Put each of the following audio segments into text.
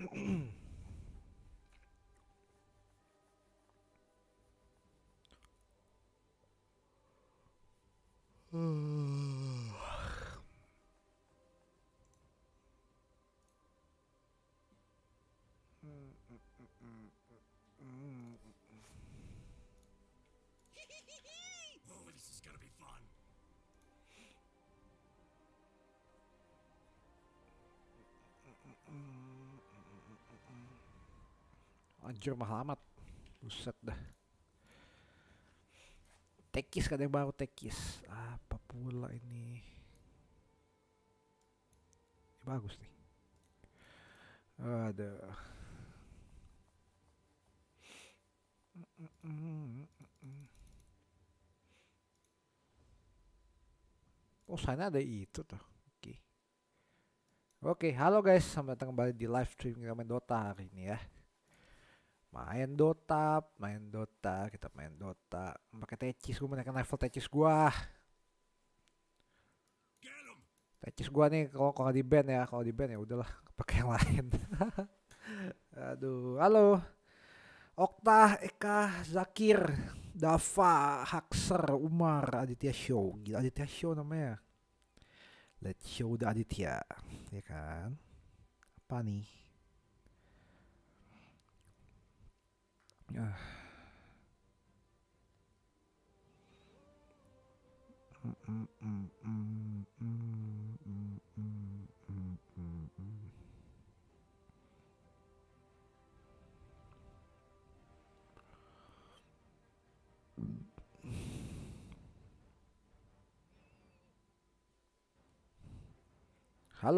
oh, this is gonna be fun. anjir mahal amat buset dah tekis kadang baru tekis apa pula ini ini bagus nih ada Oh sana ada itu tuh Oke, okay, halo guys, selamat datang kembali di live streaming kami Dota hari ini ya main Dota, main Dota, kita main Dota, pakai Tecis gue menaikkan level Tecis gue. Tecis gue nih kalau kalau di band ya, kalau di band ya udahlah, pakai yang lain. Aduh, halo. Okta, Eka, Zakir, Dafa, Hakser, Umar, Aditya Show. Gila Aditya Show namanya. Let's show the Aditya, ya kan? Apa nih? Halo,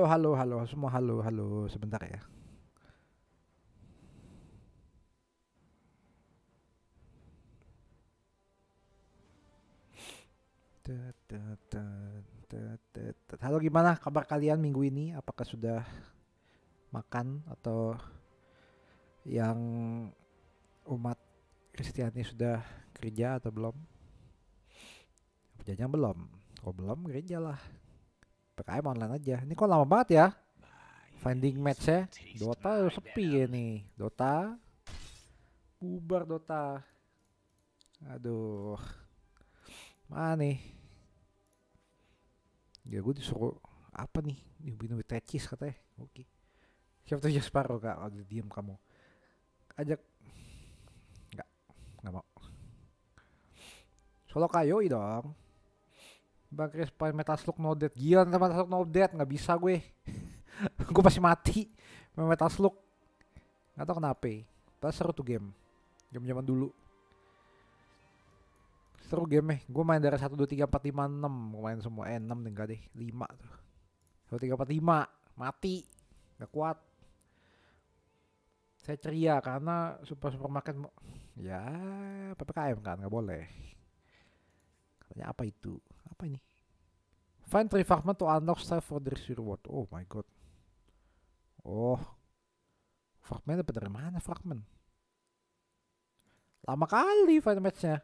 halo, halo, semua halo, halo, sebentar ya. Halo gimana kabar kalian minggu ini? Apakah sudah makan atau yang umat Kristiani sudah kerja atau belum? kerjanya belum. kok belum gereja lah. PKM online aja. Ini kok lama banget ya? Finding match ya. Dota sepi ya nih. Dota. Bubar Dota. Aduh. Mana nih? Ya gue disuruh apa nih? Yubino Tecis katanya. Oke. Okay. Siapa tuh Jasparo oh, kak? Kalau diem kamu. Ajak. nggak nggak mau. Solo Kayoi dong. Bang Chris metal slug no dead. Gila nanti slug no dead. nggak bisa gue. gue pasti mati. Main slug nggak tau kenapa. pas seru tuh game. game jaman dulu seru game eh gue main dari satu dua tiga empat lima enam gue main semua eh enam tinggal deh lima tuh satu tiga empat lima mati nggak kuat saya ceria karena super supermarket ya ppkm kan nggak boleh katanya apa itu apa ini find three fragment to unlock stuff for the reward oh my god oh fragment dapat dari mana fragment lama kali find matchnya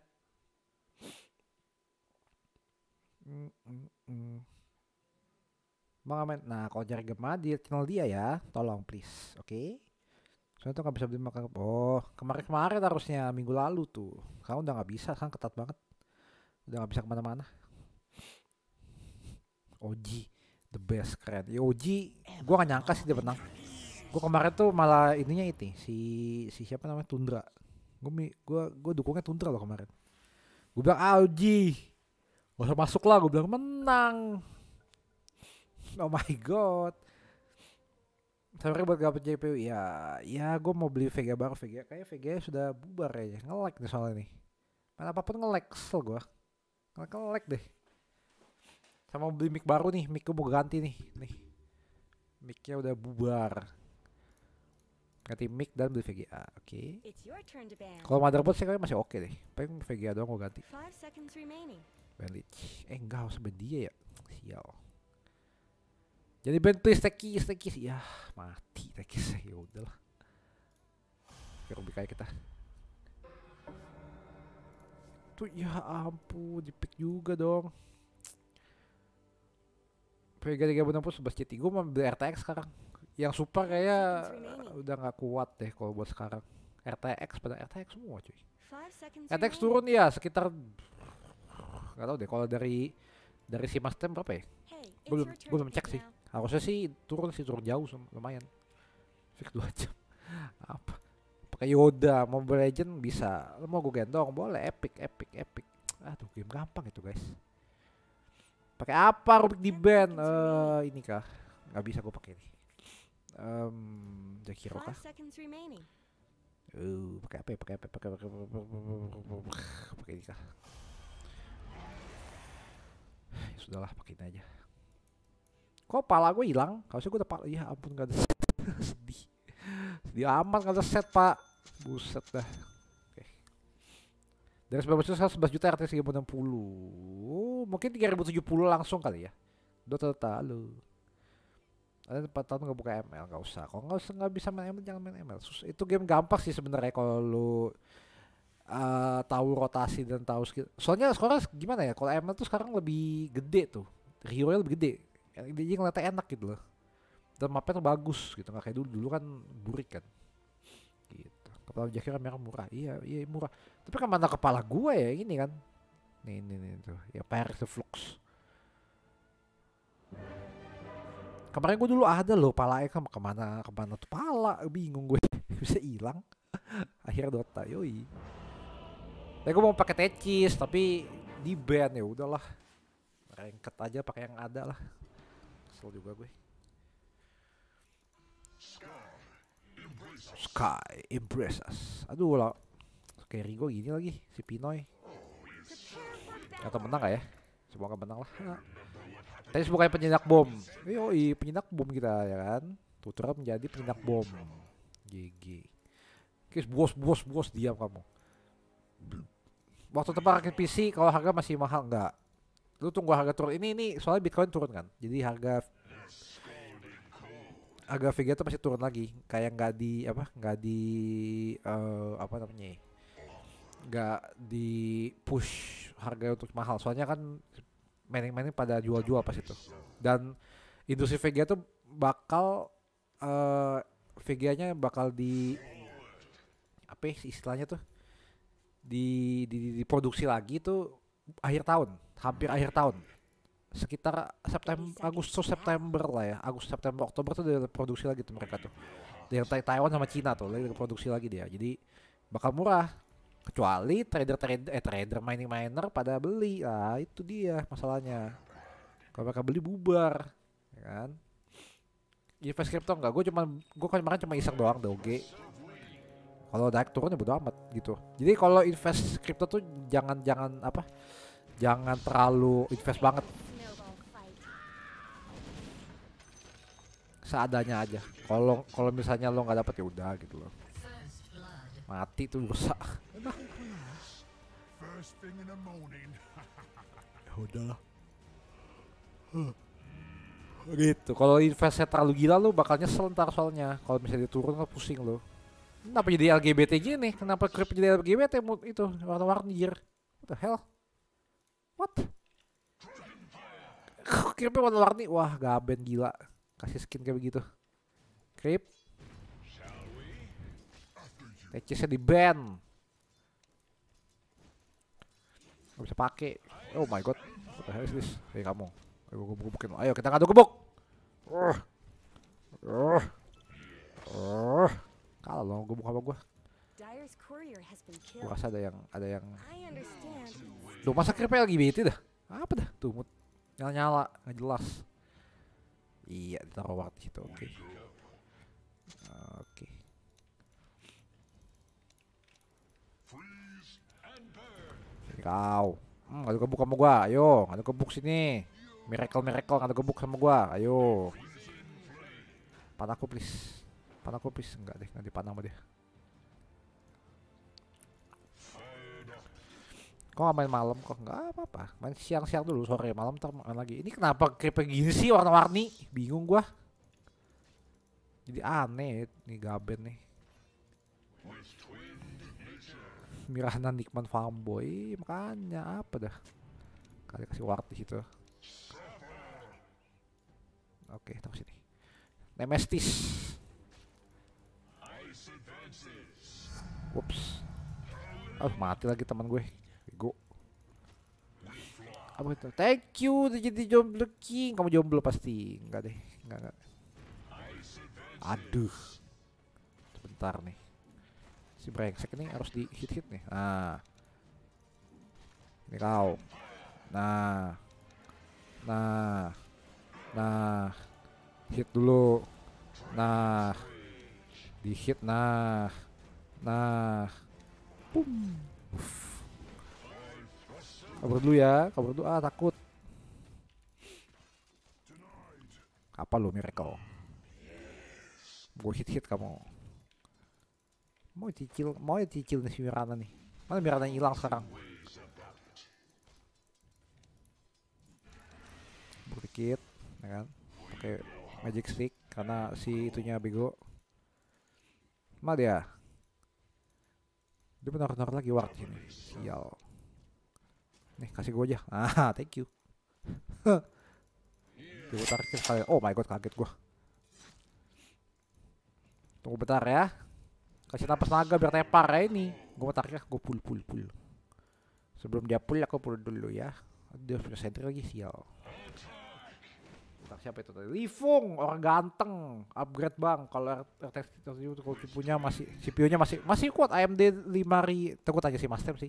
Mengamen. nah kalau nyari gemah di channel dia ya, tolong please, oke? Soalnya tuh nggak bisa beli makan oh kemarin-kemarin harusnya minggu lalu tuh, kau udah nggak bisa, kan ketat banget, udah nggak bisa kemana-mana. Oji, the best keren. Ya Oji, gua gak nyangka sih dia menang. Gue kemarin tuh malah ininya itu si si siapa namanya Tundra. Gua gue gua dukungnya Tundra loh kemarin. Gue bilang ah Oji, gak usah masuk lah gue bilang menang oh my god saya sampai buat gak JPU ya ya gue mau beli vga baru vga kayak vga sudah bubar ya ngelek nih soalnya nih mana apapun ngelek sel gue ngelek ngelek deh sama beli mic baru nih mic gue mau ganti nih nih micnya udah bubar ganti mic dan beli VGA oke okay. kalau motherboard sih kayaknya masih oke okay deh paling VGA doang gue ganti Belic. Eh enggak harus Ben dia ya. Sial. Jadi Ben please tekis tekis ya mati tekis ya udahlah. Rubi kayak kita. Tuh ya ampun jepit juga dong. Vega 360 11 CT gue mau beli RTX sekarang yang super kayak udah nggak kuat deh kalau buat sekarang RTX pada RTX semua cuy RTX turun ya sekitar nggak tau deh kalau dari dari si master Tem berapa ya hey, belum belum cek sih harusnya sih turun sih turun jauh lumayan fix dua jam apa pakai Yoda Mobile Legend bisa lo mau gue gendong boleh epic epic epic aduh game gampang itu guys pakai apa Rubik di band uh, ini kah nggak bisa gue pakai ini um, Jakiro kah uh, pakai apa ya pakai apa pakai apa? pakai ini kah sudahlah pakein aja kok pala gue hilang sih gue dapat ya ampun gak ada sedih sedih amat gak ada set pak buset dah oke okay. dari sebelas juta 11 juta RT 360 mungkin puluh langsung kali ya Dota Dota lu ada tempat tahun nggak buka ML nggak usah kalau nggak usah nggak bisa main ML jangan main ML Sus, itu game gampang sih sebenarnya kalau lu uh, tahu rotasi dan tahu skill. Soalnya sekarang gimana ya? Kalau ML tuh sekarang lebih gede tuh. Hero lebih gede. jadi ngeliatnya enak gitu loh. Dan mapnya tuh bagus gitu. Gak kayak dulu. Dulu kan burik kan. Gitu. Kepala Jakir merah murah. Iya, iya murah. Tapi kemana kan kepala gua ya ini kan? Nih, nih, nih tuh. Ya Paris the Flux. Kemarin gue dulu ada loh palanya kan kemana kemana tuh pala bingung gue bisa hilang akhirnya Dota yoi tapi gue mau pakai tecis tapi di band ya udahlah. Rengket aja pakai yang ada lah. Kesel juga gue. Sky embrace us. Aduh lah. Kayak Rigo gini lagi si Pinoy. Atau menang gak ya? Semoga menang lah. Nah. Tadi bukannya penjinak bom. Yoi, penjinak bom kita ya kan. Tutra menjadi penjinak bom. GG. kis bos bos bos diam kamu waktu tempat rakit PC kalau harga masih mahal enggak lu tunggu harga turun ini ini soalnya Bitcoin turun kan jadi harga harga Vega itu masih turun lagi kayak nggak di apa nggak di uh, apa namanya ya? nggak di push harga untuk mahal soalnya kan mining mining pada jual-jual pas itu dan industri Vega itu bakal uh, eh, VGA nya bakal di apa ya istilahnya tuh di, di di diproduksi lagi itu akhir tahun, hampir akhir tahun. Sekitar September Agustus September lah ya. Agustus September Oktober tuh dia produksi lagi tuh mereka tuh. Dari Taiwan sama Cina tuh lagi produksi lagi dia. Jadi bakal murah kecuali trader trader eh trader mining miner pada beli ah itu dia masalahnya kalau mereka beli bubar ya kan invest crypto enggak gue cuma gue kemarin cuma iseng doang doge kalau naik turun ya bodo amat gitu jadi kalau invest kripto tuh jangan jangan apa jangan terlalu invest banget seadanya aja kalau kalau misalnya lo nggak dapet ya udah gitu loh mati tuh dosa ya Udah gitu kalau investnya terlalu gila lo bakal nyesel ntar soalnya kalau misalnya diturun lo pusing lo kenapa jadi LGBT gini? Kenapa krip jadi LGBT itu warna-warni jir? What the hell? What? Kripnya warna-warni, wah gaben gila. Kasih skin kayak begitu. Krip. Tecisnya di ban. Gak bisa pake. Oh my god. What the hell is this? Hei eh, kamu. Ayo gue gebukin. Ayo kita ngadu gebuk. Urgh. Urgh. Urgh. Kalah loh, gue buka apa gue? Gue ada yang ada yang. Lo masa keripel LGBT dah? Apa dah? Tuh mut nyala nyala nggak jelas. Iya ditaruh waktu itu, Oke. Oke. Wow, Kau. Hmm, gue, kebuk sama gua. Ayo, ngadu kebuk sini. Miracle miracle ngadu kebuk sama gua. Ayo. Pataku please. Panakopis enggak deh, nanti panah sama dia. Kok nggak main malam kok? Nggak apa-apa. Main siang-siang dulu, sore malam ntar makan lagi. Ini kenapa kayak gini sih warna-warni? Bingung gua. Jadi aneh nih gaben nih. Mirahna Nikman Farmboy, makanya apa dah? Kali kasih di situ. Oke, okay, taruh sini. Nemestis. Whoops. Aduh mati lagi teman gue. Go. Apa itu? Thank you udah jadi jomblo king. Kamu jomblo pasti. Enggak deh. Enggak enggak. Aduh. Sebentar nih. Si brengsek ini harus di hit-hit nih. Nah. Ini kau. Nah. Nah. Nah. Hit dulu. Nah. Di hit nah. Nah. Pum. Kabur dulu ya, kabur dulu ah takut. Apa lo miracle? Gue hit-hit kamu. Mau cicil, mau cicil nih si Mirana nih. Mana Mirana yang hilang sekarang? Berdikit, ya kan? Pakai magic stick karena si itunya bego. Mal ya. dia. Dia menor-nor lagi ward sini. Sial. Nih, kasih gue aja. Ah, thank you. Gue tarik sekali. Oh my god, kaget gue. Tunggu bentar ya. Kasih napas naga biar tepar ya ini. Gue mau ya, gue pull pull pull. Sebelum dia pull aku pull dulu ya. Dia punya sentri lagi sial. Bentar, siapa itu tadi? Lifung, orang ganteng, upgrade bang. Kalau RTX 3070 kalau punya masih CPU-nya masih masih kuat AMD 5 ri. Tunggu tanya si Master sih.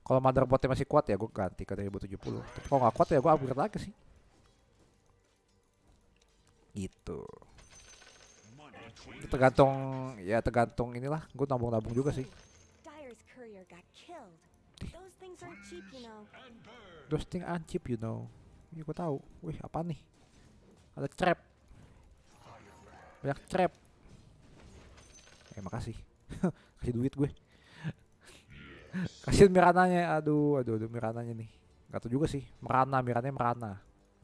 Kalau motherboardnya masih kuat ya gue ganti ke 3070. Tapi kalau nggak kuat ya gue upgrade lagi sih. Gitu. Itu tergantung ya tergantung inilah. Gue nabung-nabung juga sih. Those things aren't cheap, you know. Ini gue tahu. Wih, apa nih? Ada trap. Banyak trap. Eh, makasih. Kasih duit gue. Kasih mirananya. Aduh, aduh, aduh mirananya nih. Gak tau juga sih. Merana, mirananya merana.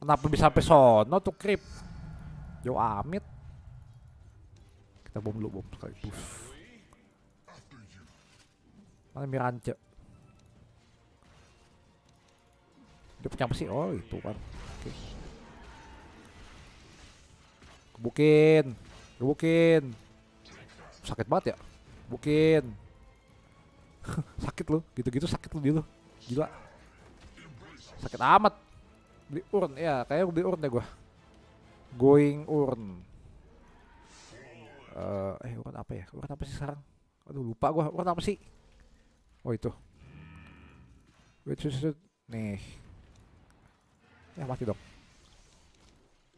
Kenapa bisa sampai sono tuh creep? Jauh amit. Kita bom dulu, bom sekali. Mana mirance? Dia punya apa sih? Oh, itu kan. Oke. Okay. Kebukin Kebukin Sakit banget ya. Kebukin sakit lu. Gitu-gitu sakit lu dia lu. Gila. Sakit amat. Beli urn ya, kayaknya beli urn deh gua. Going urn. Uh, eh urn apa ya? Urn apa sih sekarang? Aduh lupa gua. Urn apa sih? Oh itu. Wait, wait, wait. Nih, Ya mati dong.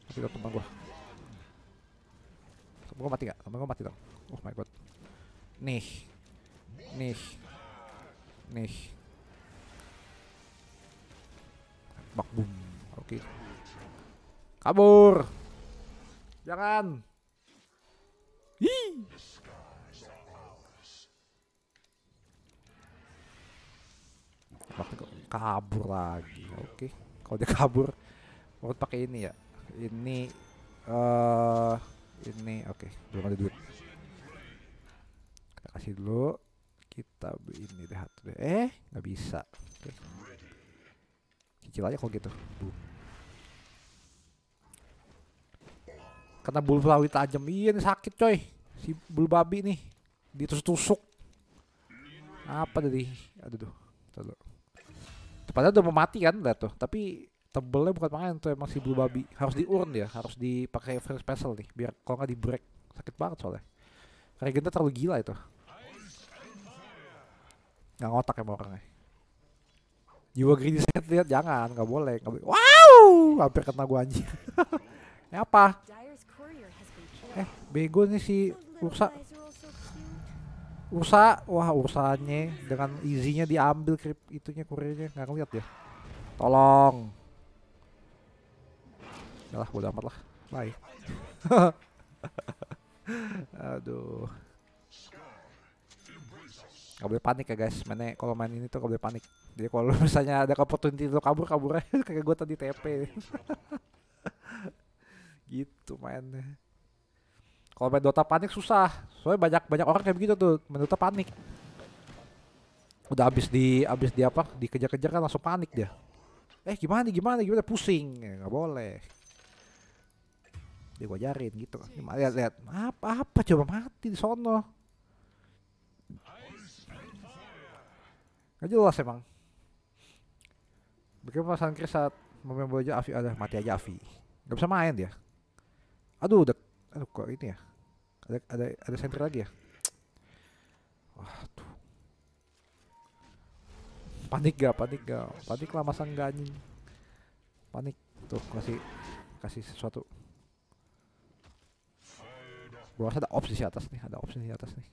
Mati dong teman gua. teman gua mati gak? teman gua mati dong. Oh my god. Nih. Nih. Nih. Bak boom. Oke. Okay. Kabur. Jangan. Hi. kabur lagi. Oke. Okay kalau dia kabur mau pakai ini ya ini uh, ini oke okay. belum ada duit kita kasih dulu kita beli ini deh deh eh nggak bisa okay. cicil aja kok gitu Boom. karena bulu pelawi tajam iya nih sakit coy si bulu babi nih ditusuk-tusuk apa tadi aduh tuh padahal udah mau mati kan udah tuh tapi tebelnya bukan main tuh emang si blue babi harus diurn ya harus dipakai very special nih biar kalau nggak di break sakit banget soalnya Regenta terlalu gila itu nggak ngotak emang orangnya jiwa greedy set lihat jangan nggak boleh nggak boleh wow hampir kena gua anjing ini apa eh bego nih si Ursa usah, wah usahanya dengan izinnya diambil krip itunya kurirnya nggak ngeliat ya. Tolong. lah udah amat lah. Bye. Aduh. Gak boleh panik ya guys, mana kalau main ini tuh gak boleh panik. Jadi kalau misalnya ada opportunity untuk kabur, kabur aja kayak gue tadi TP. gitu mainnya. Kalau main Dota panik susah. Soalnya banyak banyak orang kayak begitu tuh, main Dota panik. Udah habis di habis di apa? Dikejar-kejar kan langsung panik dia. Eh gimana nih gimana gimana pusing. Ya, gak boleh. Dia gua jarin gitu. lihat lihat apa apa coba mati di sono. Gak jelas emang. Bagaimana perasaan Chris saat membawa aja Avi? Ada mati aja Avi. Gak bisa main dia. Aduh, udah. Aduh, kok ini ya? Ada ada ada sentri lagi ya? Wah tuh. Panik gak? Panik gak? Panik lama masa enggak Panik. Tuh kasih kasih sesuatu. Gua rasa ada opsi di atas nih, ada opsi di atas nih.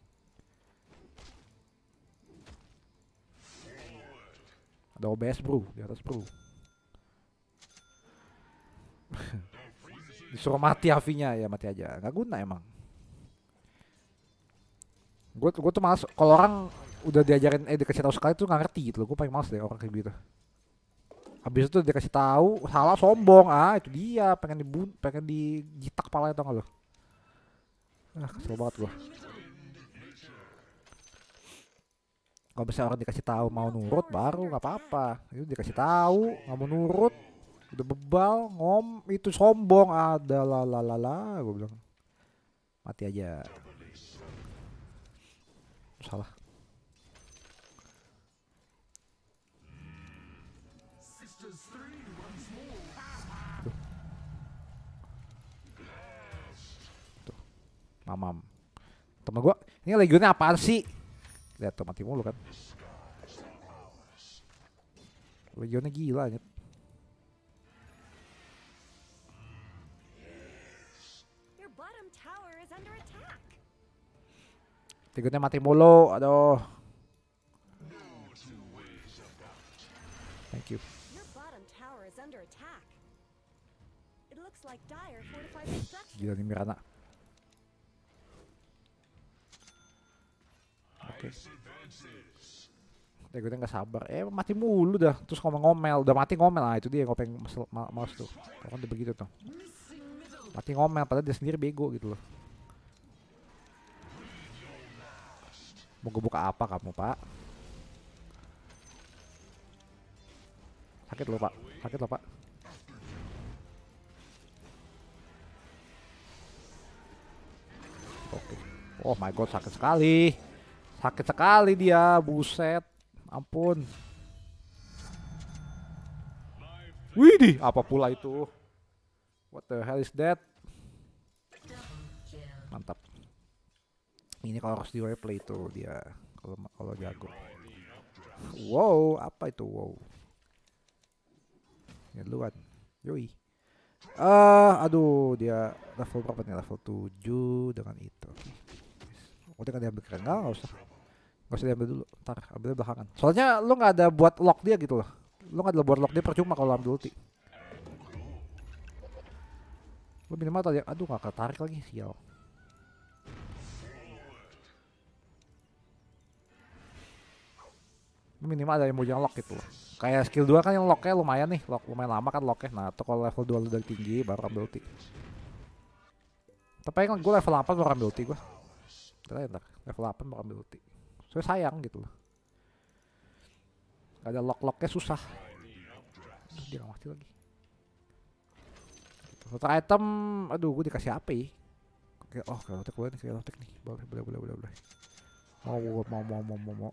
Ada OBS bro, di atas bro. Disuruh mati avinya ya mati aja, nggak guna emang gue gue tuh malas kalau orang udah diajarin eh dikasih tahu sekali tuh nggak ngerti gitu loh gue paling malas deh orang kayak gitu habis itu dikasih tahu salah sombong ah itu dia pengen dibun pengen dijitak kepala itu nggak lo ah kesel banget gue kalau misalnya orang dikasih tahu mau nurut baru nggak apa-apa itu dikasih tahu nggak mau nurut udah bebal ngom itu sombong ada ah, lah lah lah gue bilang mati aja salah tuh. mamam temen gua ini legionnya apa sih lihat tuh mati mulu kan legionnya gila nyet Tigutnya mati mulu. Aduh. Thank you. Gila nih Mirana. Oke. Okay. nggak sabar. Eh mati mulu dah. Terus ngomel-ngomel. Udah mati ngomel. lah itu dia ngopeng mouse tuh. Kan begitu tuh. Mati ngomel padahal dia sendiri bego gitu loh. Mau buka apa kamu, Pak? Sakit loh, Pak. Sakit loh, Pak. Oke. Okay. Oh my god, sakit sekali. Sakit sekali dia, buset. Ampun. Widih, apa pula itu? What the hell is that? Mantap ini kalau harus di replay itu dia kalau kalau jago wow apa itu wow ya duluan yoi ah uh, aduh dia level berapa nih level 7 dengan itu udah kan ambil keren nggak usah nggak usah diambil dulu ntar ambil belakangan soalnya lu nggak ada buat lock dia gitu loh lu nggak ada buat lock dia percuma kalau ambil ulti lu minimal tadi aduh nggak ketarik lagi sial minimal ada yang mau lock gitu loh. Kayak skill 2 kan yang locknya lumayan nih, lock lumayan lama kan locknya. Nah, toko kalau level 2 lu dari tinggi baru ambil ulti. Tapi kan gue level 8 baru ambil ulti gue. Ternyata level 8 baru ambil ulti. So sayang gitu loh. Gak ada lock-locknya susah. Aduh, dia gak mati lagi. Gitu. item, aduh gue dikasih apa ya? Oke, oh, kalau nih, kalau nih. Boleh, boleh, boleh, boleh. Mau, mau, mau, mau, mau, mau.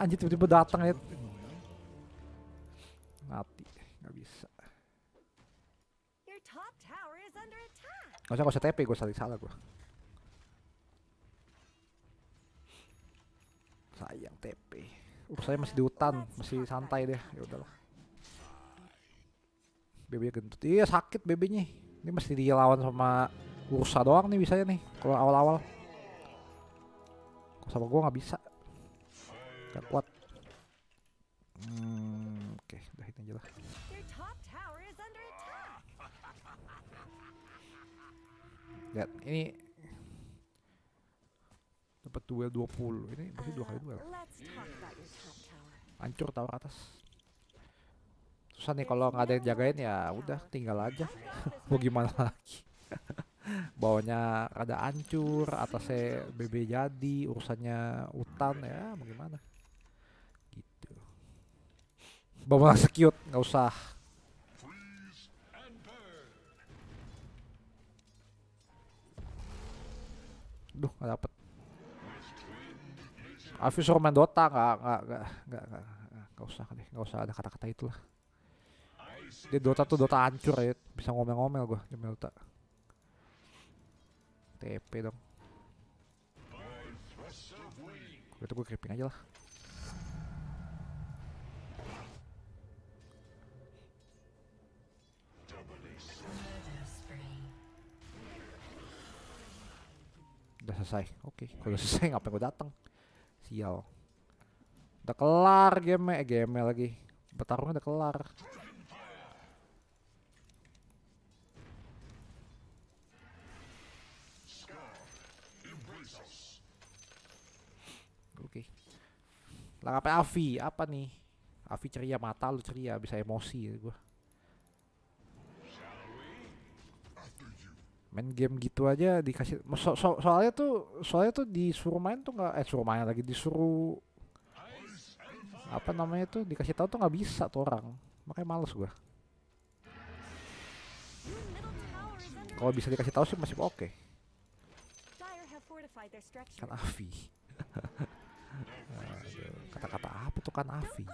Anjir tiba-tiba datang ya. Mati, nggak bisa. Gak usah, gak usah TP, gue salah salah gue. Sayang TP. Urusannya masih di hutan, masih santai deh. Ya udahlah. Bebe gendut. Iya sakit BB-nya. Ini mesti dilawan sama Ursa doang nih bisanya nih kalau awal-awal. Kalau sama gua nggak bisa. Gak kuat. Hmm, oke, okay, udah aja lah. Lihat, ini dapat duel 20. Ini masih dua kali uh, duel. Hancur tower atas. Susah nih kalau nggak ada yang jagain ya udah tinggal aja. Mau gimana lagi? Bawahnya ada hancur, atasnya BB jadi, urusannya utan ya, bagaimana? Bawa execute, nggak usah. Duh, nggak dapet. Avi suruh main Dota, nggak, nggak, nggak, nggak, nggak usah deh, nggak usah ada kata-kata itulah. Dia Dota tuh Dota hancur ya, bisa ngomel-ngomel gue di Dota. TP dong. Itu gue creeping aja lah. udah selesai oke okay. kalau selesai ngapain gue datang sial udah kelar game eh game lagi pertarungan udah kelar Oke. Okay. Lah apa Avi? Apa nih? Avi ceria mata lu ceria bisa emosi ya main game gitu aja dikasih so, so, soalnya tuh soalnya tuh disuruh main tuh nggak eh suruh main lagi disuruh apa namanya tuh dikasih tahu tuh nggak bisa tuh orang makanya males gua kalau bisa dikasih tahu sih masih oke okay. kan Avi kata-kata apa tuh kan Avi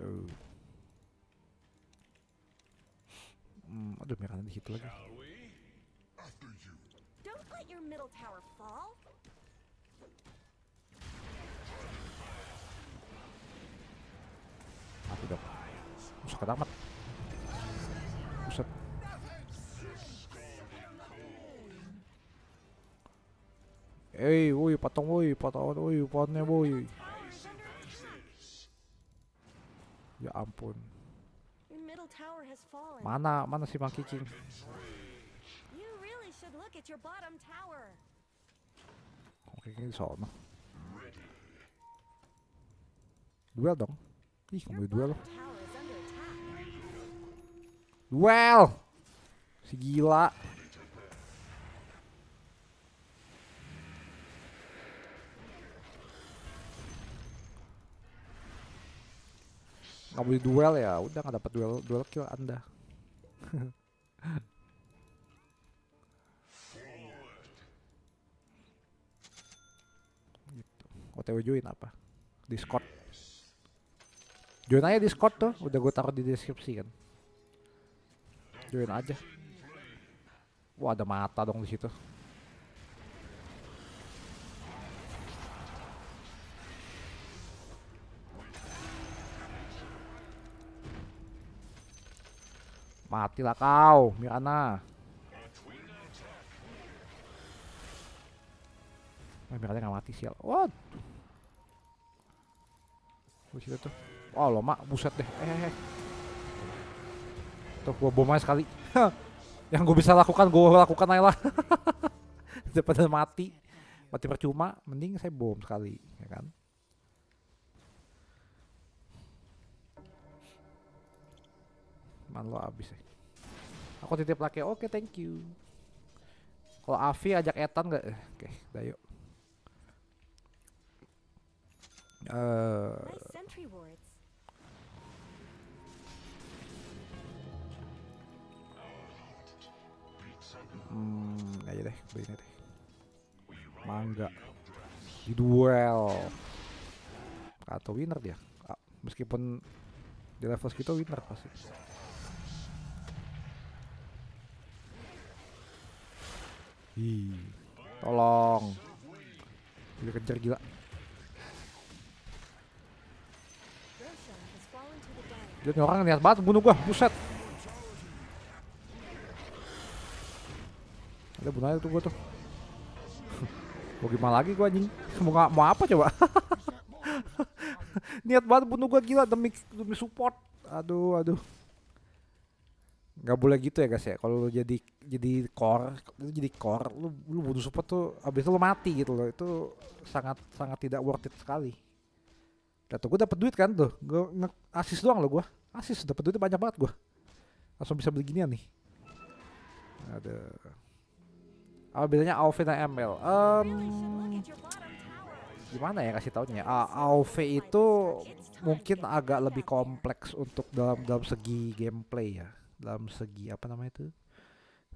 So. Hmm, aduh merahnya di situ lagi. Don't let your middle amat. Usah. Ei, woi, potong woi, potong woi, potongnya woi. Ya ampun. Mana mana si Monkey King? Oke, okay, di sana. Duel dong. Ih, kamu duel. Duel. Si gila. nggak boleh duel ya udah nggak dapat duel duel kill anda gitu. OTW join apa Discord join aja Discord tuh udah gue taruh di deskripsi kan join aja wah ada mata dong di situ mati lah kau, Mirana. Nah, Mirana gak mati, sial. What? Gue tuh. Oh, lama buset deh. Eh, eh, eh. Tuh, gua bom aja sekali. Yang gua bisa lakukan, gua lakukan aja lah. Daripada mati. Mati percuma, mending saya bom sekali, ya kan? Man lo abis eh. Aku titip lagi. Oke, okay, thank you. Kalau Avi ajak Etan nggak? Eh, oke, okay, dayo. Uh, hmm, aja deh, beli ini deh. Mangga. Di duel. Atau winner dia. Ah, meskipun di level segitu winner pasti. Hi. Tolong. Dia kejar gila. Dia orang niat banget bunuh gua, buset. Ada bunuh aja tuh gua tuh. mau gimana lagi gua anjing? Mau mau apa coba? niat banget bunuh gua gila demi demi support. Aduh, aduh nggak boleh gitu ya guys ya kalau jadi jadi core lu jadi core lu lu butuh support tuh abis itu lu mati gitu loh itu sangat sangat tidak worth it sekali dan tuh gue dapet duit kan tuh gue asis doang lo gue asis dapet duit banyak banget gue langsung bisa beli ginian nih ada apa bedanya AOV dan ML um, gimana ya kasih taunya ya ah, AOV itu mungkin agak lebih kompleks untuk dalam dalam segi gameplay ya dalam segi apa namanya itu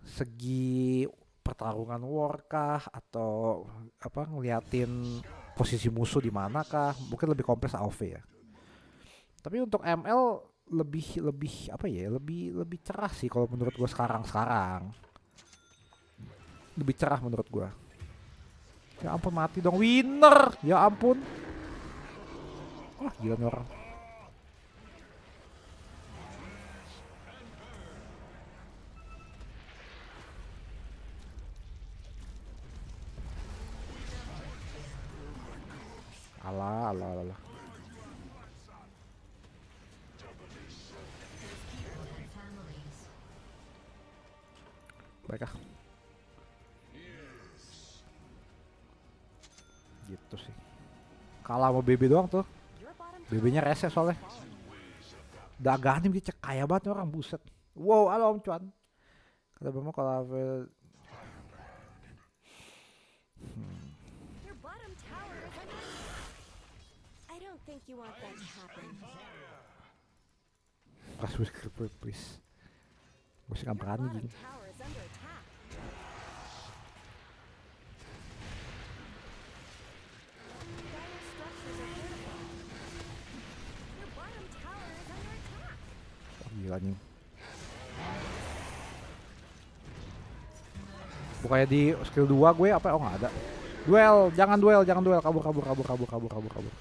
segi pertarungan war kah atau apa ngeliatin posisi musuh di mana kah mungkin lebih kompleks AoV ya tapi untuk ML lebih lebih apa ya lebih lebih cerah sih kalau menurut gue sekarang sekarang lebih cerah menurut gue ya ampun mati dong winner ya ampun wah gila nih orang Allah, Allah, Allah. Baiklah. Gitu sih. Kalah sama BB doang tuh. BB-nya rese soalnya. Dagahannya dia cek kaya banget orang buset. Wow, halo Om Cuan. Kata Bimo kalau think you want that to happen. please. Gue sih berani gini. nih bukannya di skill 2 gue apa oh nggak ada duel jangan duel jangan duel kabur kabur kabur kabur kabur kabur kabur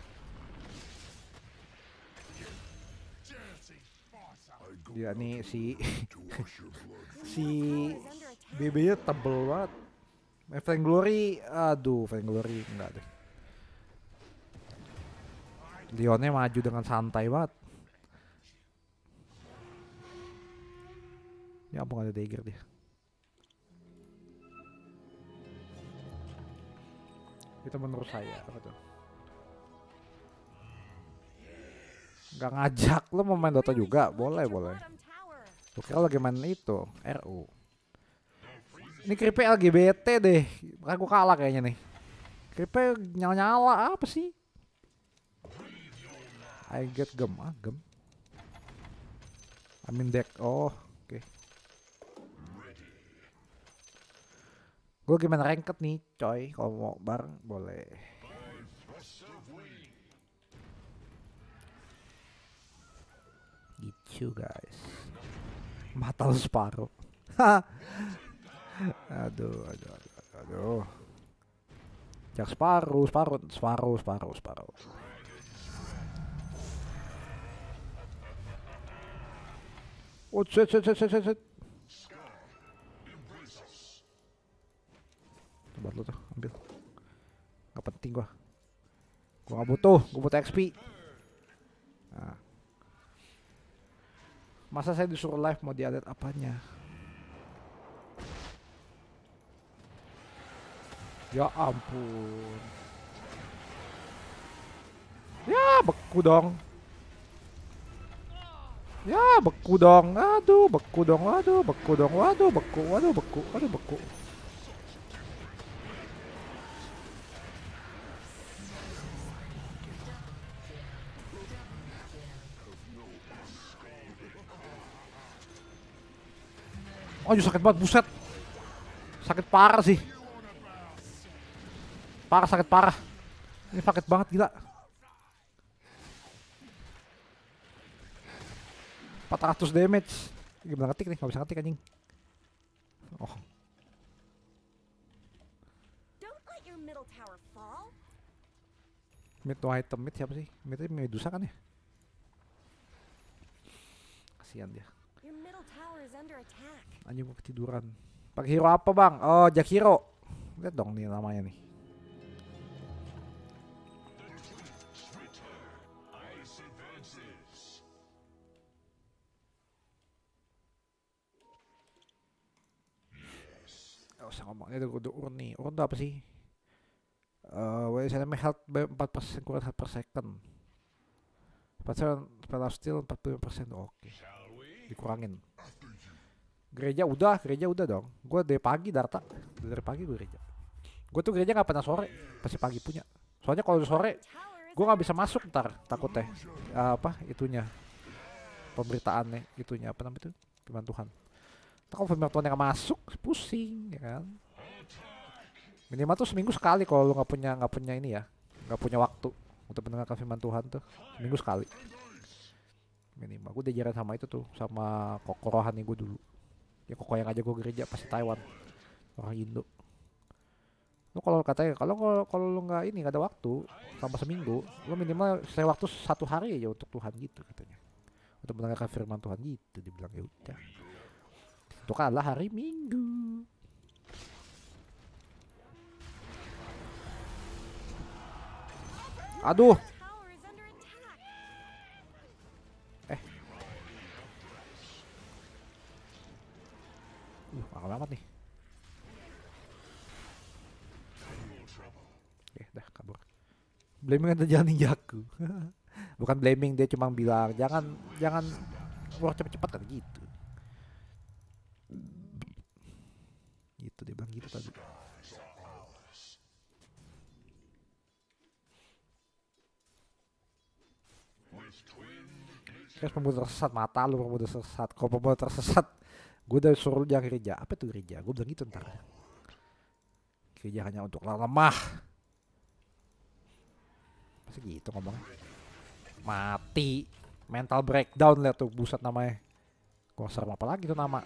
dia nih si si BB-nya tebel banget. Eh, Frank Glory, aduh Frank Glory enggak deh. Leonnya maju dengan santai banget. Ya ampun ada dagger dia. Itu menurut saya apa tuh? Gak ngajak lu mau main Dota juga? Boleh, boleh. Tuh kira lagi main itu, RU. Ini Kripe LGBT deh. Makanya gue kalah kayaknya nih. Kripe nyala-nyala apa sih? I get gem, ah gem. I mean deck, oh oke. Okay. Gue gimana ranked nih coy, kalau mau bareng boleh. you guys. Mata lu separuh. aduh, aduh, aduh, aduh. Jack separuh, separuh, separuh, separuh, separuh. Oh, shit, shit, shit, shit, shit. set. lu tuh, ambil. Gak penting gua. Gua gak butuh, gua butuh XP. Nah. Masa saya disuruh live mau diadet apanya? Ya ampun. Ya beku dong. Ya beku dong. Aduh beku dong. Aduh beku dong. Waduh beku. Waduh beku. Waduh beku. Waduh, beku. Aduh sakit banget, buset. Sakit parah sih. Parah, sakit parah. Ini sakit banget, gila. Empat ratus damage. Gimana ngetik nih, gak bisa ngetik anjing. Oh. Mid no item, mid siapa sih? Mid itu Medusa kan ya? Kasihan dia. Your middle tower is under attack. Anjing gua ketiduran. Pakai hero apa, Bang? Oh, Jack Hero. Lihat dong nih namanya nih. Gak usah ngomong, ini udah urn nih. Urn apa sih? Uh, eh, when it's health by 4% kurang health per second. Pacaran spell of steel 45% oke. Okay. Dikurangin. Gereja udah, gereja udah dong. Gue dari pagi Darta, dari pagi gue gereja. Gue tuh gereja nggak pernah sore, pasti pagi punya. Soalnya kalau sore gue nggak bisa masuk ntar teh uh, apa itunya pemberitaannya itunya apa namanya itu firman Tuhan. Ntar kalau firman Tuhan yang masuk pusing ya kan. Minimal tuh seminggu sekali kalau lu nggak punya nggak punya ini ya, nggak punya waktu untuk mendengarkan firman Tuhan tuh seminggu sekali minimal gue diajarin sama itu tuh sama kokorohan gue dulu ya kok yang aja gue gereja pasti Taiwan orang Indo lu kalau katanya kalau kalau lu nggak ini gak ada waktu sama seminggu lu minimal saya waktu satu hari aja untuk Tuhan gitu katanya untuk mendengarkan firman Tuhan gitu dibilang ya udah itu kalah hari Minggu aduh Uh, mahal amat nih. Oke, ya, dah kabur. Blaming ada jalan ninjaku. Bukan blaming dia cuma bilang jangan jangan wah cepet-cepet kan gitu. Gitu dia bilang gitu tadi. Terus pemuda tersesat mata lu pemuda tersesat. kok pemuda tersesat gue udah suruh lu jangan gereja apa itu gereja gue bilang gitu ntar gereja hanya untuk lemah masa gitu ngomong. mati mental breakdown lihat tuh buset namanya serem apa lagi tuh nama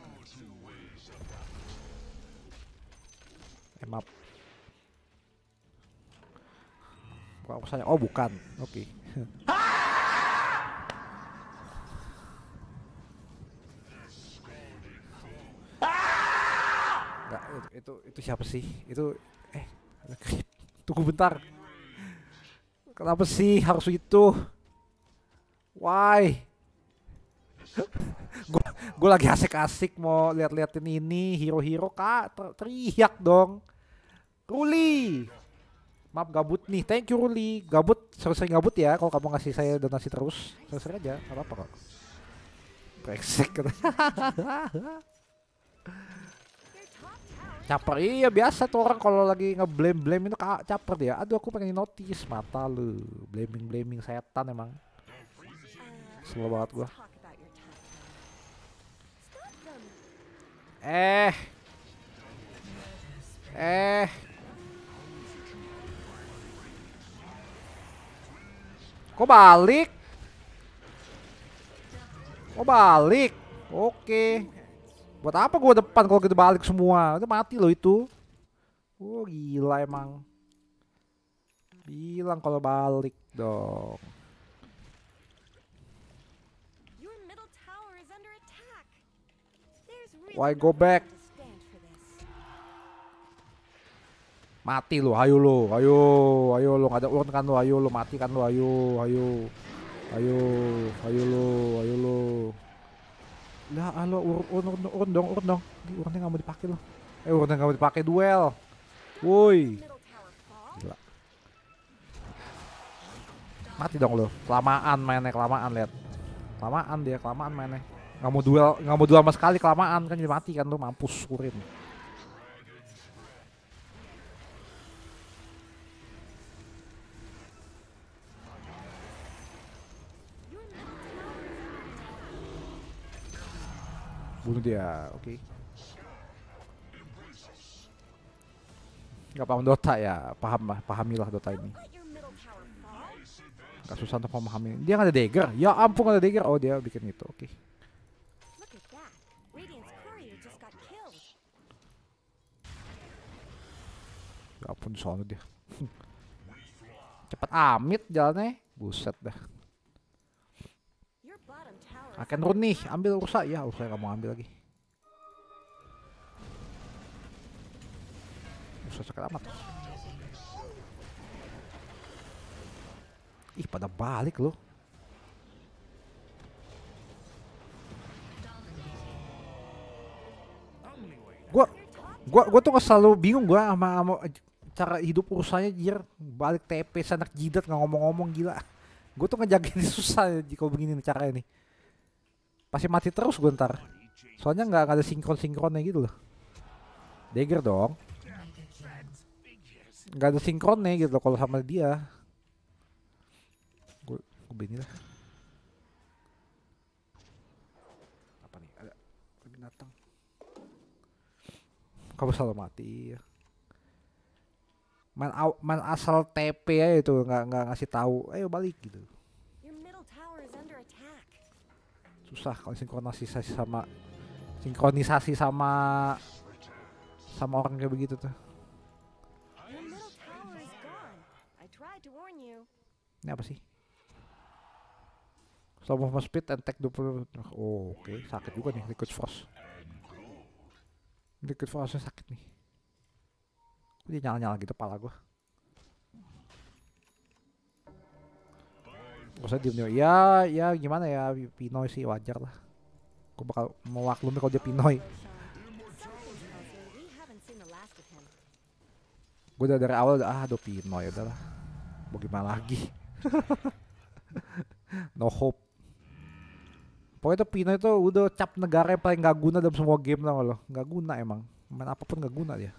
emap eh, kok oh bukan oke okay. itu itu siapa sih itu eh tunggu bentar kenapa sih harus itu why gue gue lagi asik-asik mau lihat-liatin ini hero-hero kak ter teriak dong Ruli maaf gabut nih thank you Ruli gabut selesai sering gabut ya kalau kamu ngasih saya donasi terus sering-sering aja apa-apa kok brengsek caper iya biasa tuh orang kalau lagi ngeblame blame itu caper dia ya. aduh aku pengen notice mata lu blaming blaming setan emang Selalu banget gua eh eh kok balik kok balik oke okay. Buat apa gua depan kalau kita gitu balik semua? itu mati loh itu. Oh gila emang. Bilang kalau balik dong. Why go back? Mati lu, ayo lu, ayo, ayo lu, ada ulur kan lu, ayo lu, mati kan lu, ayo, ayo, ayo, ayo lu, ayo lu. Lah, alo, urun, urun, urun, urun dong, urun dong. Di urunnya nggak mau dipakai loh. Eh, urunnya nggak mau dipakai duel. Woi. Gila. Mati dong lo. Kelamaan mainnya, kelamaan lihat. Kelamaan dia, kelamaan mainnya. Nggak mau duel, nggak mau duel sama sekali kelamaan kan jadi mati kan lo mampus kurin. Bunuh dia, oke. Okay. Gak paham Dota ya, paham lah, pahamilah Dota ini. Gak susah untuk memahami. Dia gak ada dagger, ya ampun gak ada dagger. Oh dia bikin itu, oke. Okay. Ya ampun soalnya dia. Cepat amit jalannya, buset dah. Akan run nih, ambil rusak ya, rusak kamu ambil lagi. Rusak sekarang amat. Ih, pada balik loh. Gua gua gua tuh selalu bingung gua sama, sama cara hidup urusannya jir balik TP sanak jidat nggak ngomong-ngomong gila gua tuh ngejagain susah ya, kalau begini caranya nih masih mati terus gue ntar. Soalnya nggak ada sinkron-sinkronnya gitu loh. Dagger dong. Nggak ada sinkronnya gitu loh kalau sama dia. Gue gue lah. Apa nih? Ada binatang. Kamu selalu mati ya main, main asal TP aja itu nggak nggak ngasih tahu ayo balik gitu susah kalau sinkronisasi sama sinkronisasi sama sama orang kayak begitu tuh ini apa sih Slow movement speed and tech 20 Oh oke okay. sakit juga nih Liquid Frost Liquid Frostnya sakit nih Kok dia nyala-nyala gitu pala gue maksudnya diem diem ya ya gimana ya Pinoy sih wajar lah Kau bakal mewaklumi kalau dia Pinoy gue udah dari awal udah ah aduh Pinoy lah. mau gimana lagi no hope pokoknya tuh Pinoy tuh udah cap negara yang paling gak guna dalam semua game lah lo gak guna emang main apapun gak guna dia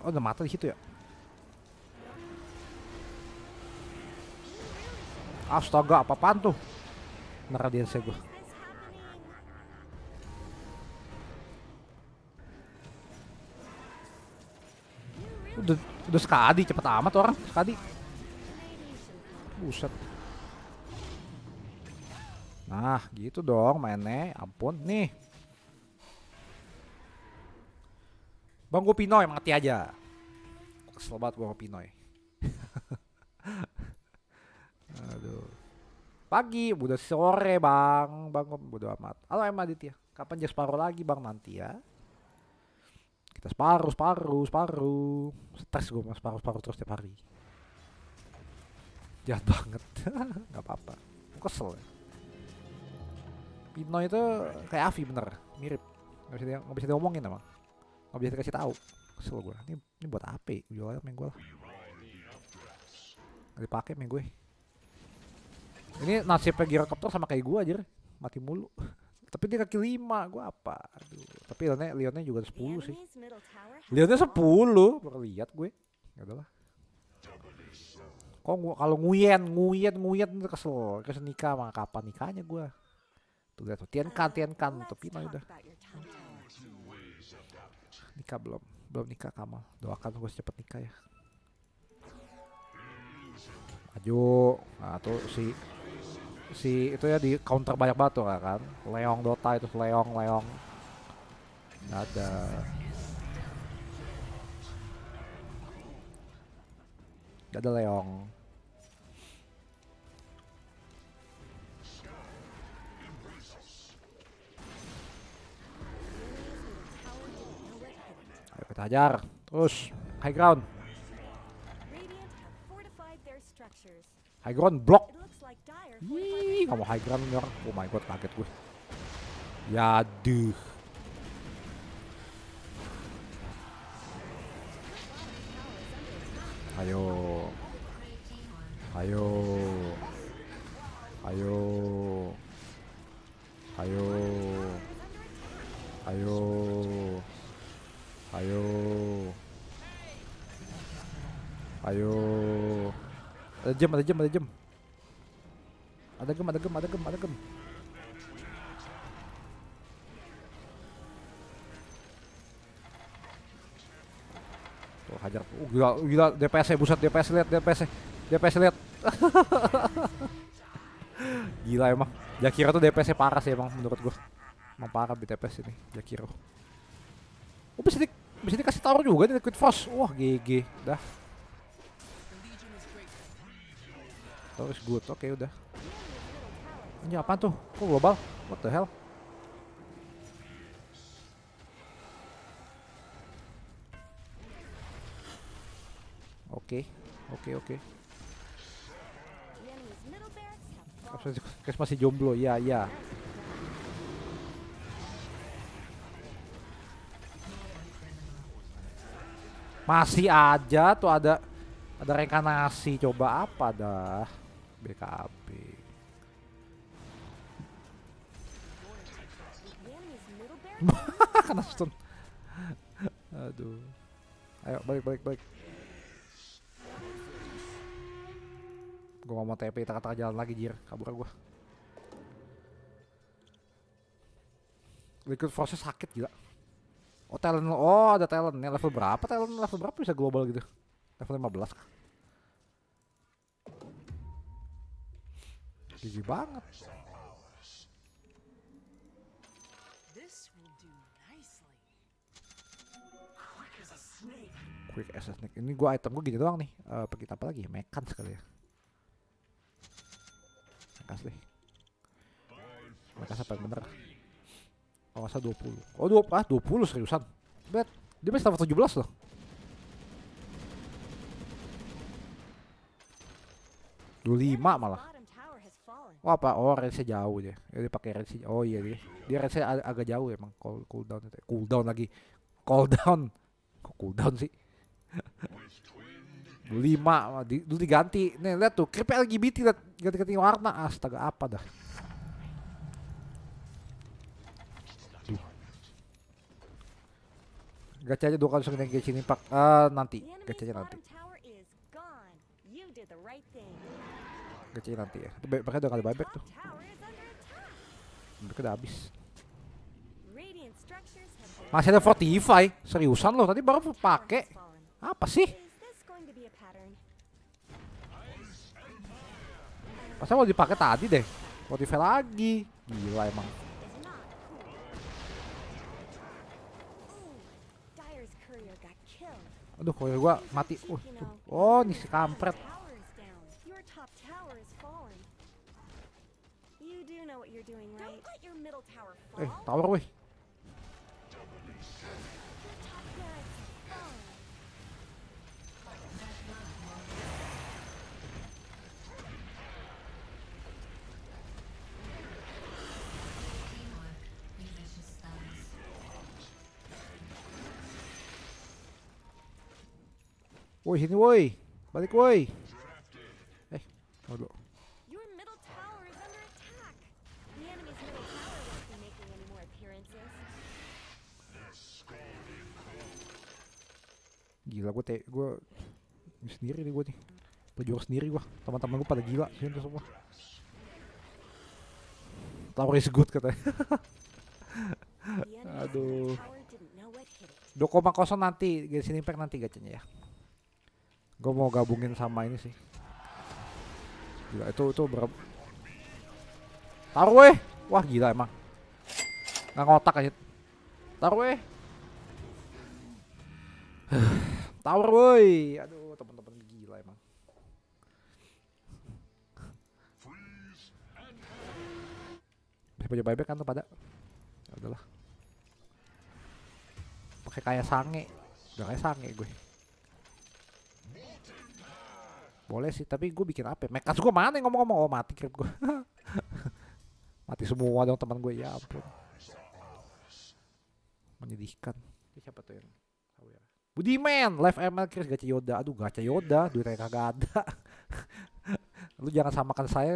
Oh udah mata di situ ya. Astaga, apa pantu? tuh? dia gue. Udah, udah sekali cepet amat orang, sekali. Buset. Nah, gitu dong mainnya. Ampun, nih. Bang Pinoy mati aja. Kesel banget Bang Pinoy. Aduh. Pagi, udah sore bang, bang gue bodo amat. Halo Emma Aditya, kapan jas separuh lagi bang nanti ya? Kita separuh, separuh, separuh. Stres gue mas separuh, separuh terus tiap hari. Jahat banget, Gak apa-apa. Kesel ya. Pinoy itu kayak Avi bener, mirip. Gak bisa, dia, gak bisa diomongin emang nggak bisa dikasih tahu kesel gue ini ini buat apa jual main gue lah nggak dipakai main gue ini nasibnya Gyrocopter sama kayak gue aja mati mulu tapi dia kaki lima gue apa Aduh. tapi Leonnya Leonnya juga sepuluh sih Leonnya sepuluh baru lihat gue ya udahlah kok kalau nguyen nguyen nguyen kesel kesel nikah mah kapan nikahnya gue tuh lihat tuh tian kan tapi mah udah nikah belum? Belum nikah Kamal. Doakan gue cepet nikah ya. Maju. Nah tuh si si itu ya di counter banyak batu kan. Leong Dota itu Leong Leong. nggak Ada. nggak Ada Leong. Ayo kita hajar. Terus high ground. High ground block. Wih, kamu high ground orang. Oh my god, kaget gue. Yaduh. Ayo. Ayo. Ayo. Ayo. Ayo. Ayo. Ayo. Ada jam, ada jam, ada jam. Ada gem, ada gem, ada gem, ada gem. Tuh hajar. Oh, gila, gila DPS-nya buset DPS lihat DPS-nya. DPS lihat. gila emang. Jakiro tuh dps parah sih emang menurut gua. Emang parah di DPS ini Jakiro. Oh, bisa bisa dikasih taruh juga di Liquid Force. Wah, GG. Dah. Terus good. Oke, okay, udah. Ini apa tuh? Kok global? What the hell? Oke, okay. oke, okay, oke. Okay. Masih jomblo, ya, ya. Masih aja tuh ada ada rekanasi coba apa dah BKB. Kena stun. Aduh. Ayo balik balik balik. Gua gak mau TP kita jalan lagi jir, kabur gua. Liquid Force sakit gila. Oh talent, oh ada talent nih level berapa? Talent level berapa bisa global gitu? Level 15 kah? Gigi banget. Quick as a snake. Ini gua item gua gini doang nih. Uh, pergi apa lagi? Mekan sekali ya. Mekan sih. Mekan apa bener? Oh, masa 20. Oh, 20, ah 20 seriusan. Bet. Dia masih level 17 loh. Dua lima malah. Wah, oh, apa? Oh, range -nya jauh dia. Ya, dia pakai range. -nya. Oh iya dia. Dia range -nya ag agak jauh emang. Cool cooldown itu. Cooldown lagi. Cooldown. Kok cooldown sih? lima di, dulu diganti nih lihat tuh creep LGBT lihat ganti-ganti warna astaga apa dah aja dua kali langsung engage pak uh, nanti. aja nanti. aja nanti ya. Itu udah gak kali buyback tuh. Mereka udah habis. Masih ada Fortify. Seriusan loh, tadi baru pakai. Apa sih? pasal mau dipakai tadi deh. Fortify lagi. Gila emang. Aduh, koyo gua mati. Uh, uh. Oh, ini si kampret. Eh, tower weh. Woi sini woi. Balik woi. Eh, mau Gila gue teh, gue sendiri nih gue nih. Pejuang sendiri gue. Teman-teman gue pada gila sini semua. Tower is good katanya. Aduh. Doko Makoso nanti, Genshin Impact nanti gacanya ya gue mau gabungin sama ini sih gila itu itu berapa taruh wah gila emang nggak ngotak aja taruh weh tower woi aduh teman-teman gila emang bisa punya buyback kan tuh pada ya udahlah pakai kayak sange udah kayak sange gue boleh sih tapi gue bikin apa ya? mekas gue mana yang ngomong-ngomong oh mati krip gue mati semua dong teman gue ya ampun menyedihkan siapa tuh yang ya? Budiman live ML Chris gacha Yoda aduh gacha Yoda duitnya kagak ada lu jangan samakan saya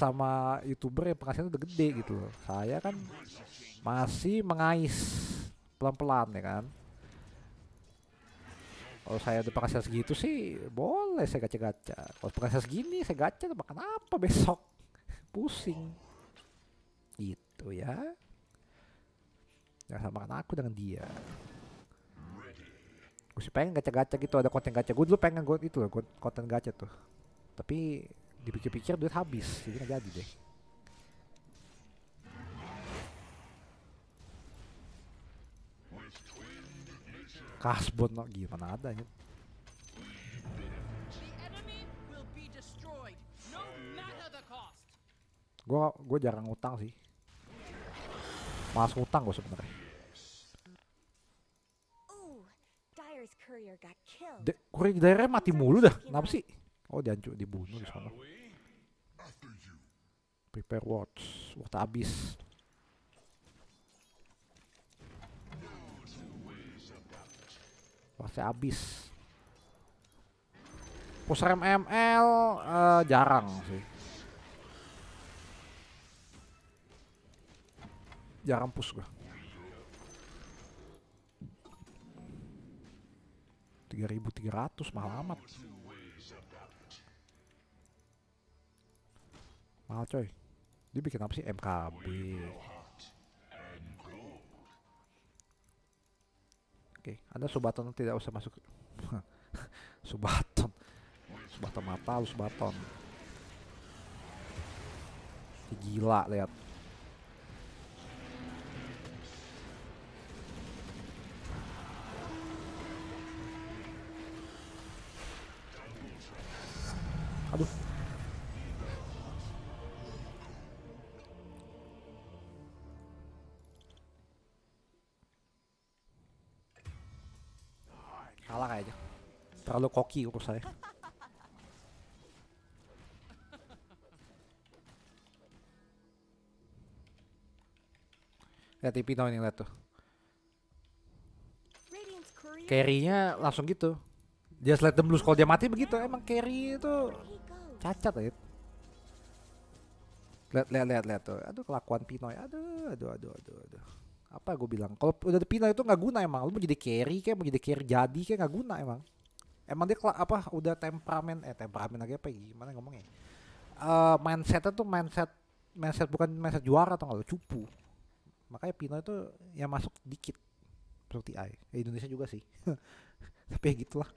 sama youtuber yang penghasilannya udah gede gitu loh saya kan masih mengais pelan-pelan ya kan kalau saya udah penghasilan segitu sih boleh saya gacha-gacha. Kalau penghasilan segini saya gacha makan apa besok? Pusing. Gitu ya. Jangan samakan aku dengan dia. Gue sih pengen gacha-gacha gitu ada konten gacha. Gue dulu pengen gue itu loh konten gacha tuh. Tapi dipikir-pikir duit habis, jadi nggak jadi deh. kasbon lah gimana ya? gue gue jarang utang sih mas utang gue sebenarnya De kurir daerah mati mulu dah kenapa sih oh dihancur dibunuh di sana prepare watch waktu habis pasti habis Pusar ml uh, eh, jarang sih jarang push gua 3300 mahal amat mahal coy dia bikin apa sih MKB Oke, Anda Subaton tidak usah masuk. Subaton. Subaton mata lu Subaton. Gila lihat. Aduh. terlalu koki urus saya. Lihat Pino ini lihat tuh. Carry-nya langsung gitu. Dia slide them blues kalau dia mati begitu. Emang carry itu cacat ya. Lihat lihat lihat lihat tuh. Aduh kelakuan Pinoy. Aduh aduh aduh aduh aduh. Apa gue bilang? Kalau udah Pinoy itu nggak guna emang. Lu mau jadi carry kayak mau jadi carry jadi kayak nggak guna emang emang dia apa udah temperamen eh temperamen lagi apa gimana ngomongnya uh, mindsetnya tuh mindset mindset bukan mindset juara atau nggak cupu makanya Pino itu yang masuk dikit seperti I eh, Indonesia juga sih tapi ya gitulah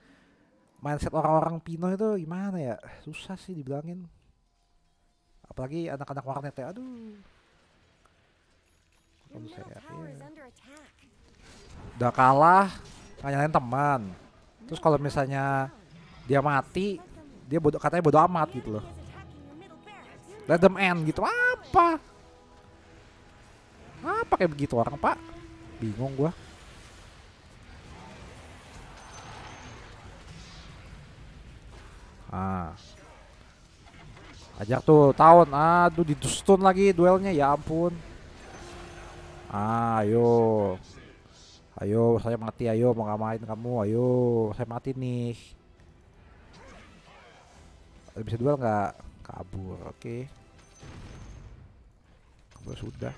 mindset orang-orang Pino itu gimana ya susah sih dibilangin apalagi anak-anak warnet ya aduh saya, ya. udah kalah nggak nyalain teman terus kalau misalnya dia mati dia bodo, katanya bodoh amat gitu loh let them end gitu apa apa kayak begitu orang pak bingung gua ah ajak tuh tahun aduh di stun lagi duelnya ya ampun ah, ayo ah, Ayo saya mati ayo mau ngamain kamu ayo saya mati nih Bisa duel nggak? Kabur oke okay. Kabur sudah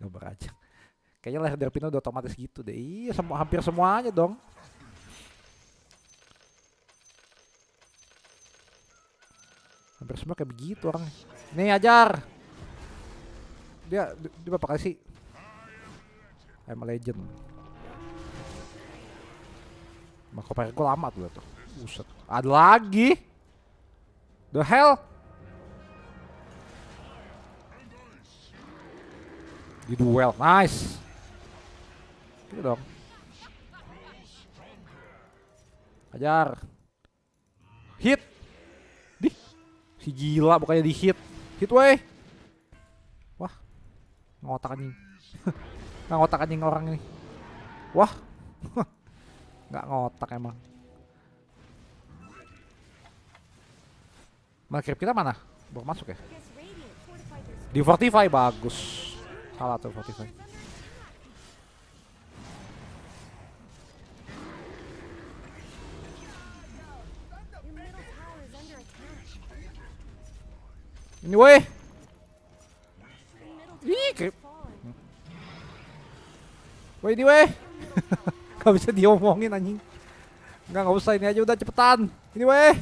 Gambar aja Kayaknya leher dari udah otomatis gitu deh Iya semua, hampir semuanya dong Hampir semua kayak begitu orang Nih ajar dia dia berapa kali sih Emang legend. legend Marco Perico lama tuh tuh Buset Ada lagi The hell Di duel Nice Gitu dong Ajar Hit Di? Si gila bukannya di hit Hit way ngotak anjing nggak ngotak anjing orang ini wah nggak ngotak emang Maghrib kita mana? Baru masuk ya? Di Fortify bagus. Salah tuh Fortify. Ini anyway. weh. Woi di weh. gak bisa diomongin anjing. Enggak enggak usah ini aja udah cepetan. Ini weh.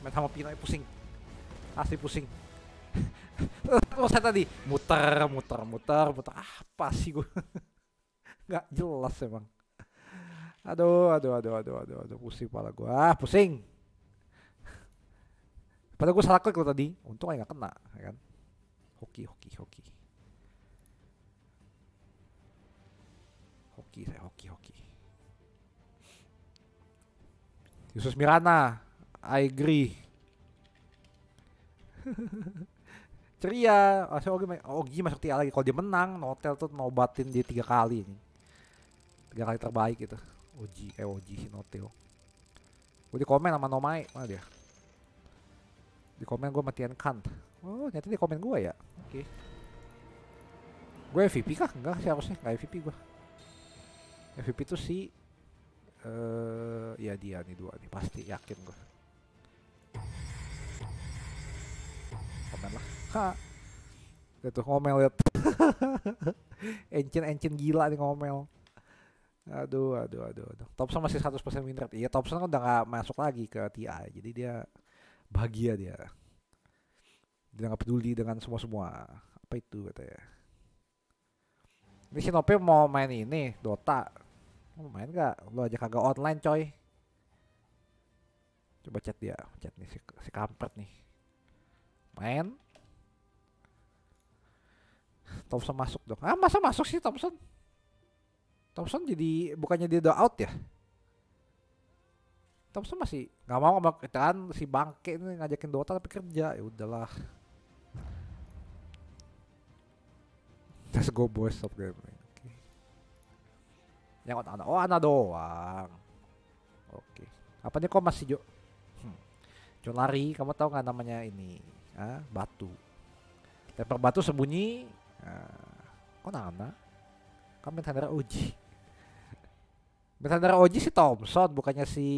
Main sama Pino eh, pusing. Asli pusing. Oh, saya tadi muter muter muter muter apa sih gue? Enggak jelas emang. Aduh, aduh, aduh, aduh, aduh, aduh, pusing pala gua. Ah, pusing. Padahal gue salah klik lo tadi. Untung aja gak kena, ya kan? Hoki, hoki, hoki. Hoki, saya hoki, hoki. Yusus Mirana, I agree. Ceria, asal Ogi, Ogi masuk tiga lagi. Kalau dia menang, Notel tuh nobatin dia tiga kali ini. Tiga kali terbaik gitu. Oji, eh Oji, Notel. Gue di komen sama Nomai, mana dia? Di komen gue matian kant. Oh, ternyata di komen gue ya. Oke. Okay. Gue MVP kah? Enggak sih harusnya. nggak MVP gue. MVP tuh si... eh uh, ya dia nih dua nih. Pasti yakin gue. Komen lah. Ha! Itu ngomel ya Encin-encin gila nih ngomel. Aduh, aduh, aduh, aduh. Thompson masih 100% win rate. Iya, Thompson kan udah gak masuk lagi ke TI. Jadi dia bahagia dia dia nggak peduli dengan semua semua apa itu katanya ini Shinobi mau main ini Dota mau main gak lu aja kagak online coy coba chat dia chat nih si, si kampret nih main Thompson masuk dong ah masa masuk sih Thompson Thompson jadi bukannya dia udah out ya Thompson masih nggak mau sama kan si bangke ini ngajakin Dota tapi kerja ya udahlah let's go boys stop gaming okay. yang anak oh anak doang oke okay. apa nih kok masih jo hmm. lari kamu tahu nggak namanya ini ah batu lempar batu sembunyi ah, kok nana kamu tanda uji Misalnya Oji si Thompson bukannya si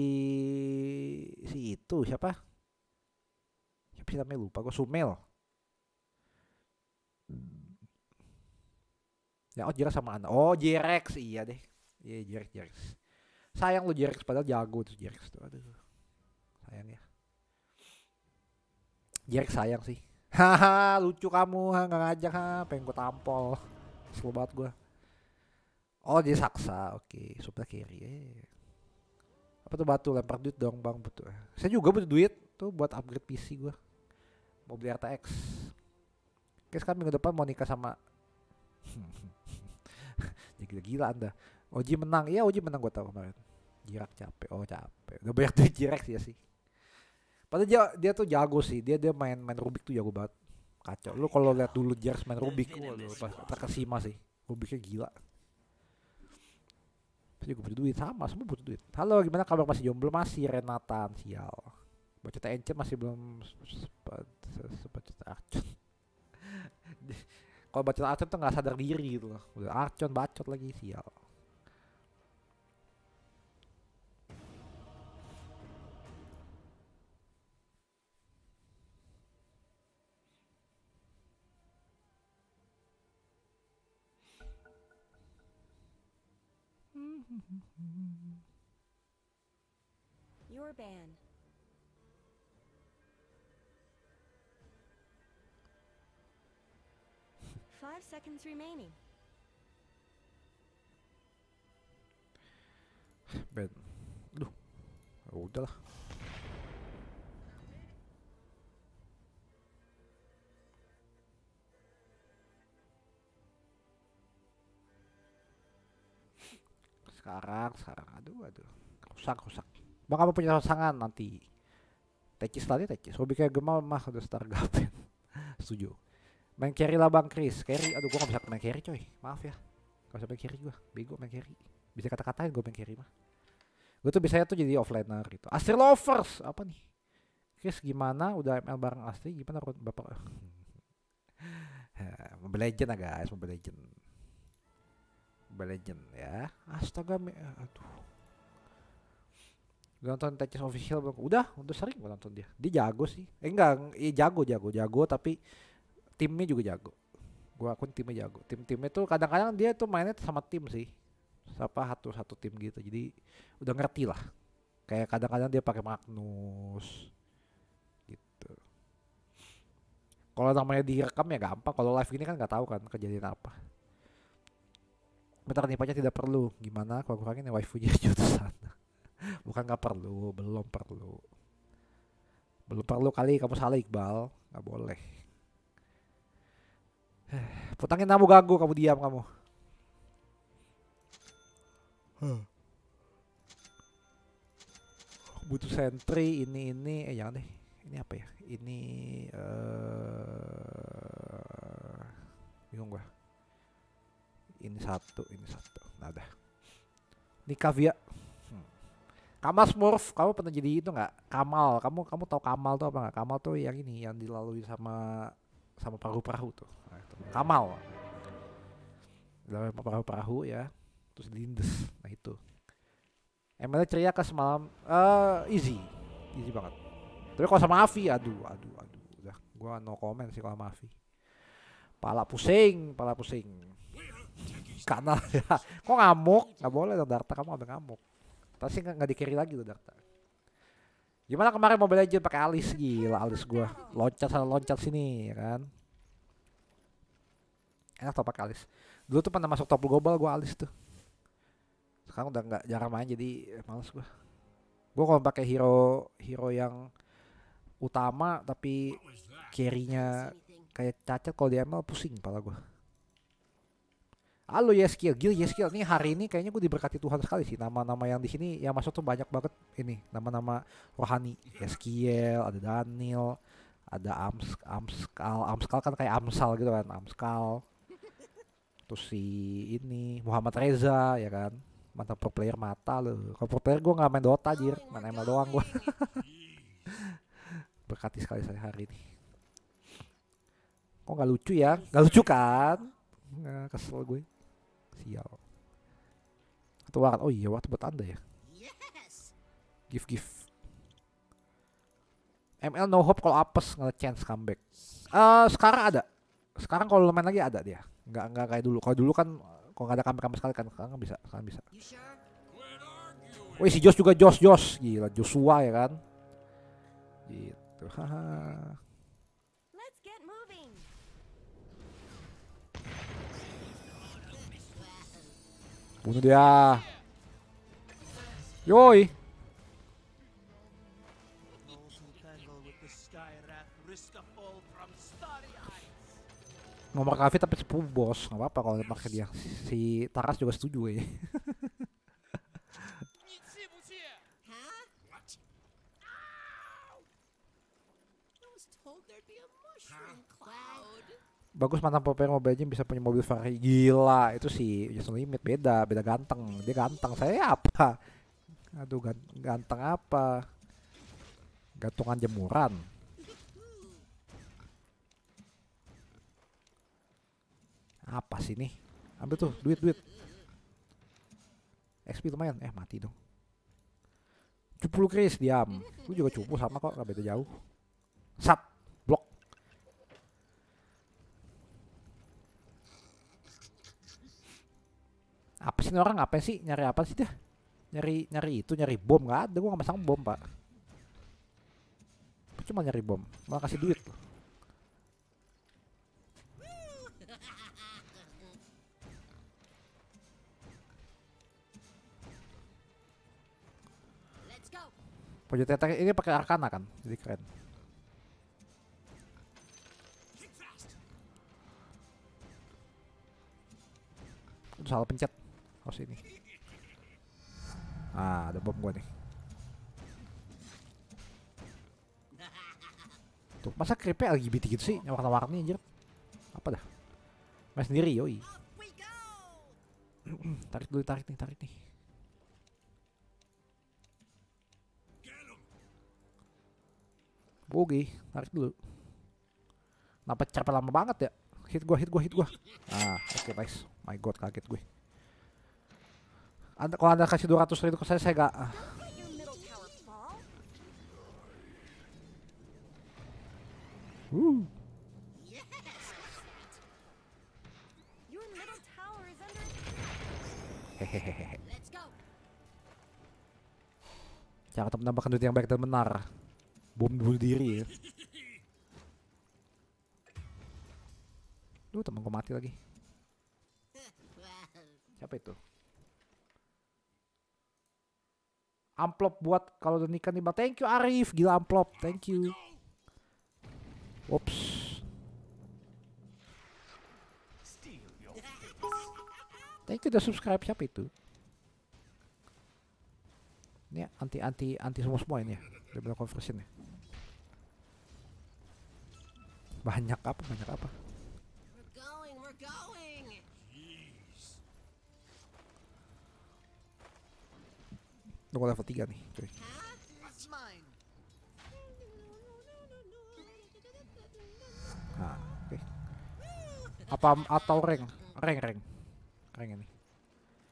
si itu siapa? Siapa sih namanya lupa gue Sumel. Ya oh Jerex sama anak. Oh Jerex iya deh. Iya yeah, Jerex Jerex. Sayang lu Jerex padahal jago tuh Jerex tuh. Aduh. Sayang ya. Jerex sayang sih. Haha lucu kamu ha nggak ngajak ha pengen gue tampol. Slow banget gue. Oh jadi Saksa, oke, okay. sebelah kiri. Eh. Apa tuh batu lempar duit dong bang betul. Saya juga butuh duit tuh buat upgrade PC gue. Mau beli RTX. Oke sekarang minggu depan mau nikah sama. Gila-gila anda. Oji menang, iya Oji menang gue tau kemarin. Jirak capek, oh capek. Udah banyak duit Jirak sih ya sih. Padahal dia, dia tuh jago sih, dia dia main main Rubik tuh jago banget. Kacau. Lu kalau lihat dulu Jirak main Rubik, lu pas terkesima sih. Rubiknya gila juga butuh duit sama semua butuh duit halo gimana kabar masih jomblo masih Renatan sial Baca encet masih belum sempat sempat acun kalau baca acun tuh nggak sadar diri gitu loh udah acun bacot lagi sial your ban. Five seconds remaining. Ben, duh, ya lah. sekarang sekarang aduh aduh rusak rusak Bang apa punya pasangan nanti? Tekis tadi tekis. Hobi kayak gemal mah udah star gapin. Setuju. Main carry lah Bang Chris. Carry, aduh gua gak bisa main carry coy. Maaf ya. Gak bisa main carry gua. Bego main carry. Bisa kata-katain gua main carry mah. Gue tuh biasanya tuh jadi offliner gitu. Astri lovers apa nih? Chris gimana? Udah ML bareng Astri gimana bapak? Mobile Legend lah guys, Mobile Legend. Mobile Legend ya. Astaga, aduh gue nonton Tetris official bang udah udah sering gue nonton dia dia jago sih eh, enggak iya jago jago jago tapi timnya juga jago gue akun timnya jago tim timnya tuh kadang-kadang dia tuh mainnya sama tim sih siapa satu satu tim gitu jadi udah ngerti lah kayak kadang-kadang dia pakai Magnus gitu kalau namanya direkam ya gampang kalau live ini kan nggak tahu kan kejadian apa bentar nih pajak tidak perlu gimana aku kurangin ya waifunya jutusan bukan nggak perlu belum perlu belum perlu kali kamu salah Iqbal nggak boleh putangin kamu ganggu kamu diam kamu hmm. butuh sentri ini ini eh jangan deh ini apa ya ini uh, bingung gua ini satu ini satu nada ini kaviar Kamal Smurf, kamu pernah jadi itu nggak? Kamal, kamu kamu tahu Kamal tuh apa nggak? Kamal tuh yang ini yang dilalui sama sama perahu-perahu tuh. Nah, Kamal. Dilalui perahu-perahu ya. Terus dindes, Nah itu. Emangnya ceria ke semalam uh, easy. Easy banget. Tapi kalau sama Avi, aduh, aduh, aduh. Udah, gua no comment sih kalau sama Avi. Pala pusing, pala pusing. Karena ya, kok ngamuk? Gak boleh dong Darta, kamu ngambil ngamuk tapi nggak nggak di carry lagi tuh Darta. Gimana kemarin Mobile Legend pakai alis gila alis gua. Loncat sana loncat sini ya kan. Enak tau pakai alis. Dulu tuh pernah masuk top global gua alis tuh. Sekarang udah nggak jarang main jadi males gua. Gua kalau pakai hero hero yang utama tapi carry-nya kayak cacat kalau dia ML pusing pala gua. Halo Yeskiel, Gil Yeskiel nih hari ini kayaknya gue diberkati Tuhan sekali sih nama-nama yang di sini yang masuk tuh banyak banget ini nama-nama rohani Yeskiel, ada Daniel, ada Ams Amskal, Amskal kan kayak Amsal gitu kan, Amskal. Terus si ini Muhammad Reza ya kan, mata pro player mata lo. Kalau pro player gue nggak main Dota jir, oh, main ML doang gue. berkati sekali saya hari ini. Kok nggak lucu ya? Nggak lucu kan? Nah, kesel gue sial atau wakat oh iya waktu buat anda ya give give ML no hope kalau apes nggak chance comeback uh, sekarang ada sekarang kalau main lagi ada dia nggak nggak kayak dulu kalau dulu kan kalau nggak ada comeback sama sekali kan sekarang bisa sekarang bisa Wih si Jos juga Jos Jos gila Joshua ya kan gitu haha bunuh dia, Yoi. nomor kafe tapi sepupu bos, nggak apa-apa kalau pakai dia. Si Taras juga setuju ya. bagus mantan pemain Mobile Legends bisa punya mobil Ferrari gila itu sih just limit beda beda ganteng dia ganteng saya apa aduh ganteng apa gantungan jemuran apa sih nih ambil tuh duit duit XP lumayan eh mati dong cupu Chris diam lu juga cupu sama kok gak beda jauh sat apa sih orang apa sih nyari apa sih dah nyari nyari itu nyari bom nggak ada gue nggak masang bom pak cuma nyari bom malah kasih duit loh. Pojok tetek ini pakai arkana kan, jadi keren. Udah salah pencet ke oh, sini. Ah, ada bom gua nih. Tuh, masa creepnya LGBT gitu sih? Yang warna-warni anjir. Apa dah? Main sendiri, yoi. tarik dulu, tarik nih, tarik nih. Bogi, tarik dulu. Kenapa capek lama banget ya? Hit gua, hit gua, hit gua. Ah, oke okay, nice. My god, kaget gue. Anda, kalau Anda kasih 200 ribu ke saya, saya gak... Ah. Hehehehe. Hehehe. Cara untuk menambahkan duit yang baik dan benar. Bom bunuh diri ya. Duh temen gue mati lagi. Siapa itu? amplop buat kalau udah nikah nih bang thank you Arif gila amplop thank you oops Thank you udah subscribe siapa itu? Ini anti anti anti semua semua ini ya. Dia bilang conversion ya. Banyak apa? Banyak apa? Tengo la fatiga, nih cuy. Nah, oke. Okay. Apa atau reng, reng reng, reng ini.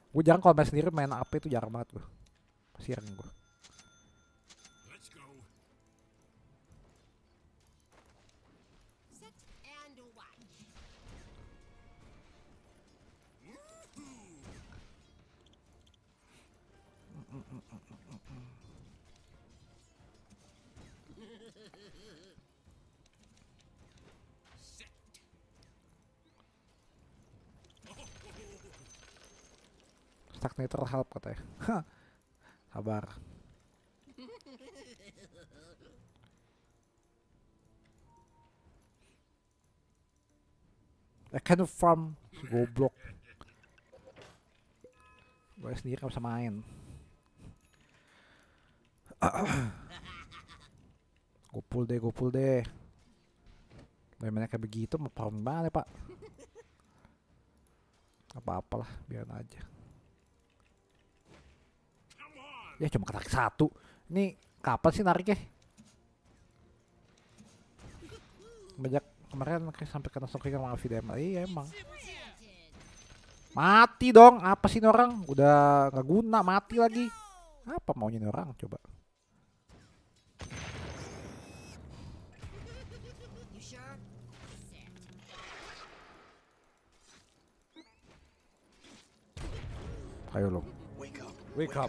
Gue jarang kalau main sendiri main AP itu jarang banget gue. Masih rank gue. Terminator help katanya. Hah. Sabar. I eh, can farm goblok. Gue sendiri gak bisa main. gopul deh, gopul deh. Mainnya kayak begitu, mau farm banget ya, Pak apa-apalah biarin aja Ya cuma ketarik satu. Ini kapan sih nariknya? Banyak kemarin kan sampai kena sokri sama Avidem. Iya emang. Mati dong. Apa sih ini orang? Udah nggak guna, mati lagi. Apa maunya ini orang? Coba. Ayo lo. Wake up. Wake up.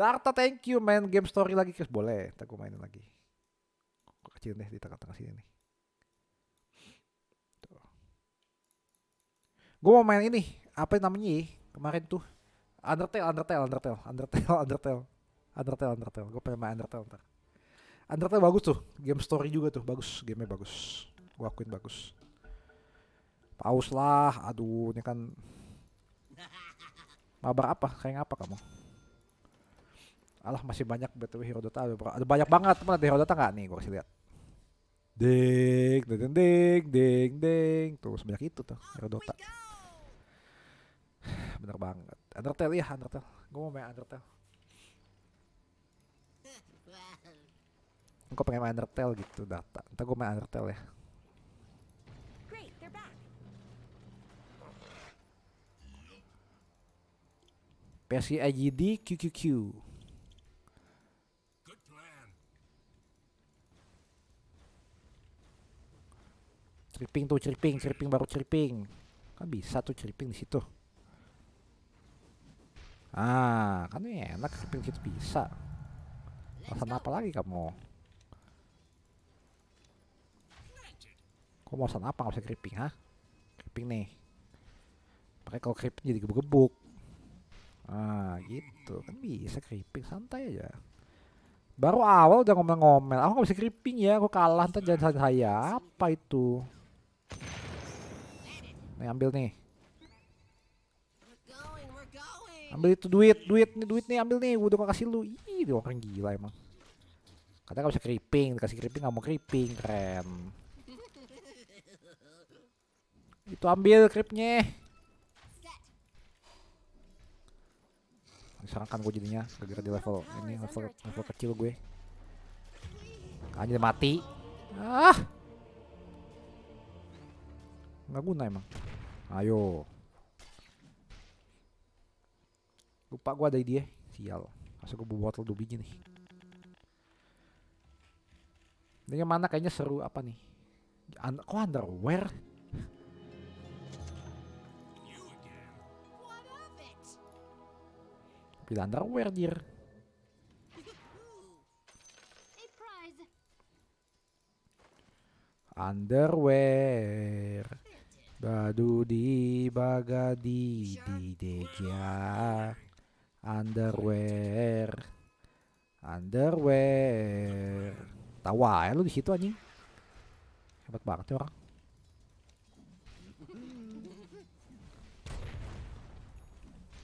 Darta thank you main game story lagi Chris boleh tak gue mainin lagi gue kecil deh di tengah-tengah sini nih gue mau main ini apa namanya kemarin tuh Undertale Undertale Undertale Undertale Undertale Undertale Undertale gue pengen main Undertale ntar Undertale bagus tuh game story juga tuh bagus gamenya bagus gue akuin bagus paus lah aduh ini kan mabar apa kayak apa kamu alah masih banyak betul hero ada, ada banyak banget teman ada Dota nggak nih gue kasih lihat ding ding ding ding ding tuh sebanyak itu tuh hero Dota bener banget Undertale ya Undertale gua mau main Undertale gue pengen main Undertale gitu data entar gua main Undertale ya PSG IGD QQQ Ceriping tuh ceriping, ceriping baru ceriping. Kan bisa tuh ceriping di situ. Ah, kan enak ceriping itu bisa. Masan apa lagi kamu? Kok mau alasan apa nggak bisa creeping, ha? Creeping nih. Pakai kalau creeping jadi gebuk-gebuk. Ah, gitu. Kan bisa creeping, santai aja. Baru awal udah ngomel-ngomel. Aku nggak bisa creeping ya, aku kalah ntar jangan saya. Apa itu? Nih ambil nih. Ambil itu duit, duit nih duit nih ambil nih. Udah gua kasih lu. Ih, dia orang gila emang. Katanya gak bisa creeping, dikasih creeping gak mau creeping, keren. Itu ambil creepnya. disarankan gue jadinya gara-gara di level ini level level kecil gue. jadi mati. Ah nggak guna emang ayo lupa gua ada dia sial masuk gue botol dua biji nih ini mana kayaknya seru apa nih Un kok underwear pilih underwear dir underwear Badu di bagadi di degia ya. underwear underwear tawa ya lu di situ anjing hebat banget ya orang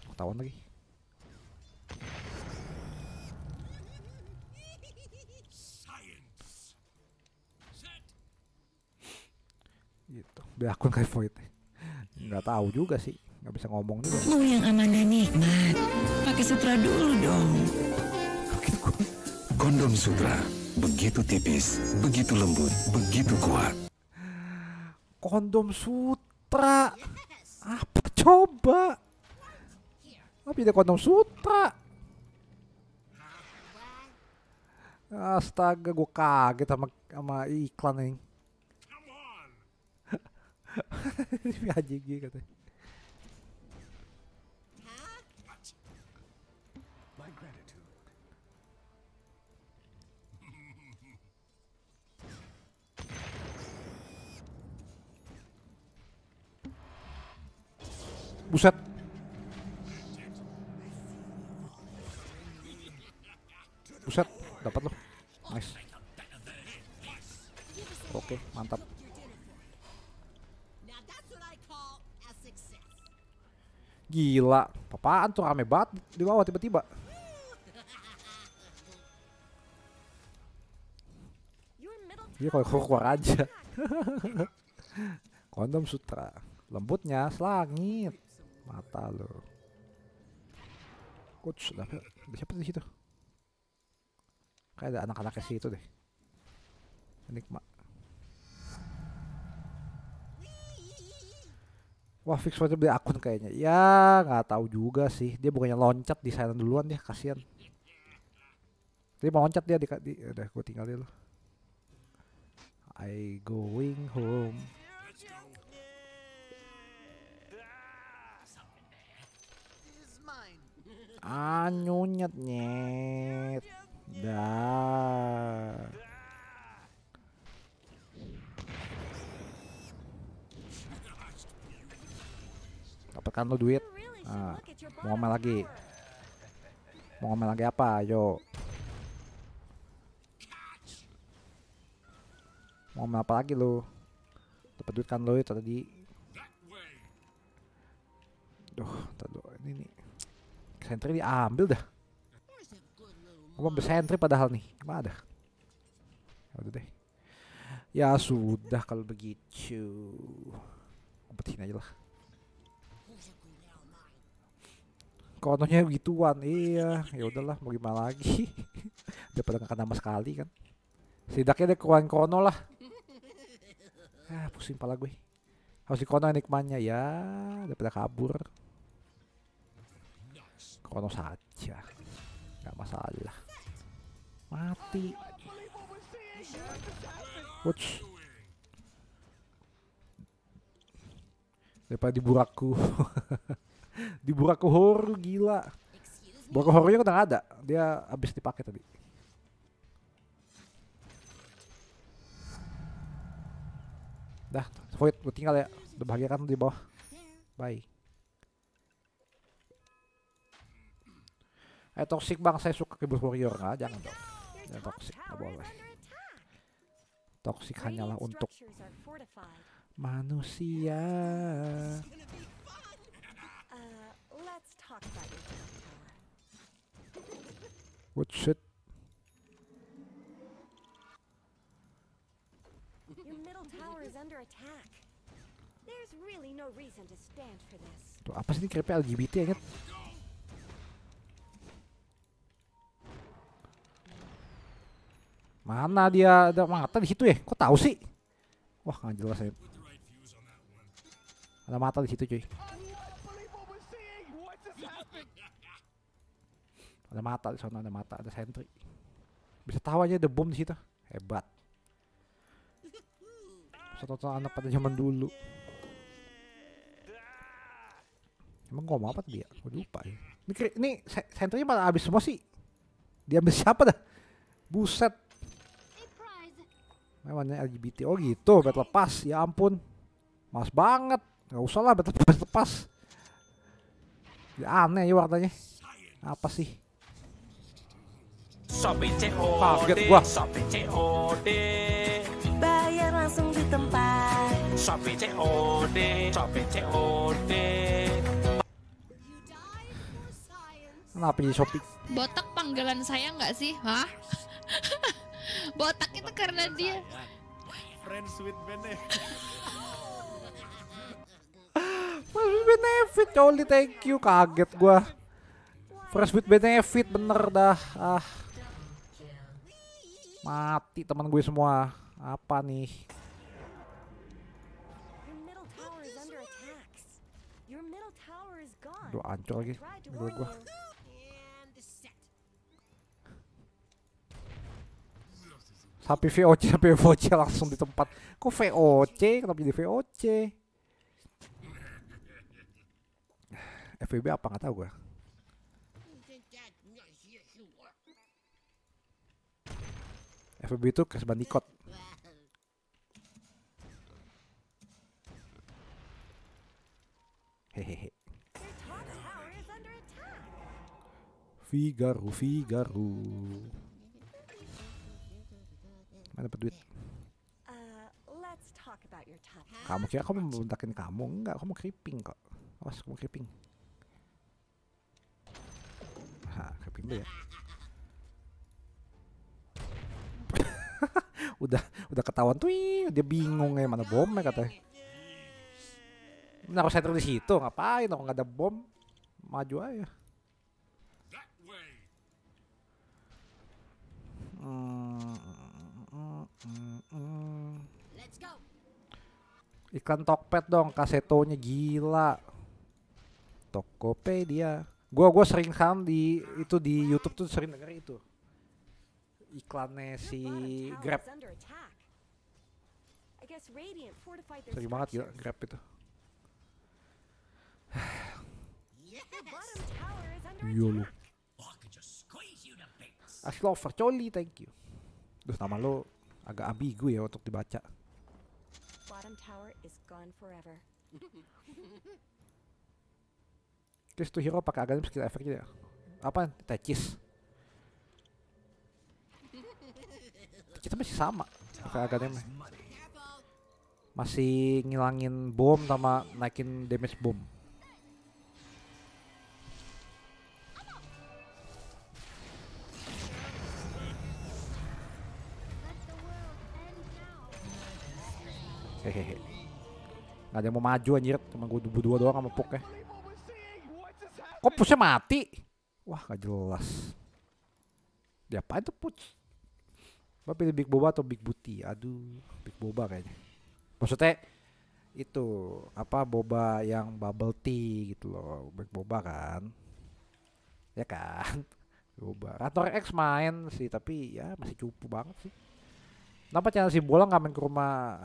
ketahuan lagi di akun kayak Void iya. nggak tahu juga sih nggak bisa ngomong juga lu yang aman dan nikmat pakai sutra dulu dong kondom sutra begitu tipis begitu lembut begitu kuat kondom sutra apa coba apa ini kondom sutra Astaga, gue kaget sama sama iklan nih. anjing gue iya kata My gratitude. Buset. Buset, dapat loh. Nice. Oke, mantap. Gila, apaan tuh rame banget di bawah tiba-tiba. Iya kalau keluar aja. Kondom sutra, lembutnya selangit. Mata lo. Coach, lah, siapa di situ? Kayak ada anak-anaknya situ deh. Nikmat. Wah fix banget beli akun kayaknya. Ya nggak tahu juga sih. Dia bukannya loncat di sana duluan ya kasihan. Dia mau loncat dia di, di udah gue tinggal dulu. I going home. Anyunyet ah, nyet. Dah. dapatkan lo duit nah, mau ngomel lagi mau ngomel lagi apa yo mau ngomel apa lagi lo dapat duit kan lo itu tadi duh tadi ini nih sentri diambil dah Gua sentri padahal nih mana dah ya udah deh ya sudah kalau begitu umpetin aja lah kononnya gituan iya ya udahlah mau gimana lagi pada nggak nama sekali kan setidaknya dia kawan kono lah ah pusing pala gue harus di kono nikmannya ya daripada kabur kono saja nggak masalah mati watch, daripada diburaku di Burakohor gila Burakohornya udah ada dia habis dipakai tadi dah void gue tinggal ya udah bahagia kan di bawah bye eh toxic bang saya suka keyboard warrior nggak jangan dong ya toxic nggak boleh toxic hanyalah untuk manusia What shit? Your middle tower is under attack. There's really no reason to stand for this. Tuh apa sih ini crepe LGBT ya kan? Mana dia ada mata di situ ya? Kok tahu sih? Wah, nggak jelas ya. Ada mata di situ, cuy. Ada mata di sana, ada mata, ada sentri Bisa tahu aja ada bom di situ. Hebat. Satu anak pada zaman dulu. Emang gua mau apa dia ya? Gua lupa ya. Ini, ini senternya malah habis semua sih. dia Diambil siapa dah? Buset. Memangnya LGBT. Oh gitu, battle lepas Ya ampun. Mas banget. Gak usah lah battle lepas Ya, aneh ya warnanya. Apa sih? Shopee COD, Kaget gua. Shopee COD. Bayar langsung di tempat. Shopee COD, Shopee COD. Kenapa di Shopee? Botak panggilan saya nggak sih? Hah? Botak itu karena dia Friends with benefit. Friends with benefit, Coli thank you, kaget gua. Fresh with benefit bener dah. Ah. Mati teman gue semua. Apa nih? Aduh ancol lagi gue gue Sapi VOC Sapi VOC langsung di tempat Kok VOC Kenapa jadi VOC FVB apa nggak tahu gue FB itu Crash Bandicoot. Hehehe. Figaro, Figaro. Mana dapat uh, Kamu kira kamu membentakin kamu? Enggak, kamu creeping kok. Awas, kamu creeping. Hah, creeping deh udah udah ketahuan tuh dia bingung ya mana bomnya katanya saya terus di situ ngapain kok nggak ada bom maju aja Ikan hmm. tokpet Iklan dong, kasetonya gila. Tokopedia. Gua gua sering kan di itu di YouTube tuh sering denger itu iklannya si Grab. Sering banget gila Grab itu. Yolo. Aslover, Choli, thank you. Terus nama lo agak ambigu ya untuk dibaca. Bottom tower Terus tuh hero pakai agan skill efeknya ya? Apa? Tecis. kita masih sama pakai masih ngilangin bom sama naikin damage bom hehehe nggak ada yang mau maju anjir cuma gue berdua doang sama puk ya kok pushnya mati wah gak jelas dia apa itu push apa pilih Big Boba atau Big buti? Aduh, Big Boba kayaknya. Maksudnya itu apa boba yang bubble tea gitu loh, Big Boba kan? Ya kan? Boba. Kantor X main sih, tapi ya masih cupu banget sih. Kenapa channel si bola nggak main ke rumah?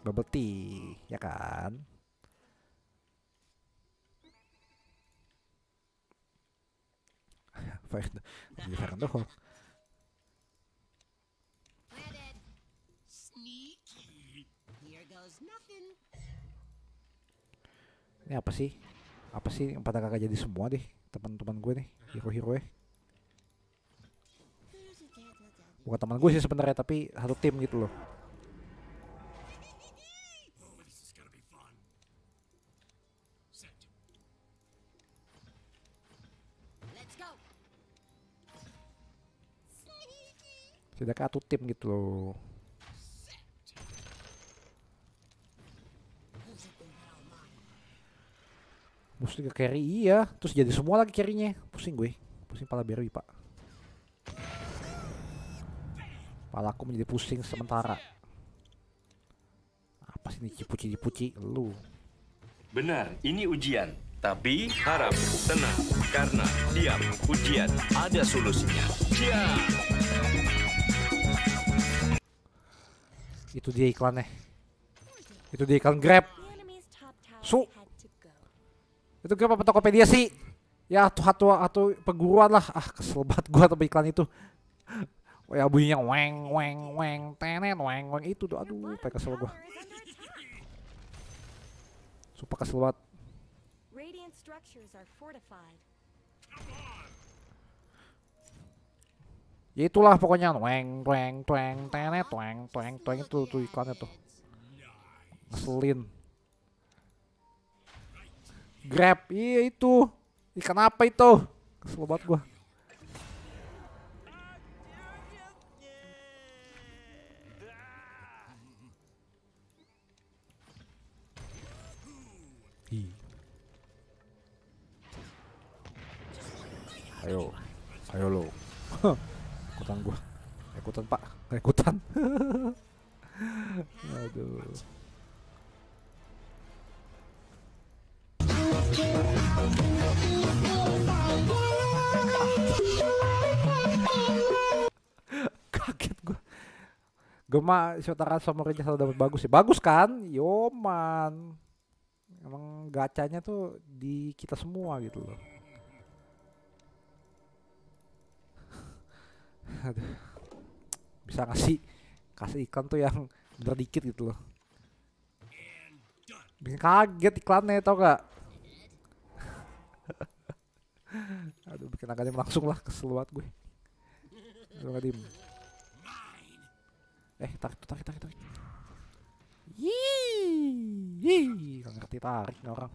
Bubble tea, ya kan? Ini apa sih? Apa sih pada kakak jadi semua deh teman-teman gue nih hero-hero ya. Bukan teman gue sih sebenarnya tapi satu tim gitu loh. Tidak satu tim gitu loh. Mesti ke carry iya, terus jadi semua lagi carrynya. Pusing gue. Pusing pala berry Pak. aku menjadi pusing sementara. Apa sih ini cipuci-cipuci lu? Benar, ini ujian. Tapi harap tenang karena diam ujian ada solusinya. Itu dia iklannya. Itu dia iklan Grab. Su. Itu Grab apa Tokopedia sih? Ya tuh atau atau peguruan lah. Ah kesel banget gua sama iklan itu. Oh ya bunyinya weng weng weng tenen weng weng itu tuh aduh pakai kesel gua. Sumpah kesel banget ya itulah pokoknya tueng tueng tueng tene tueng tueng tueng itu tuh iklannya tuh ngeselin grab iya itu ikan apa itu kesel banget gua Ayo, ayo lo. ikutan gua ikutan pak ikutan aduh kaget gua Gema Shotara sama rinja selalu dapat bagus sih. Bagus kan? Yoman. Emang gacanya tuh di kita semua gitu loh. aduh, bisa ngasih kasih iklan tuh yang bener dikit gitu loh bikin kaget iklannya tau gak aduh bikin agaknya langsung lah kesel gue nggak ngadim eh tarik tarik tarik tarik Yee, yee, gak ngerti tarik orang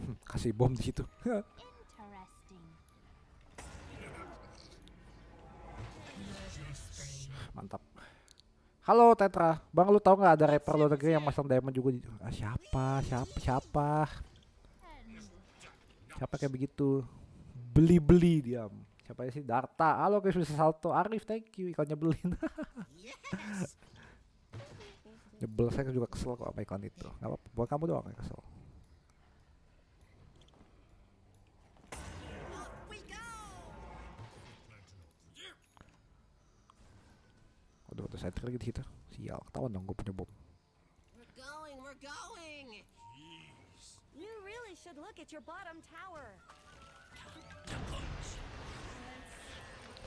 Hmm, kasih bom di situ. Mantap. Halo Tetra, bang lu tahu nggak ada rapper luar negeri yang masang diamond juga? Ah, siapa? Siapa? Siapa? Siapa kayak begitu? Beli-beli diam. Siapa sih Darta? Halo guys bisa salto Arif, thank you ikannya beliin. Nyebel saya juga kesel kok sama iklan itu. Gak apa, buat kamu doang yang kesel. Aduh, udah saya lagi di situ. Sial, ketahuan dong gue punya bom.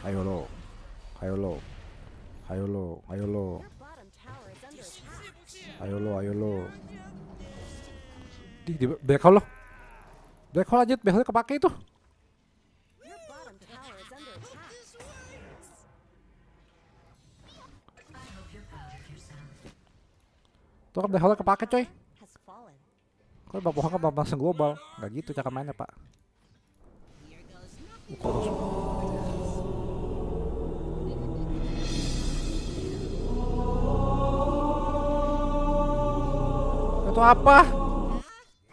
Ayo lo. Ayo lo. Ayo lo, ayo lo. Ayo lo, ayo lo. Di, di back hole lo. Back hole aja hole kepake itu. Tuh kan hole kepake coy. Kok bapak bohong kan langsung global. Gak gitu cara mainnya pak. Oh. itu apa?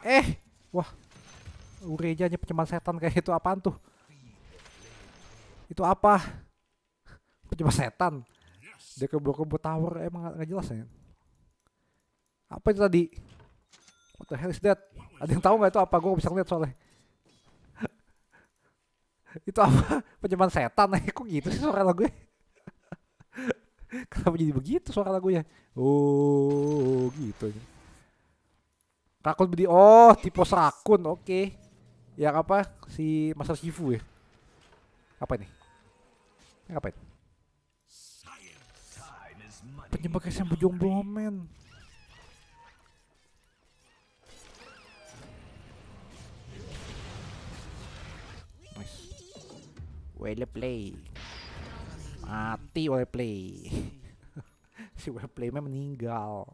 Eh, wah. Urejanya penjaman setan kayak itu apaan tuh? Itu apa? Penjaman setan. Dia kebo kebo tower emang nggak jelas ya. Apa itu tadi? What the hell is that? Ada yang tahu nggak itu apa? Gue bisa lihat soalnya. itu apa? Penjaman setan? Eh, kok gitu sih suara lagu gue? Kenapa jadi begitu suara lagunya? Oh, gitu. Rakun beli Oh, tipe rakun. Oke. Okay. Yang apa? Si Master Shifu ya. Apa ini? Yang apa ini? Penyebab SMP jomblo men. Nice. Well play. Mati well play. si well play meninggal.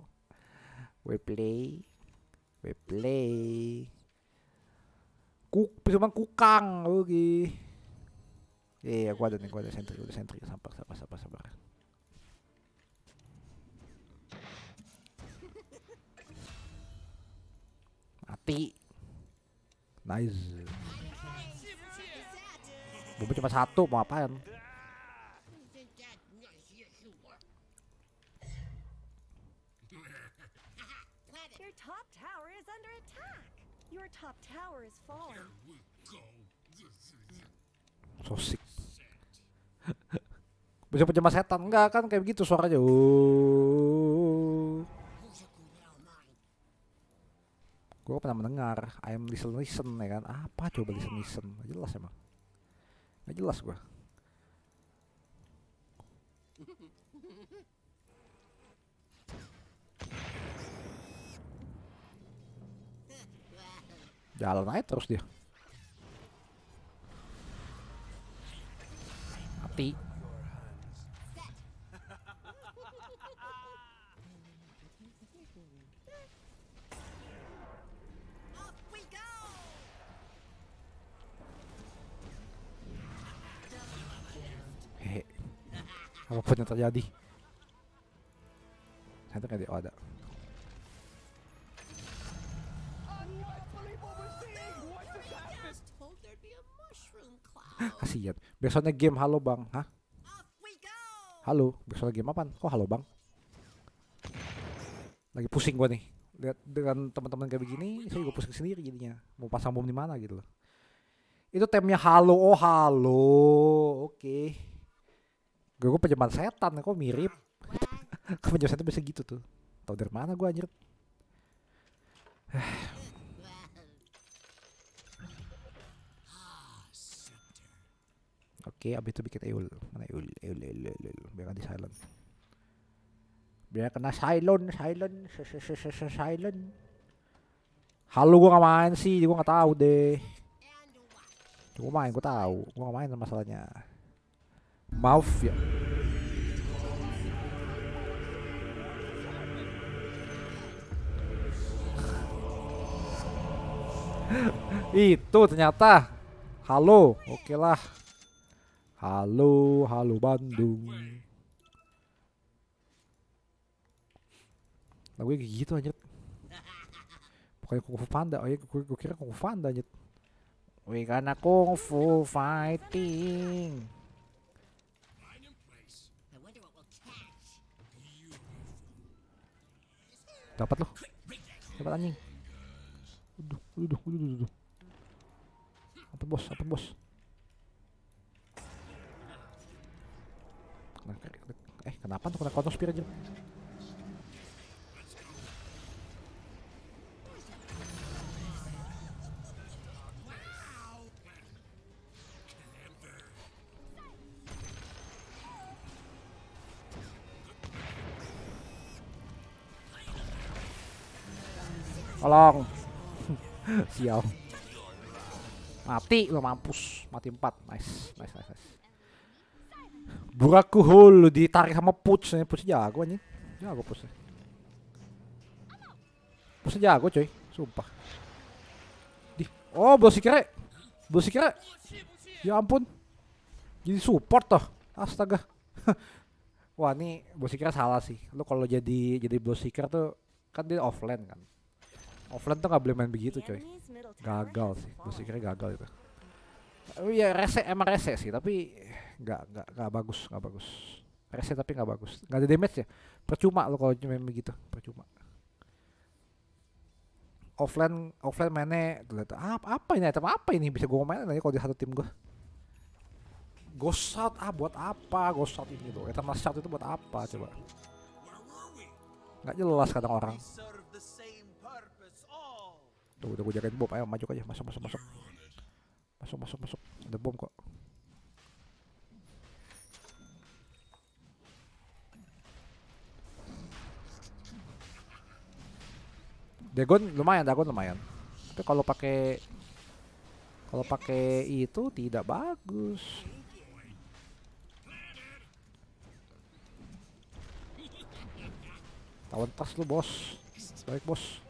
Well play. Weplay. Kuk, cuma kukang lagi. eh iya, aku ada nih, aku ada sentry, ada sentry, sabar, sabar, sabar, sabar. Mati. Nice. Bumi cuma satu, mau apaan? top tower is falling. Here we go. Sosik. Bisa penjema setan enggak kan kayak begitu suaranya. jauh, Gue pernah mendengar I am listen listen ya kan. Apa coba listen listen? Gak jelas emang. Gak jelas gue. Jalan aja terus dia. Mati. Apapun yang terjadi. Saya kan dia oh ada. Kasihan. Besoknya game halo bang, hah? Halo, besoknya game apa? Kok halo bang? Lagi pusing gua nih. Lihat dengan teman-teman kayak begini, saya juga pusing sendiri jadinya. Mau pasang bom di mana gitu loh. Itu temnya halo, oh halo, oke. Okay. Gue penjaman setan, kok mirip. penjaman setan bisa gitu tuh. Tahu dari mana gua anjir? Oke, abis itu bikin eul. Mana eul? eul, eul eul eul, Biar nanti silent. biar kena silent silent silent Halo, gua nggak main sih gua nggak tahu deh gua main gua tahu gua nggak main masalahnya maaf ya itu ternyata halo oke okay lah Halo, halo Bandung. Lagu kayak gitu aja? Pokoknya Kung Fu Panda, oh ya gue, gue kira Kung Fu Panda aja. We gonna Kung Fu fighting. Dapat loh. Dapat anjing. Udah, udah, udah, udah, Apa bos? Apa bos? eh kenapa tuh kena counter spear aja? Tolong. Sial. Mati lo mampus. Mati empat, Nice. Nice nice nice hol di tarik sama Puts nih. Puts jago anjing. Jago Puts. Puts jago coy. Sumpah. Di. Oh, bosikera, kira. Bosi kira. Ya ampun. Jadi support toh. Astaga. Wah, ini bosikera kira salah sih. Lu kalau jadi jadi bosi kira tuh kan dia offline kan. Offline tuh gak boleh main begitu coy Gagal sih, bosikera kira gagal itu Oh iya rese, emang rese sih tapi nggak nggak nggak bagus nggak bagus reset tapi nggak bagus nggak ada damage ya percuma lo kalau cuma begitu percuma offline offline mainnya lihat apa apa ini item apa ini bisa gue main nanti kalau di satu tim gue ghost ah buat apa ghost ini tuh item satu itu buat apa coba nggak jelas kadang orang tuh udah gue jagain bom ayo maju aja masuk masuk masuk masuk masuk masuk ada bom kok Dagon lumayan, Dagon lumayan. Tapi kalau pakai kalau pakai itu tidak bagus. Tawan tas lu bos, baik bos.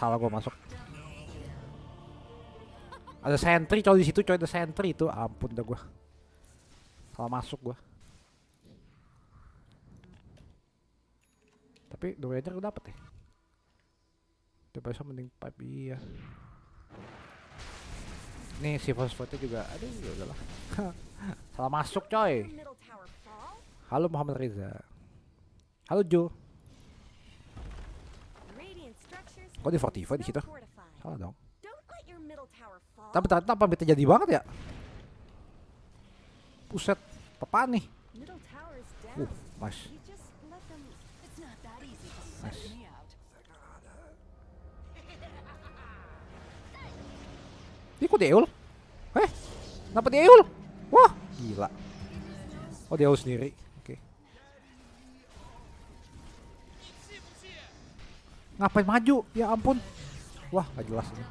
salah gua masuk ada sentry coy di situ coy ada sentry itu ampun dah gua salah masuk gua tapi aja gua dapet ya coba saya mending pipe iya nih si fosfatnya juga aduh ya udahlah salah masuk coy halo Muhammad Reza halo Joe Kok di fortify di situ? Salah dong. Tapi apa bete jadi banget ya. Puset, apaan nih? Uh, mas. Mas. Ikut Deul. Eh, kenapa Deul? Wah, gila. Oh, Deul sendiri. Ngapain maju? Ya ampun. Wah, gak jelas ini.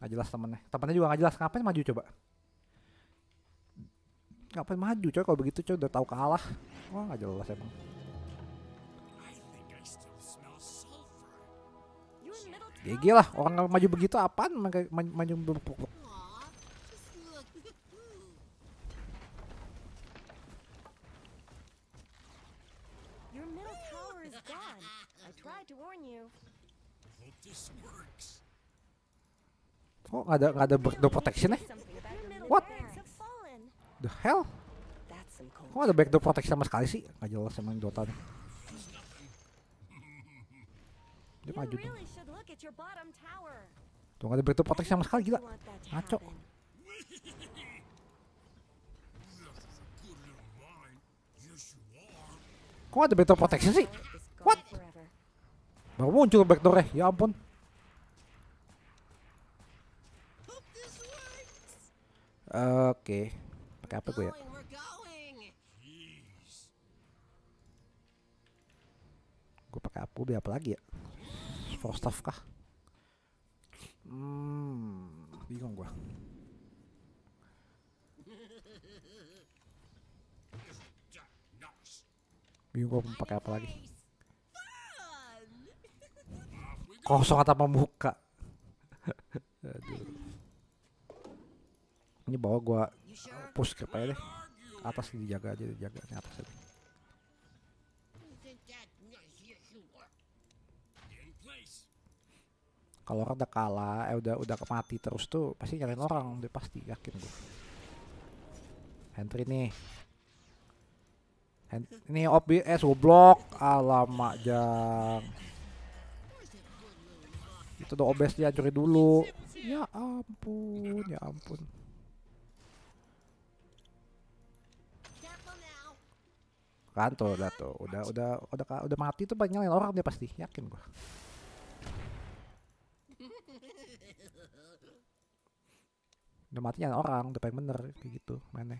Gak jelas temennya. Temennya juga gak jelas. Ngapain maju coba? Ngapain maju coba kalau begitu coba udah tahu kalah. Wah, gak jelas emang. GG lah, orang maju begitu apaan maju warn you. Oh, nggak ada nggak ada backdoor protection ya? What? The hell? Kok ada backdoor protection sama sekali sih? Gak jelas emang Dota nih. Dia maju tuh. Tuh nggak ada backdoor protection sama sekali gila. Ngaco. Kok ada backdoor protection sih? Baru muncul backdoor ya ampun. Oke, pakai apa gue ya? Gue pakai apa? Gue apa lagi ya? Force staff kah? Hmm, bingung gue. Bingung gue pakai apa lagi? kosong atau pembuka muka ini bawa gua push ke apa deh atas dijaga aja dijaga ini atas aja. kalau orang udah kalah eh udah udah mati terus tuh pasti nyalain orang udah pasti yakin gue entry nih Hand, ini obi eh goblok alamak jang itu udah obes dihancurin dulu ya ampun ya ampun kan tuh udah tuh udah udah udah udah mati tuh banyak orang dia pasti yakin gua udah matinya orang udah pengen bener kayak gitu mainnya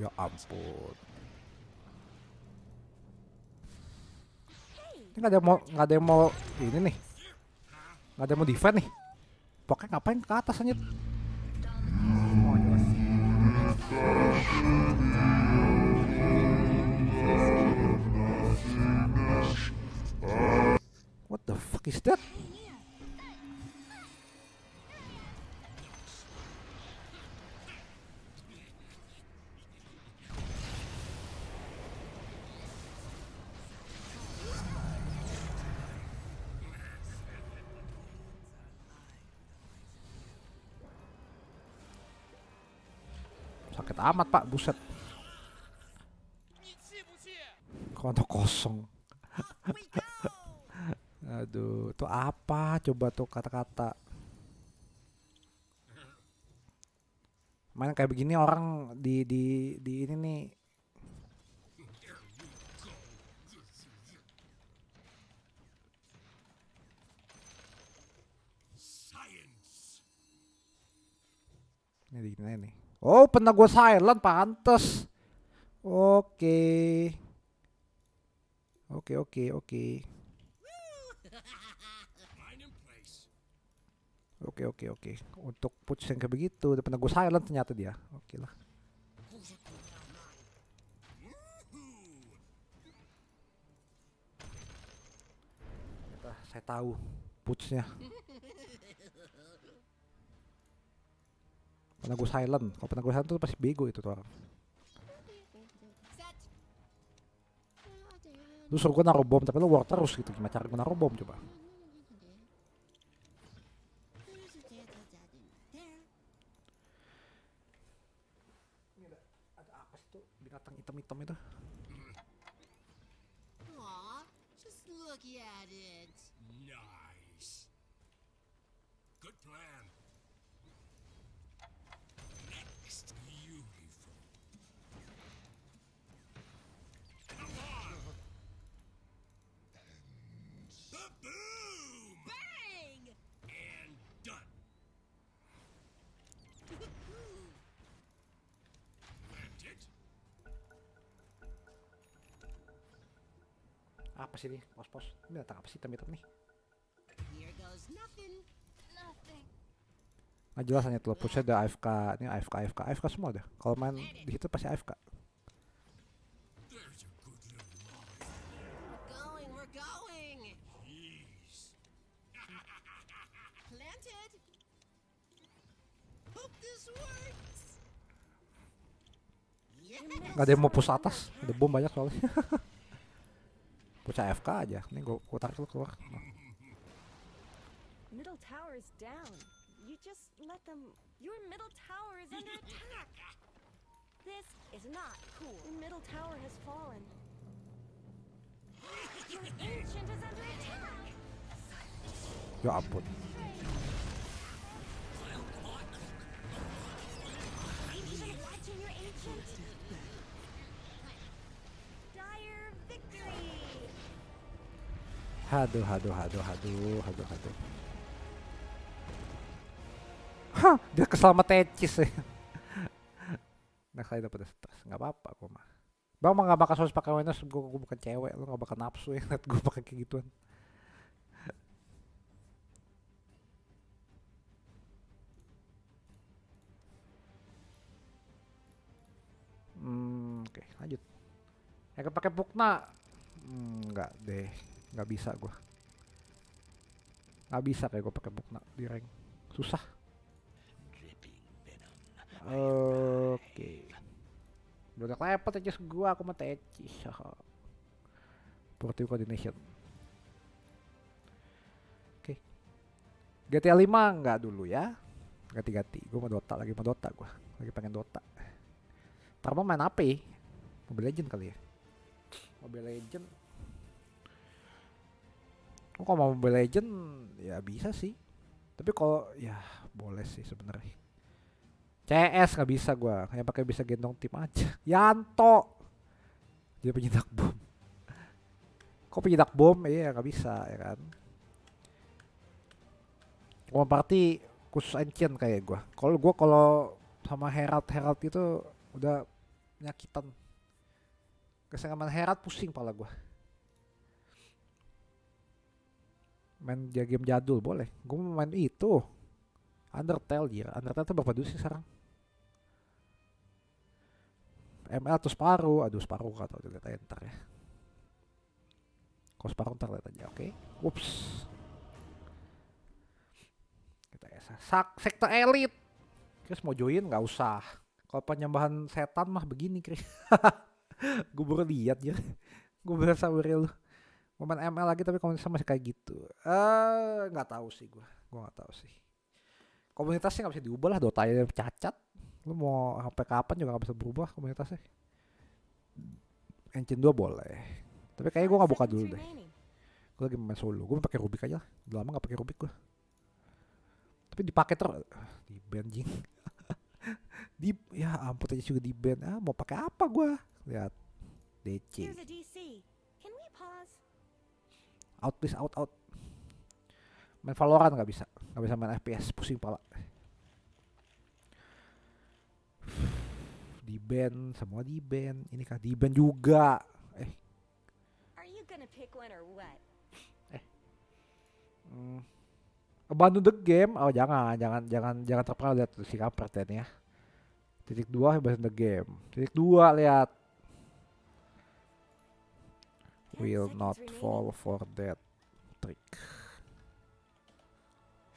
Ya ampun. Ini nggak ada yang mau nggak ada yang mau ini nih. Nggak ada yang mau defend nih. Pokoknya ngapain ke atas aja? What the fuck is that? amat pak buset kontak kosong aduh itu apa coba tuh kata-kata main kayak begini orang di di di ini nih Ini di nih. Oh, pernah gue silent, pantes. Oke. Okay. Oke, okay, oke, okay, oke. Okay. Oke, oke, oke. Untuk putus yang kayak begitu, udah pernah gue silent ternyata dia. Oke okay lah. saya tahu putusnya. gue silent kalau gue silent tuh pasti bego itu tuh lu suruh gue naruh bom tapi lu war terus gitu gimana cara gue naruh bom coba binatang hitam-hitam itu apa sih nih pos-pos ini datang apa sih hitam-hitam nih Nah jelas hanya telur pusat ada AFK ini AFK AFK AFK semua deh kalau main di situ pasti AFK Gak ada yang mau push atas, ada bom banyak soalnya. Which I AFK aja. Nih gua, gua tarik lu keluar. Middle tower is down. You just let them. Your middle tower is under attack. This is not cool. Middle tower has fallen. Your ancient is under attack. Ya ampun. Ah, Haduh, haduh, haduh, haduh, haduh, haduh. Hah, dia keselamat tecis ya. Nah, saya dapat stres, nggak apa-apa gue mah. Bang mah nggak bakal harus pakai awareness, gue, gue bukan cewek, lo nggak bakal nafsu ya, liat gue pakai kayak gituan. Hmm, oke okay, lanjut. Yang kepake Pukna, hmm, nggak deh nggak bisa gue nggak bisa kayak gue pakai bukna di rank susah oke okay. udah lepot aja gue aku mau teci Portive coordination oke okay. GTA 5 nggak dulu ya ganti-ganti gue mau Dota lagi mau Dota gue lagi pengen Dota Ntar mau main apa ya? Mobile Legend kali ya Mobile Legend kalau mau Mobile Legend ya bisa sih tapi kalau ya boleh sih sebenarnya CS nggak bisa gua kayak pakai bisa gendong tim aja Yanto dia penyedak bom kok penyedak bom iya nggak bisa ya kan Gua party khusus ancient kayak gua kalau gua kalau sama Herald Herald itu udah nyakitan. kesengaman Herald pusing pala gua main game jadul boleh gue mau main itu Undertale ya Undertale tuh berapa dulu sih sekarang ML atau separuh aduh separuh gak tau dilihat enter ya kalau Sparrow ntar lihat aja oke okay. ups kita esa Sak sektor elit Chris mau join gak usah kalau penyembahan setan mah begini Chris gue baru lihat ya gue berasa lu momen ML lagi tapi komunitasnya masih kayak gitu eh nggak tahu sih gue gue nggak tahu sih komunitasnya nggak bisa diubah lah Dota nya cacat lu mau sampai kapan juga nggak bisa berubah komunitasnya Engine 2 boleh tapi kayaknya gue nggak buka dulu deh gue lagi main solo gue pakai Rubik aja udah lama nggak pakai Rubik gue tapi dipakai terus di banjing di ya ampun aja juga di band ah mau pakai apa gue lihat DC out please out out main Valorant nggak bisa nggak bisa main FPS pusing pala di ban, semua di ban. ini kah di ban juga eh eh hmm. abandon the game oh jangan jangan jangan jangan terpengaruh lihat si pertanyaan ya titik dua abandon the game titik dua lihat will not fall for that trick.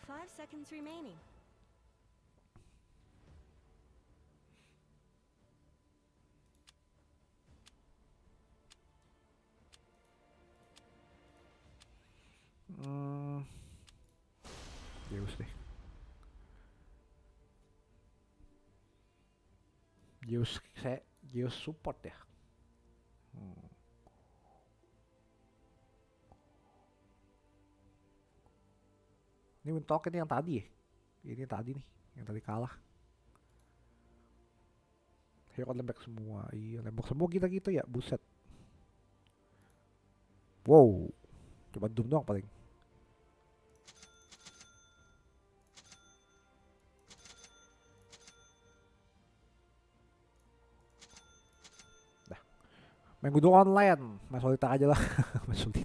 Five seconds remaining. Mm. Deus deh. Deus, Deus support ya. Hmm. Ini win token yang tadi ya? Ini tadi nih, yang tadi kalah. Hero kan lembek semua. Iya, lembek semua kita gitu ya, buset. Wow. Coba Doom doang paling. Nah. Main gudongan online. Main solitaire aja lah. Main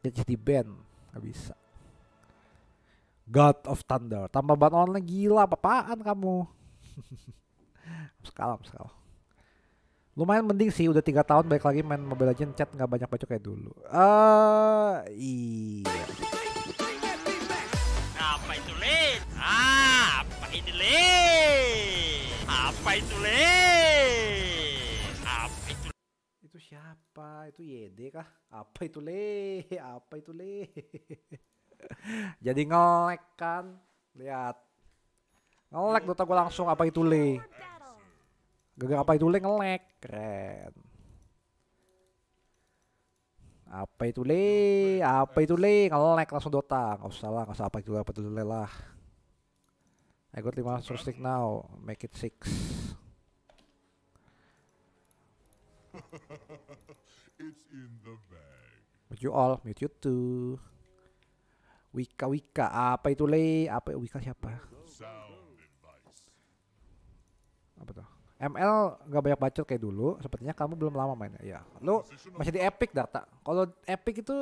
dia jadi band nggak bisa God of Thunder tambah ban online gila apaan kamu sekalam sekalam lumayan mending sih udah tiga tahun baik lagi main Mobile Legends chat nggak banyak baca kayak dulu Eh uh, iya apa itu lead? ah apa ini lead? apa itu lead? apa itu YD kah? Apa itu le? Apa itu le? Jadi ngelek kan? Lihat. Ngelek Dota gue langsung apa itu le? Gagal apa itu le ngelek. Keren. Apa itu le? Apa itu le? Ngelek langsung Dota. Gak usah lah, gak usah apa itu le, apa itu le lah. I got 500 stick now, make it 6. It's in the bag. Mute you all, mute you too. Wika Wika apa itu le? Apa Wika siapa? Apa tuh? ML nggak banyak bacot kayak dulu. Sepertinya kamu belum lama mainnya. Ya, lu masih di Epic data. Kalau Epic itu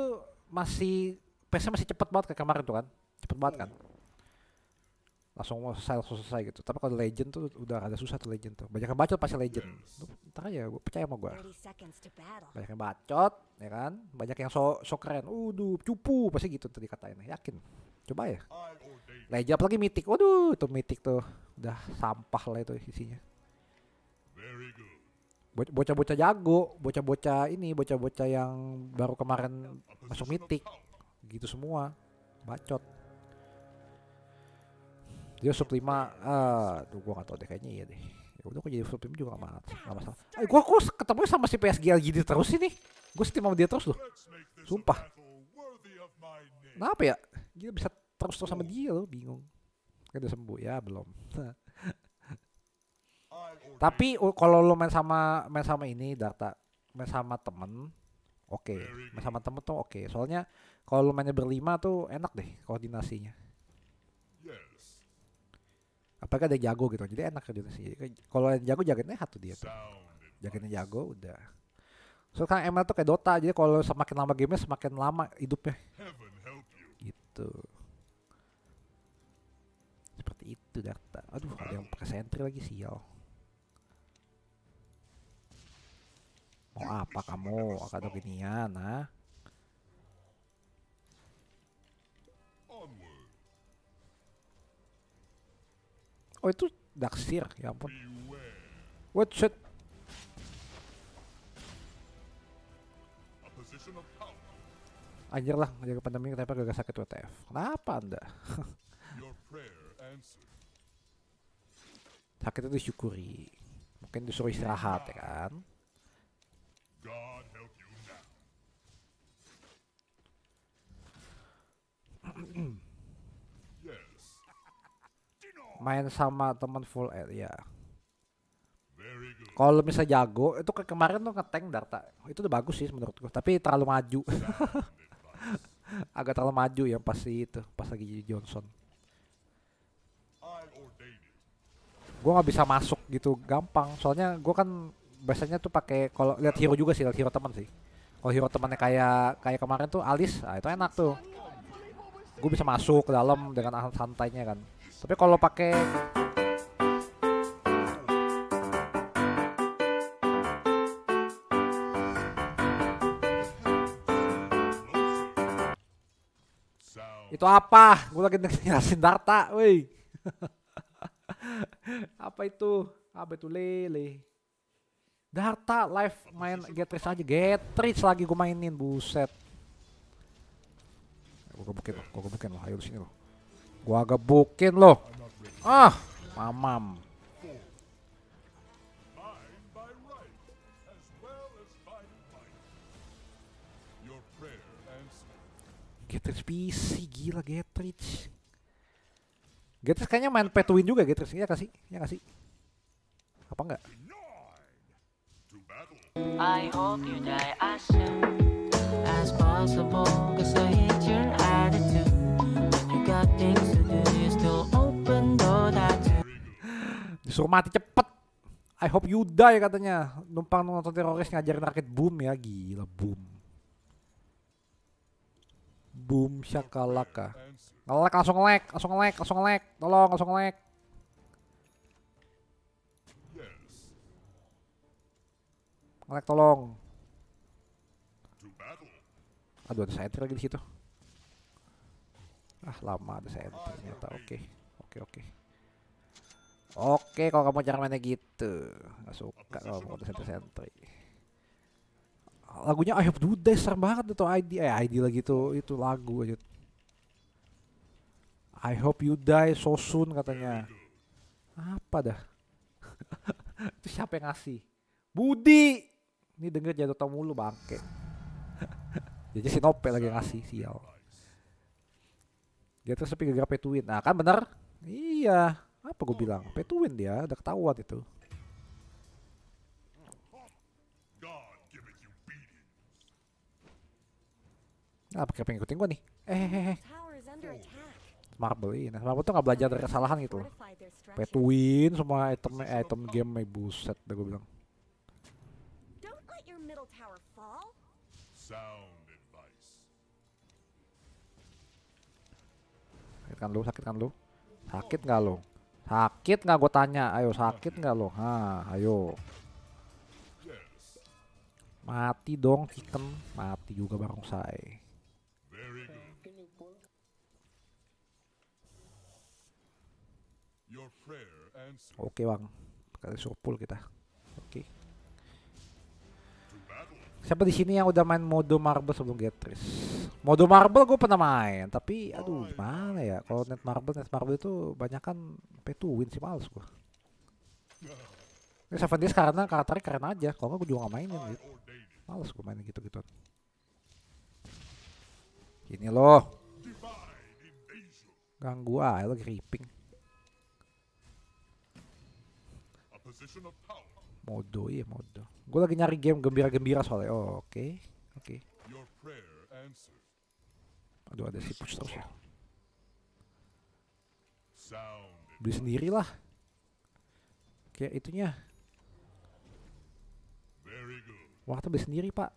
masih PC masih cepet banget kayak kemarin tuh kan? Cepet banget kan? langsung selesai langsung selesai gitu tapi kalau legend tuh udah ada susah tuh legend tuh banyak yang bacot pasti legend yes. ntar aja gue percaya sama gue banyak yang bacot ya kan banyak yang so so keren uduh cupu pasti gitu tadi katanya. yakin coba ya legend apalagi mitik waduh itu mitik tuh udah sampah lah itu isinya bocah-bocah jago bocah-bocah ini bocah-bocah yang baru kemarin masuk mitik gitu semua bacot dia sub 5 uh, tuh gua gak tau deh kayaknya iya deh ya udah kok jadi sub juga gak masalah gak masalah eh, gua kok ketemu sama si PSG LGD terus ini gua setim sama dia terus loh sumpah kenapa ya gila bisa terus terus sama dia loh bingung kan udah sembuh ya belum tapi kalau lo main sama main sama ini data main sama temen oke okay. main sama temen tuh oke okay. soalnya kalau lo mainnya berlima tuh enak deh koordinasinya apakah ada jago gitu jadi enak gitu sih kalau yang jago jaketnya satu dia tuh jaketnya jago udah so kan ML tuh kayak Dota jadi kalau semakin lama gamenya semakin lama hidupnya gitu seperti itu data aduh ada yang pakai sentri lagi sial mau apa kamu beginian, nah Oh itu daksir ya ampun. What shit? Anjir lah, jaga pandemi kenapa gak sakit WTF? Kenapa anda? sakit itu disyukuri. Mungkin disuruh istirahat ya kan? God main sama teman full air ya kalau misal jago itu ke kemarin tuh ngeteng Darta itu udah bagus sih menurutku tapi terlalu maju agak terlalu maju yang pasti itu pas lagi Johnson gue nggak bisa masuk gitu gampang soalnya gue kan biasanya tuh pakai kalau lihat hero juga sih lihat hero teman sih kalau hero temannya kayak kayak kemarin tuh Alis nah itu enak tuh gue bisa masuk ke dalam dengan santainya kan tapi kalau pakai Itu apa? Gue lagi ngerasin Darta, woi. apa itu? Apa itu lele? Darta live main getris aja. getris lagi gue mainin, buset. Gue gebukin loh, gue gebukin lah, Ayo sini loh. Gua gebukin loh. Ah, mamam. Getrich PC gila Getrich. Getrich kayaknya main pay to win juga Getrich. Iya kasih, iya kasih. Apa enggak? I hope you die as soon as possible Cause I hate your attitude When you got things disuruh mati cepet I hope you die katanya numpang nonton teroris ngajarin rakyat boom ya gila boom boom syakalaka, ngelek langsung ngelek langsung ngelek langsung ngelek tolong langsung ngelek ngelek tolong aduh ada sentry lagi di situ ah lama ada sentry ternyata oke okay. oke okay, oke okay. Oke kalau kamu jarang mainnya gitu Gak suka kalau mau sentri-sentri Lagunya I Hope Dude serem banget tuh ID Eh ID lagi tuh itu lagu aja I hope you die so soon katanya iya, Apa dah Itu siapa yang ngasih Budi Ini denger jatuh tau mulu bangke Jadi si Nope lagi ngasih sial Dia terus tapi gak gapet Nah kan bener Iya apa gue hmm. bilang petuin dia udah ketahuan itu Nah, pakai pengikutin gue nih. Eh, eh, eh. Marble ini. Nah, Marble tuh gak belajar dari kesalahan gitu loh. semua item eh, item game eh, buset deh gue bilang. Sound advice. Sakit kan lu, sakit kan lu? Sakit gak lu? Sakit nggak gue tanya? Ayo sakit nggak lo? Ha, ayo. Mati dong chicken, mati juga bang say, Oke okay, bang, kali sopul kita. Oke. Okay. Siapa di sini yang udah main mode marble sebelum Getris? Mode marble gue pernah main, tapi oh, aduh iya, gimana ya? Iya, kalau iya. net marble, net marble itu banyak kan pay to win sih males gue. Ini Seven Days karena karakternya keren aja. Kalau nggak gue juga nggak mainin gitu. Males gue mainin gitu-gitu. Ini loh. Ganggu aja lo gripping. Modo ya modo. Gue lagi nyari game gembira-gembira soalnya. Oh, oke. Oke. Aduh ada si push terus ya. Beli sendirilah. Kayak itunya. Waktu beli sendiri pak.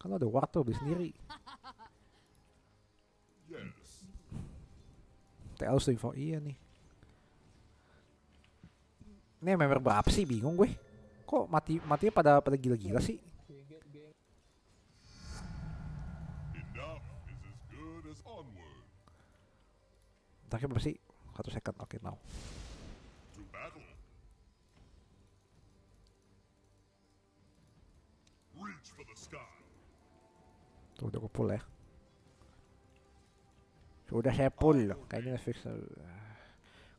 Kan ada waktu beli sendiri. Yes. TL sering for iya nih. Ini member berapa sih bingung gue. Kok mati matinya pada pada gila-gila sih? Terakhir berapa sih? Satu second, oke okay, now Tuh udah kepul ya Sudah saya pull Kayaknya fix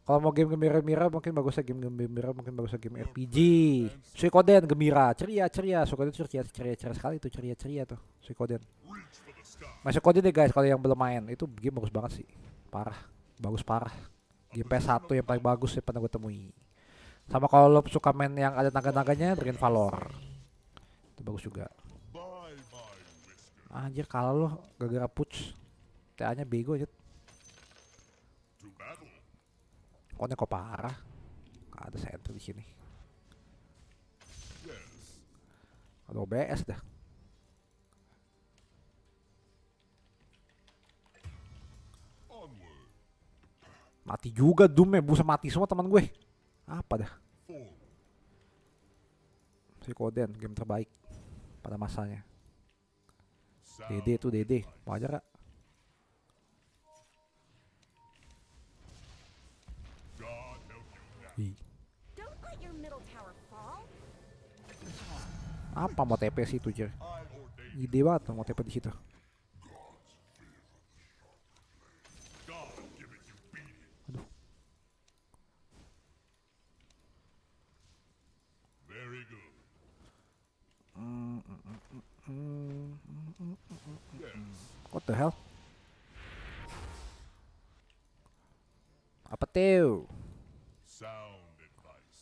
kalau mau game gembira-gembira mungkin bagusnya game gembira mungkin bagusnya game RPG. Suikoden gembira, ceria-ceria. Suikoden ceria, ceria ceria sekali itu ceria-ceria tuh. Suikoden. Masuk kode deh guys kalau yang belum main. Itu game bagus banget sih. Parah bagus parah game PS1 yang paling bagus yang pernah gue temui sama kalau lo suka main yang ada tangga-tangganya Dragon Valor itu bagus juga anjir kalau lo gara-gara putz TA nya bego aja pokoknya kok parah ada center di sini ada BS dah Mati juga Doom ya, busa mati semua teman gue. Apa dah? Koden, game terbaik pada masanya. Dede tuh Dede, wajar gak? Apa mau TP sih itu, Jer? Ide banget mau TP di situ. What the hell? Apa tuh? Sound advice.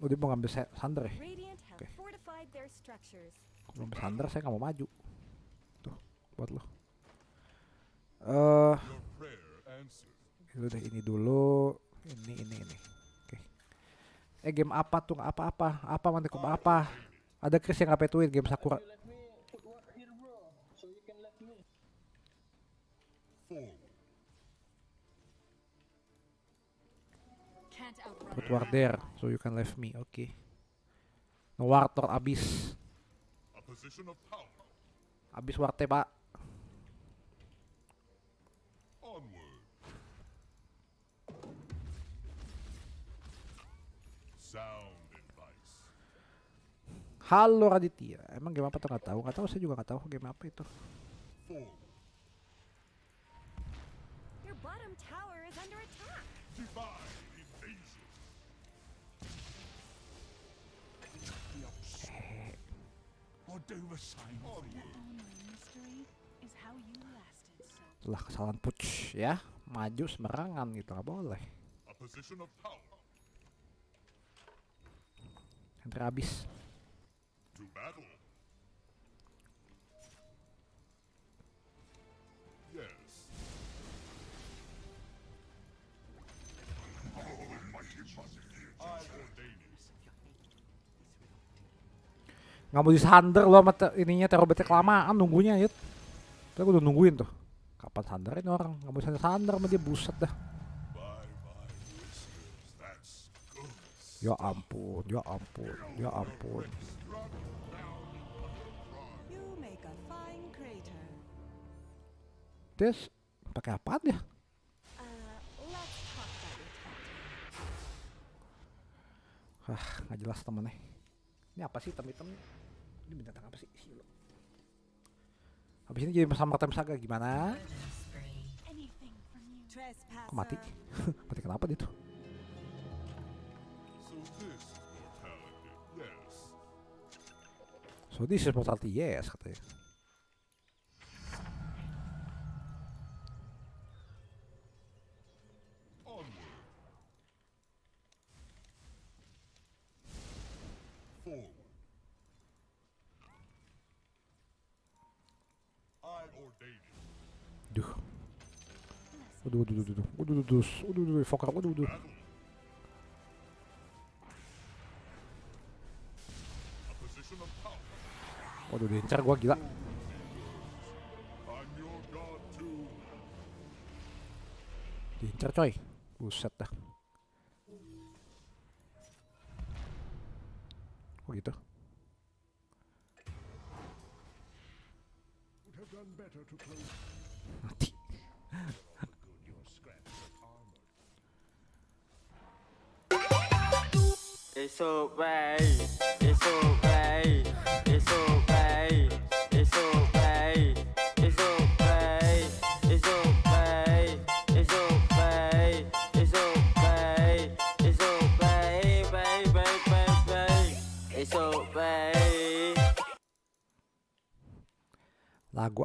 Oh dia mau ngambil Sander ya? Eh? Oke. Okay. Kalau ngambil Sander saya nggak mau maju. Tuh buat lo. Eh. Uh, deh ini dulu. Ini ini ini. Oke. Eh game apa tuh? Apa apa? Apa mantek apa? apa? Ada Chris yang ngapain tweet game Sakura. Put war there, so you can left me. Oke. Okay. war tor abis. Abis te pak. Sound. Halo Raditya, emang game apa tuh nggak tahu? Nggak tahu, saya juga nggak tahu game apa itu. Setelah kesalahan putsch ya, maju semerangan gitu nggak boleh. Hendra habis to battle. Yes. Nggak mau disander lo sama ininya terobetnya kelamaan nunggunya ya. Tapi aku udah nungguin tuh. Kapan ini orang? Nggak mau sander sama dia buset dah. Ya ampun, ya ampun, ya ampun. tes pakai apa ya Hah, nggak jelas temennya. Ini apa sih hitam item Ini binatang apa sih? Silo. Habis ini jadi sama Tem Saga gimana? Kok mati? mati kenapa dia tuh? So this is mortality, yes katanya. Udah, udah, udah, udah, udah, udah, udah, udah, udah, Fokker, udah, udah. Waduh, diincar gua gila. Diincar coy. Buset dah. Kok gitu? Mati. Lagu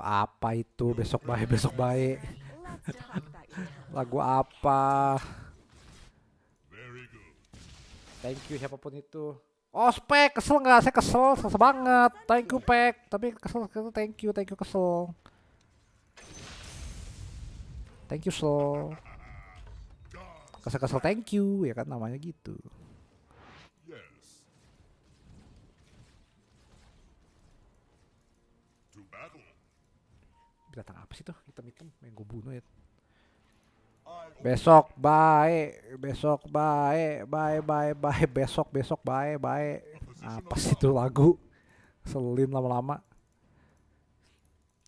apa itu besok baik besok baik? Lagu apa? Thank you siapapun itu. Oh, Spek, kesel nggak? Saya kesel, kesel banget. Thank you, Pek. Tapi kesel, kesel, thank you, thank you, kesel. Thank you, so. Kesel-kesel thank you, ya kan namanya gitu. Binatang apa sih tuh? Hitam-hitam yang gue bunuh ya. Besok bye, besok bye, bye bye bye besok besok bye bye. Apa sih itu lagu? Selin lama-lama.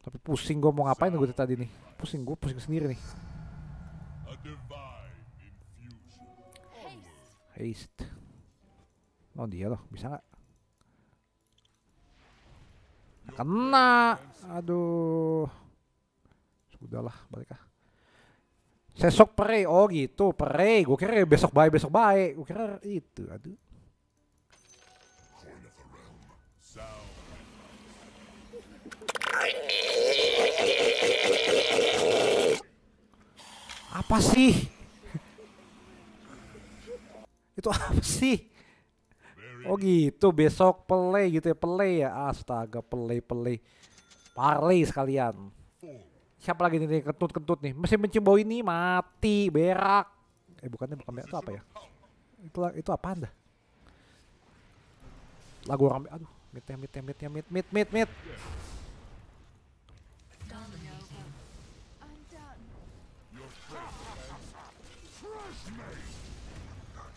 Tapi pusing gue mau ngapain gue tadi nih. Pusing gue pusing sendiri nih. Haste. Oh dia loh, bisa nggak? Kena. Aduh. Sudahlah, balik ah. Sesok pere, oh gitu, pere. Gue kira besok baik besok baik. Gue kira itu, aduh. Apa sih? itu apa sih? Oh gitu, besok play gitu ya, play ya. Astaga, play, play. Parley sekalian siapa lagi nih kentut-kentut nih mesin mencium bau ini mati berak eh bukannya bukan berak itu apa ya itu itu apa anda lagu orang aduh mid ya mid ya mid ya mid mid mid mid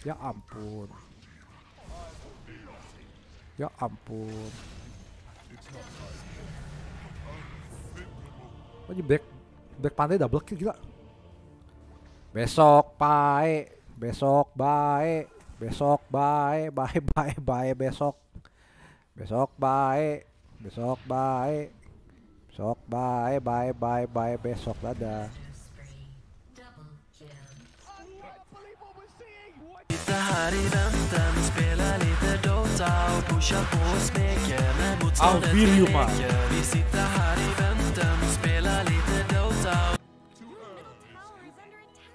ya ampun ya ampun Aja back back pantai double kill gila. Besok pae, besok bae, besok bae, bae bae bae besok. Besok bae, besok bae. Besok bae bae bae bae besok ada. Aku här i väntan,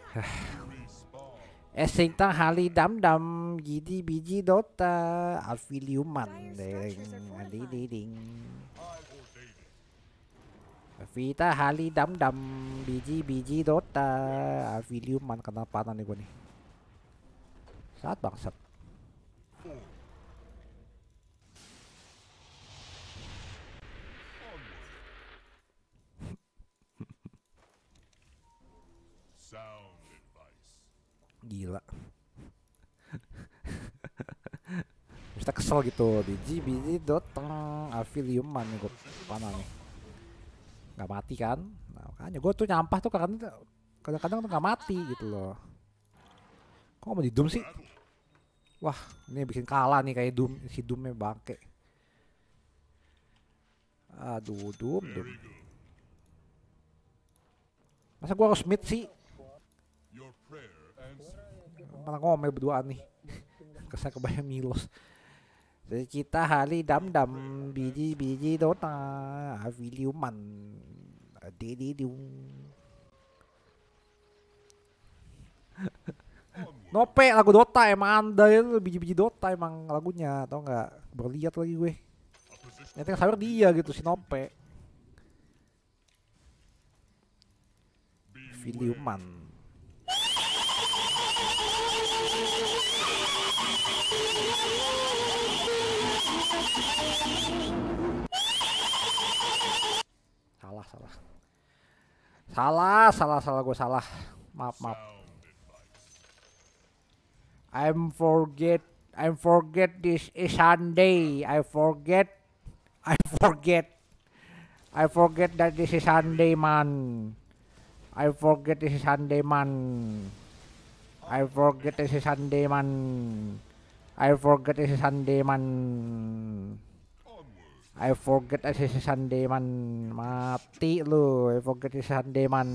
Essentang hali dam dam gidi biji dota afiliuman ding ding ding ding Vita hali dam dam biji biji dota afiliuman kenapa nih gue nih saat bangsat gila kita kesel gitu biji biji dateng afilium man nih gue panah nih nggak mati kan nah, makanya gue tuh nyampah tuh kadang-kadang tuh nggak mati gitu loh kok mau di doom sih wah ini bikin kalah nih kayak doom si doomnya bangke aduh doom doom masa gue harus mid sih karena ngomel berduaan nih kesan kebayang Milos kita hari dam-dam biji-biji dona aviliuman dedidium Nope lagu Dota emang anda ya biji-biji Dota emang lagunya tau nggak berlihat lagi gue Nanti sabar dia gitu si Nope Viliuman salah salah salah salah salah gue salah maaf maaf I'm forget I forget this is Sunday I forget I forget I forget that this is Sunday man I forget this is Sunday man I forget this is Sunday man I forget this is Sunday man I forget si Sunday man mati lu I forget this Sunday man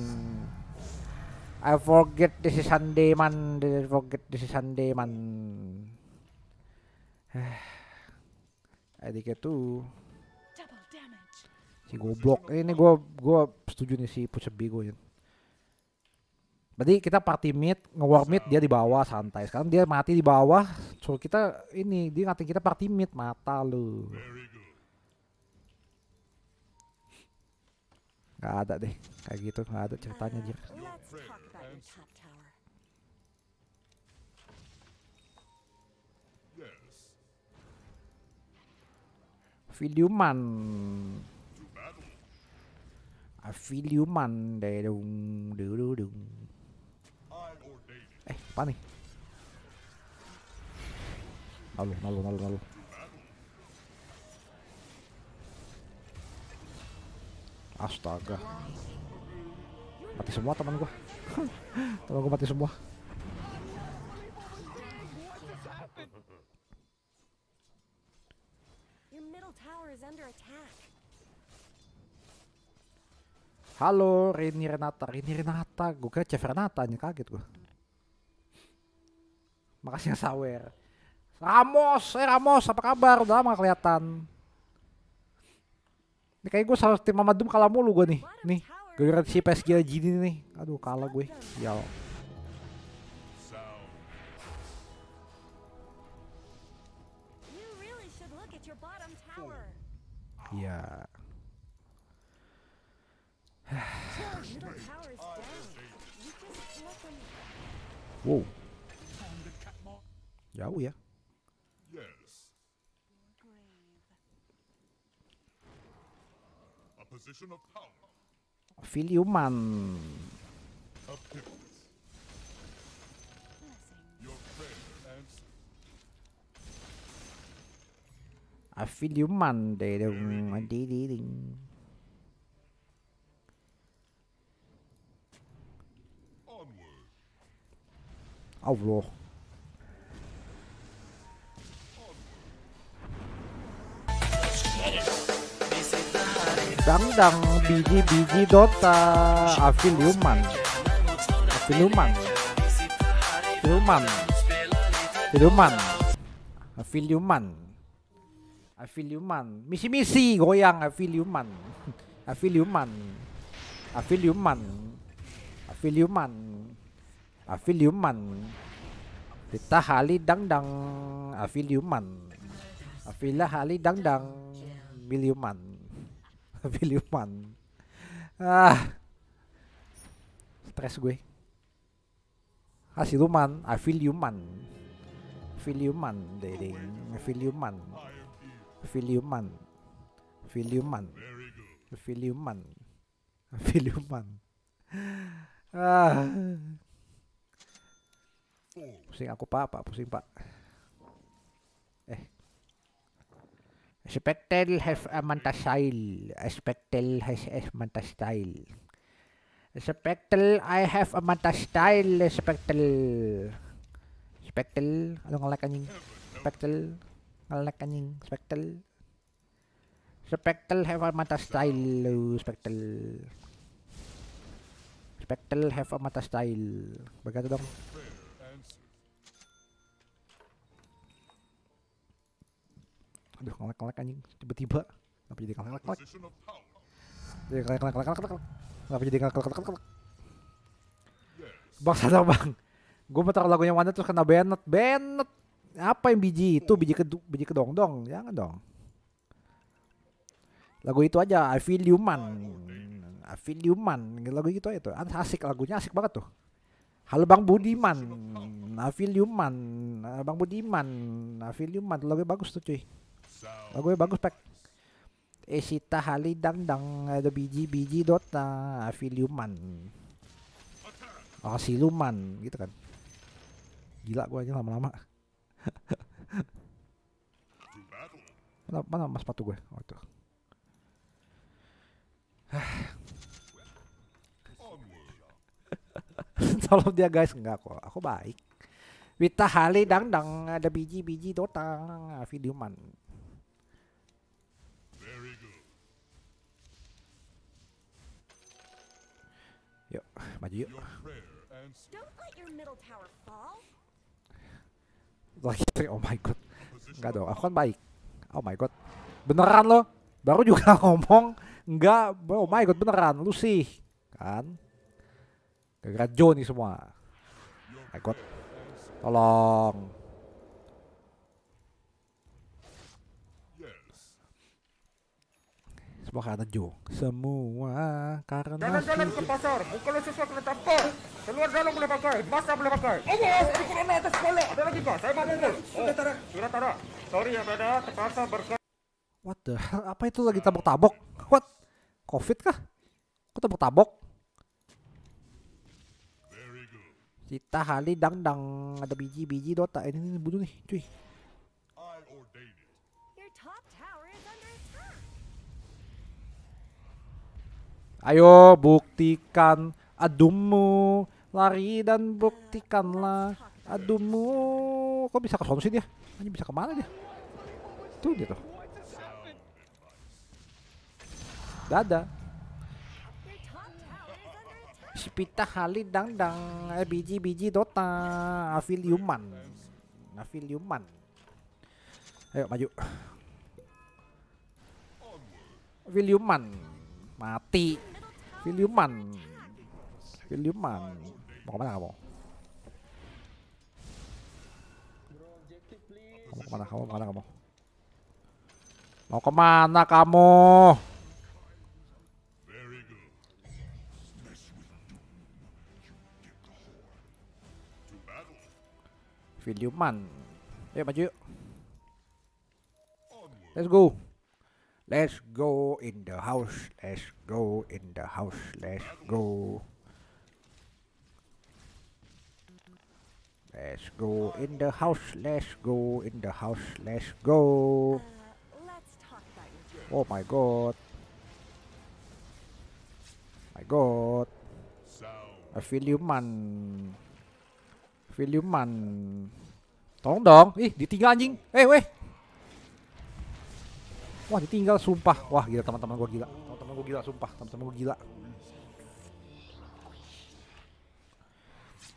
I forget this is Sunday man I forget this is Sunday man Adik itu si goblok ini gua gua setuju nih si Pucebi gue Berarti kita party mid, nge-war mid dia di bawah santai. Sekarang dia mati di bawah, So kita ini dia ngatain kita party mid, mata lu. Gak ada deh Kayak gitu gak ada ceritanya anjir uh, Filiuman ah, Filiuman Dedung Dedung Eh apa nih Lalu lalu lalu lalu astaga mati semua teman gua teman gua mati semua Halo Rini Renata, Rini Renata, gue kira Chef Renata nih kaget gue. Makasih yang sawer. Ramos, eh Ramos apa kabar? Udah lama kelihatan. Ini kayak gue salah tim Mamadum kalah mulu gue nih. Nih, gara-gara si PSG gini nih. Aduh, kalah gue. Sial. ya wow. Jauh ya. Filho, man. I feel you Monday. Avro. Oh, Let's get dangdang biji-biji Dota luman luman afin luman afin luman misi-misi goyang luman afin luman afin luman kita hali dangdang Aviliuman Afilah hali dangdang Miliuman Biliuman. Ah. Stres gue. Hasiluman, ah, I feel you man. Feel you man, dating. I feel you man. I feel you man. feel you man. feel you man. feel you man. Ah. Pusing aku pak, pak pusing pak. Spectel has a style. Spectel has a style. Spectel, I have a style. Spectel. Spectel. Ano ngalak anjing? Spectel. Ngalak anjing. Spectel. Spectel have a style. Spectel. Spectel have a style. Bagaimana dong? aduh ngelek ngelek anjing tiba-tiba apa jadi ngelek ngelek jadi ngelek ngelek ngelek ngelek apa jadi ngelek ngelek ngelek bang sadar bang gue meter lagunya mana terus kena benet benet apa yang biji itu biji ke biji kedong dong jangan dong lagu itu aja I feel you man I feel you man lagu itu aja tuh asik lagunya asik banget tuh Halo Bang Budiman, I feel you man, Bang Budiman, I feel you man, lagu bagus tuh cuy. Lagunya bagus pak. Esita Hali Dang ada biji-biji na Filuman. Oh siluman gitu kan Gila gua aja lama-lama mana, mana mas patu gue Oh tuh Tolong dia guys Enggak kok Aku baik Wita Hali Dang Ada biji-biji Dota nah, filuman. Yuk, maju yuk. Lagi oh my god. Enggak dong, aku kan baik. Oh my god. Beneran loh. Baru juga ngomong. Enggak, oh my god beneran. Lu sih. Kan. Gara-gara nih semua. My god. Tolong. semua karena Jo semua karena jalan-jalan ke pasar bukanlah sesuatu yang tampak. keluar dalam boleh pakai masa boleh pakai awas ada corona atas kepala ada lagi kah saya mana pukul sudah tarak sudah tarak sorry ya beda terpaksa berkat what the hell apa itu lagi tabok-tabok what covid kah kok tabok-tabok kita hali dang dang ada biji-biji dota ini, ini bunuh nih cuy Ayo buktikan adumu, lari dan buktikanlah adumu. Kok bisa ke sana sih dia? Hanya bisa kemana dia? Tuh dia tuh. Dada. Spita Hali Dangdang Biji-biji eh, Dota afiliuman afiliuman. Ayo maju Aviliuman Mati Filiuman Filiuman mau kemana kamu? Mau kemana kamu? Kemana kamu? Mau kemana kamu? Filiuman ayo maju yuk. Let's go. Let's go in the house. Let's go in the house. Let's go. Let's go in the house. Let's go in the house. Let's go. Oh my god. My god. I feel you man. I feel you man. Tolong dong. Ih, ditinggal anjing. Eh, hey, weh. Wah ditinggal sumpah. Wah gila teman-teman gue gila. Teman-teman gue gila sumpah. Teman-teman gue gila.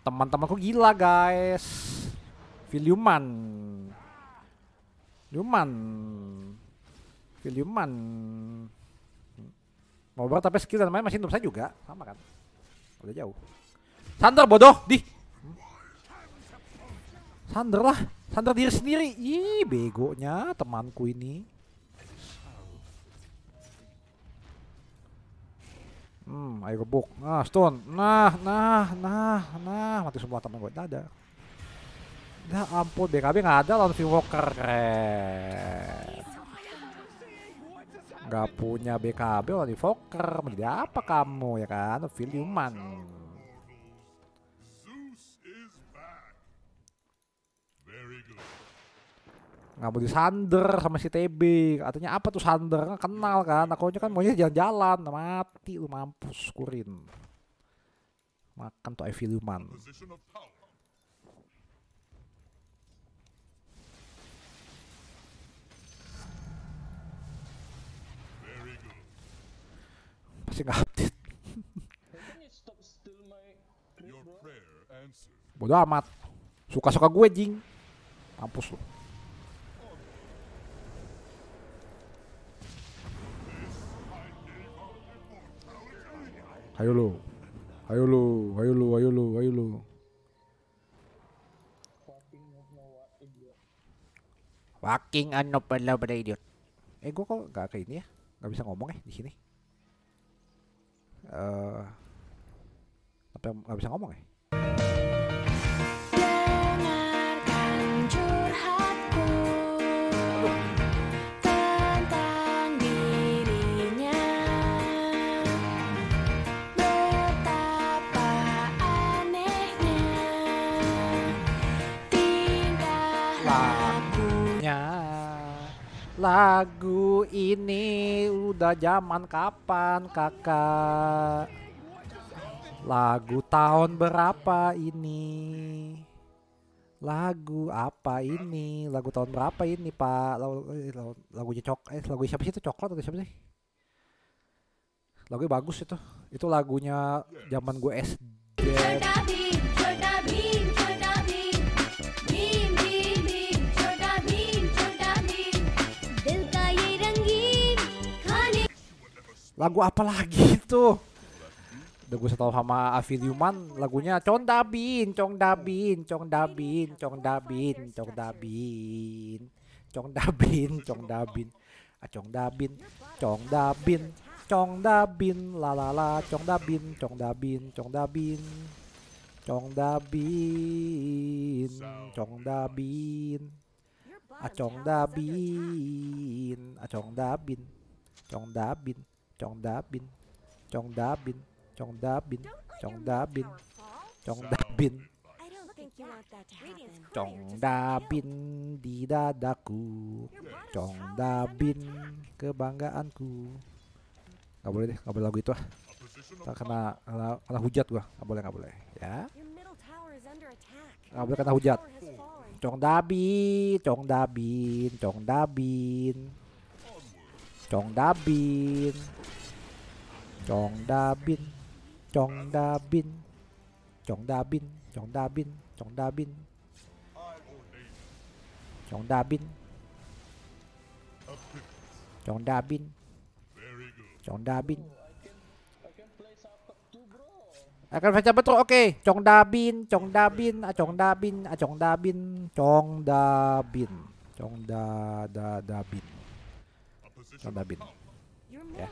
Teman-temanku gila guys. Filiuman. Filiuman. Filiuman. Mau berat tapi skill dan main masih saya juga. Sama kan. Udah jauh. Sander bodoh. Di. Sander lah. Sander diri sendiri. Ih begonya temanku ini. Hmm, air gebuk. Nah, stun. Nah, nah, nah, nah. Mati semua temen gue. Dadah. Ya ampun, BKB nggak ada lawan Walker. Keren. gak punya BKB lawan Walker. Menjadi apa kamu, ya kan? Filiuman. nggak mau disander sama si TB katanya apa tuh sander kenal kan akunya nah, kan maunya jalan-jalan nah, mati lu mampus kurin makan tuh Evil Luman pasti nggak update bodoh amat suka-suka gue jing mampus lu Ayo lo. Ayo lo, ayo lo, ayo lo, ayo lo. Waking ano pala pada idiot. Eh gua kok gak ke ini ya? Gak bisa ngomong eh di sini. Eh uh, apa gak bisa ngomong eh? Lagu ini udah zaman kapan kakak? Lagu tahun berapa ini? Lagu apa ini? Lagu tahun berapa ini pak? Lagu, lagu, lagunya cok, eh lagu siapa sih itu coklat atau siapa sih? Lagunya bagus itu. Itu lagunya zaman gue SD. Lagu apa lagi itu? Udah gue setau sama Afi Yuman lagunya Cong Dabin, Cong Dabin, Cong Dabin, Cong Dabin, Cong Dabin, Cong Dabin, Cong Dabin, Cong Dabin, Cong Dabin, Cong Dabin, la la la, Cong Dabin, Cong Dabin, Cong Dabin, Cong Dabin, Cong Dabin, Cong Dabin, Cong Dabin, Cong Dabin cong dabin, cong dabin, cong Bin. cong dabin, cong dabin, cong Bin. Chong Da Bin. Bin di dadaku. Cong Da Bin kebanggaanku. Gak boleh deh, gak boleh lagu itu ah. Tak kena, kena, kena hujat gua. Gak boleh, gak boleh. Ya. Gak boleh kena hujat. cong dabin, Bin, dabin, cong Bin, Chong Da Bin. chọn đá biên chọn đá biên chọn đá biên chọn đá biên chọn đá biên chọn đá biên chọn đá biên chọn đá biên chọn đá biên akan baca betul okey chong da bin chong da bin a chong da bin a chong da bin chong da bin chong da da da bin Cong Dabin. Ya.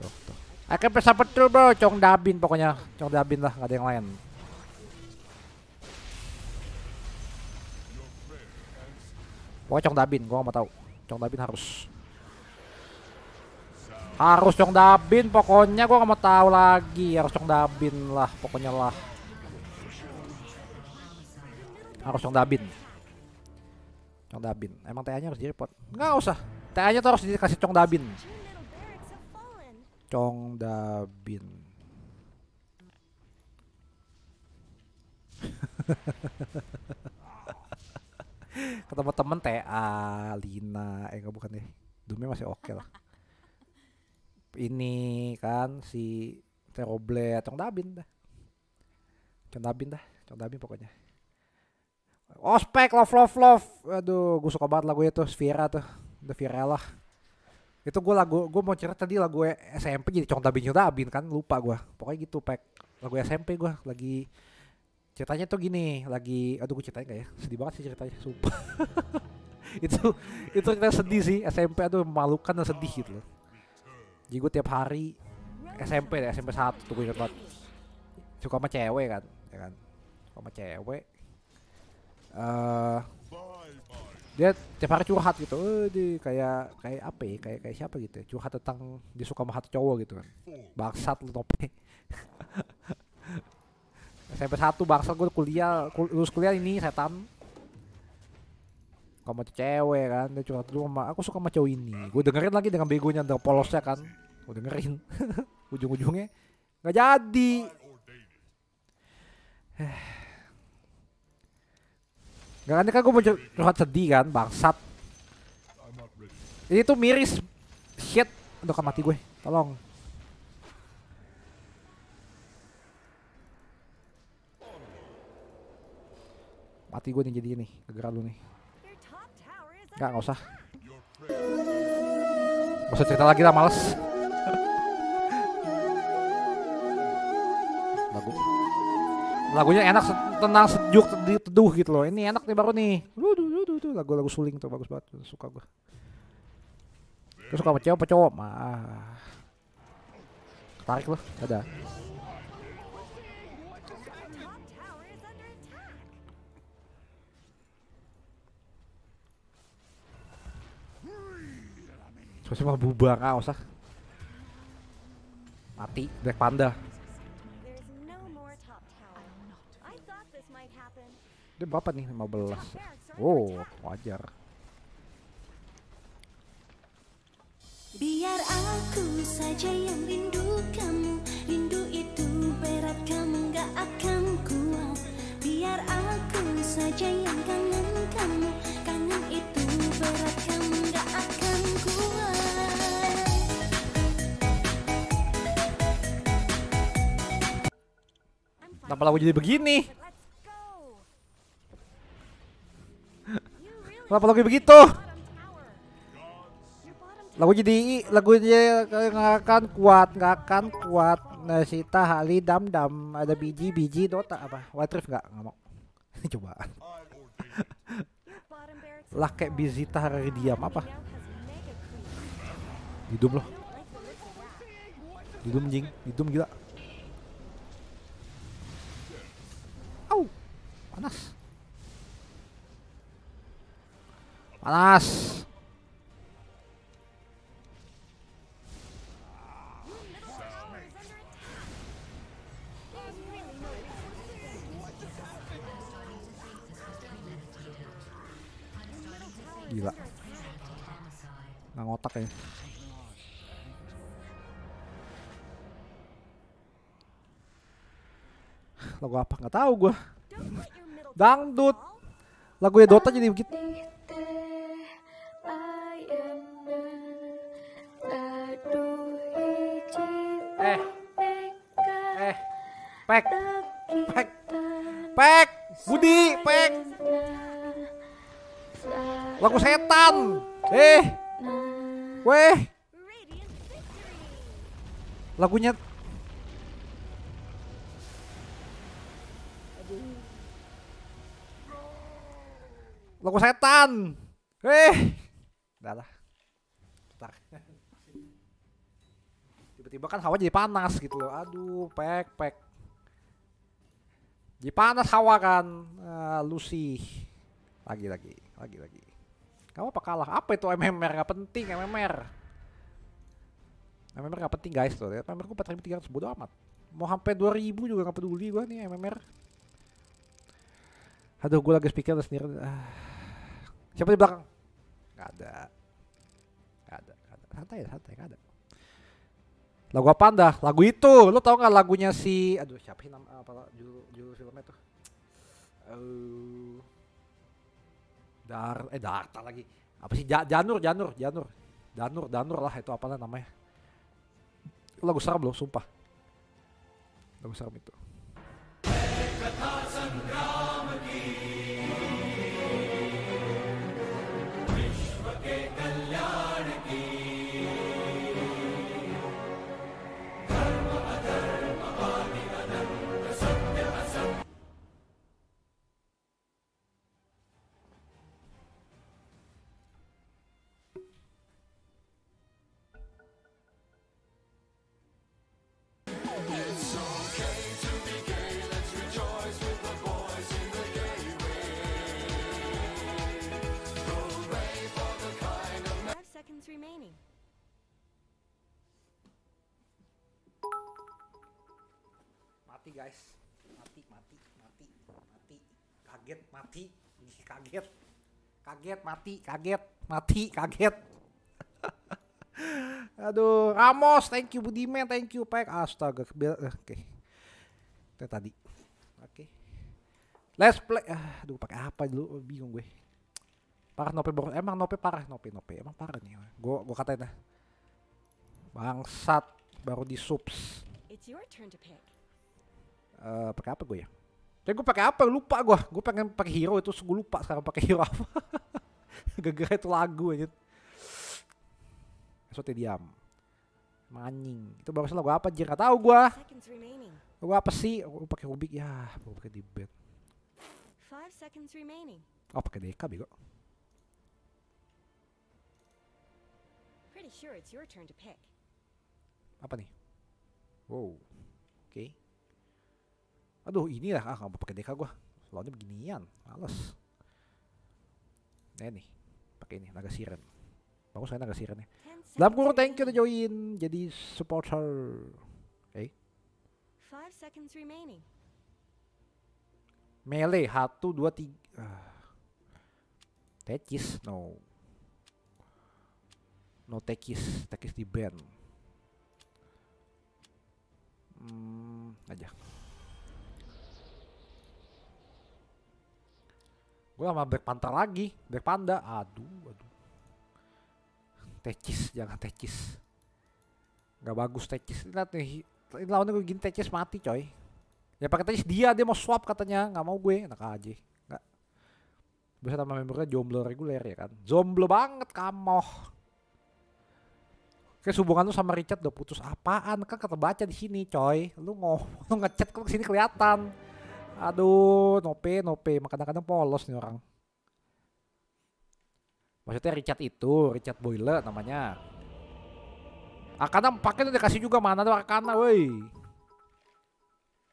Tuh, tuh. Akan pesa betul bro, Cong Dabin pokoknya. Cong Dabin lah, gak ada yang lain. Pokoknya Cong Dabin, gue gak mau tau. Cong Dabin harus. Harus Cong Dabin pokoknya gue gak mau tau lagi. Harus Cong Dabin lah pokoknya lah. Harus Cong Dabin. Cong Dabin. Emang TA-nya harus di report? Gak usah. TA-nya tuh harus dikasih Cong Dabin. Cong Dabin. Ketemu temen TA, Lina, eh enggak bukan deh. Dumnya masih oke okay lah. Ini kan si Teroble, Cong Dabin dah. Cong Dabin dah, Cong Dabin pokoknya. Ospek, love, love, love. Aduh, gue suka banget lagu itu, Sfera tuh udah viral lah itu gue lagu gue mau cerita tadi lagu SMP jadi congta bin bin kan lupa gue pokoknya gitu pak lagu SMP gue lagi ceritanya tuh gini lagi aduh gue ceritain gak ya sedih banget sih ceritanya sumpah itu itu cerita sedih sih SMP aduh memalukan dan sedih gitu loh jadi gue tiap hari SMP deh SMP satu tuh gue ingat banget suka sama cewek kan ya kan suka sama cewek eh uh, dia tiap hari curhat gitu eh, di kayak kayak apa ya kayak kayak siapa gitu ya. curhat tentang dia suka sama cowok gitu kan bangsat lu tope SMP satu bangsat gue kuliah kul lulus kuliah ini setan kamu cewek kan dia curhat dulu sama aku suka sama cowok ini gue dengerin lagi dengan begonya dengan polosnya kan gue dengerin ujung-ujungnya nggak jadi eh, Gak kan, kan gue mau curhat sedih kan, bangsat. Ini tuh miris. Shit. Aduh kan mati gue, tolong. Mati gue nih jadi ini, gerak lu nih. Gak, gak usah. Gak usah cerita lagi lah, males. Bagus lagunya enak tenang sejuk teduh gitu loh ini enak nih baru nih lagu-lagu suling tuh bagus banget suka gue Terus suka sama cewek apa cowok mah tarik loh ada Masih mau bubar, ah usah Mati, Black Panda Dia berapa nih? 15. Wow, wajar. Biar aku saja yang rindu kamu Rindu itu berat kamu gak akan kuat Biar aku saja yang kangen kamu Kangen itu berat kamu gak akan kuat Kenapa lagu jadi begini? Kenapa lagi begitu? Lagu jadi lagunya nggak akan kuat, nggak akan kuat. Nasita Hali Dam Dam ada biji biji Dota apa? Water nggak nggak mau. Coba. lah kayak Bizita hari diam apa? Hidup loh. Hidup jing, hidup gila. Au. Panas. Panas. Gila. Nggak ngotak ya. Lagu apa? Nggak tahu gue Dangdut. Lagunya Dota jadi begitu. Eh. eh eh pek pek pek Budi pek lagu setan eh weh lagunya lagu setan eh dah lah tiba-tiba kan hawa jadi panas gitu loh aduh pek pek jadi panas hawa kan uh, ah, Lucy lagi lagi lagi lagi kamu apa kalah apa itu MMR gak penting MMR MMR gak penting guys tuh MMR gue 4300 bodo amat mau sampai 2000 juga gak peduli gue nih MMR aduh gue lagi speaker sendiri ah. siapa di belakang gak ada gak ada gak ada santai santai gak ada lagu apa anda lagu itu lo tau nggak lagunya si aduh siapa sih nama apa judul, judul filmnya tuh uh, dar eh darta lagi apa sih ja, janur janur janur danur danur lah itu apa namanya lagu seram loh sumpah lagu seram itu kaget mati kaget mati kaget aduh Ramos thank you Budiman thank you Pak astaga eh, oke okay. itu tadi oke okay. let's play ah, aduh pakai apa dulu oh, bingung gue parah nope bro. emang nope parah nope nope emang parah nih gue gue katain dah bangsat baru di subs uh, pakai apa gue ya tapi gue pakai apa? Lupa gue. Gue pengen pakai hero itu, gue lupa sekarang pakai hero apa. geger itu lagu aja. Esotnya diam. maning Itu barusan lagu apa Jir Gak tau gue. Gue apa sih? Gue pakai Rubik ya. Gue pakai di bed. Oh pakai DK bego. Pretty sure it's your turn to pick. Apa nih? Wow. Oke. Okay. Aduh ini lah, ah nggak mau pakai DK gue. Lawannya beginian, males. Nah nih, pakai ini, naga siren. Bagus saya naga siren ya Dalam kurung thank you udah join, jadi supporter. Eh? Five seconds remaining. Melee, satu, dua, tiga. Ah. Tekis, no. No tekis, tekis di band. Hmm, aja. Gue sama Black Panther lagi, Black Panda. Aduh, aduh. Tecis, jangan tecis. Gak bagus tecis. Lihat nih, ini lawannya gue gini tecis mati coy. Ya pakai tecis dia, dia mau swap katanya. Gak mau gue, enak aja. Gak. bisa sama membernya jomblo reguler ya kan. Jomblo banget kamoh. Kayak hubungan lu sama Richard udah putus apaan kan kata baca di sini coy. Lu ngomong lu ngechat kok sini kelihatan. Aduh, nope, nope. Kadang-kadang polos nih orang. Maksudnya Richard itu, Richard Boyle namanya. kadang pakai udah kasih juga mana tuh karena, woi.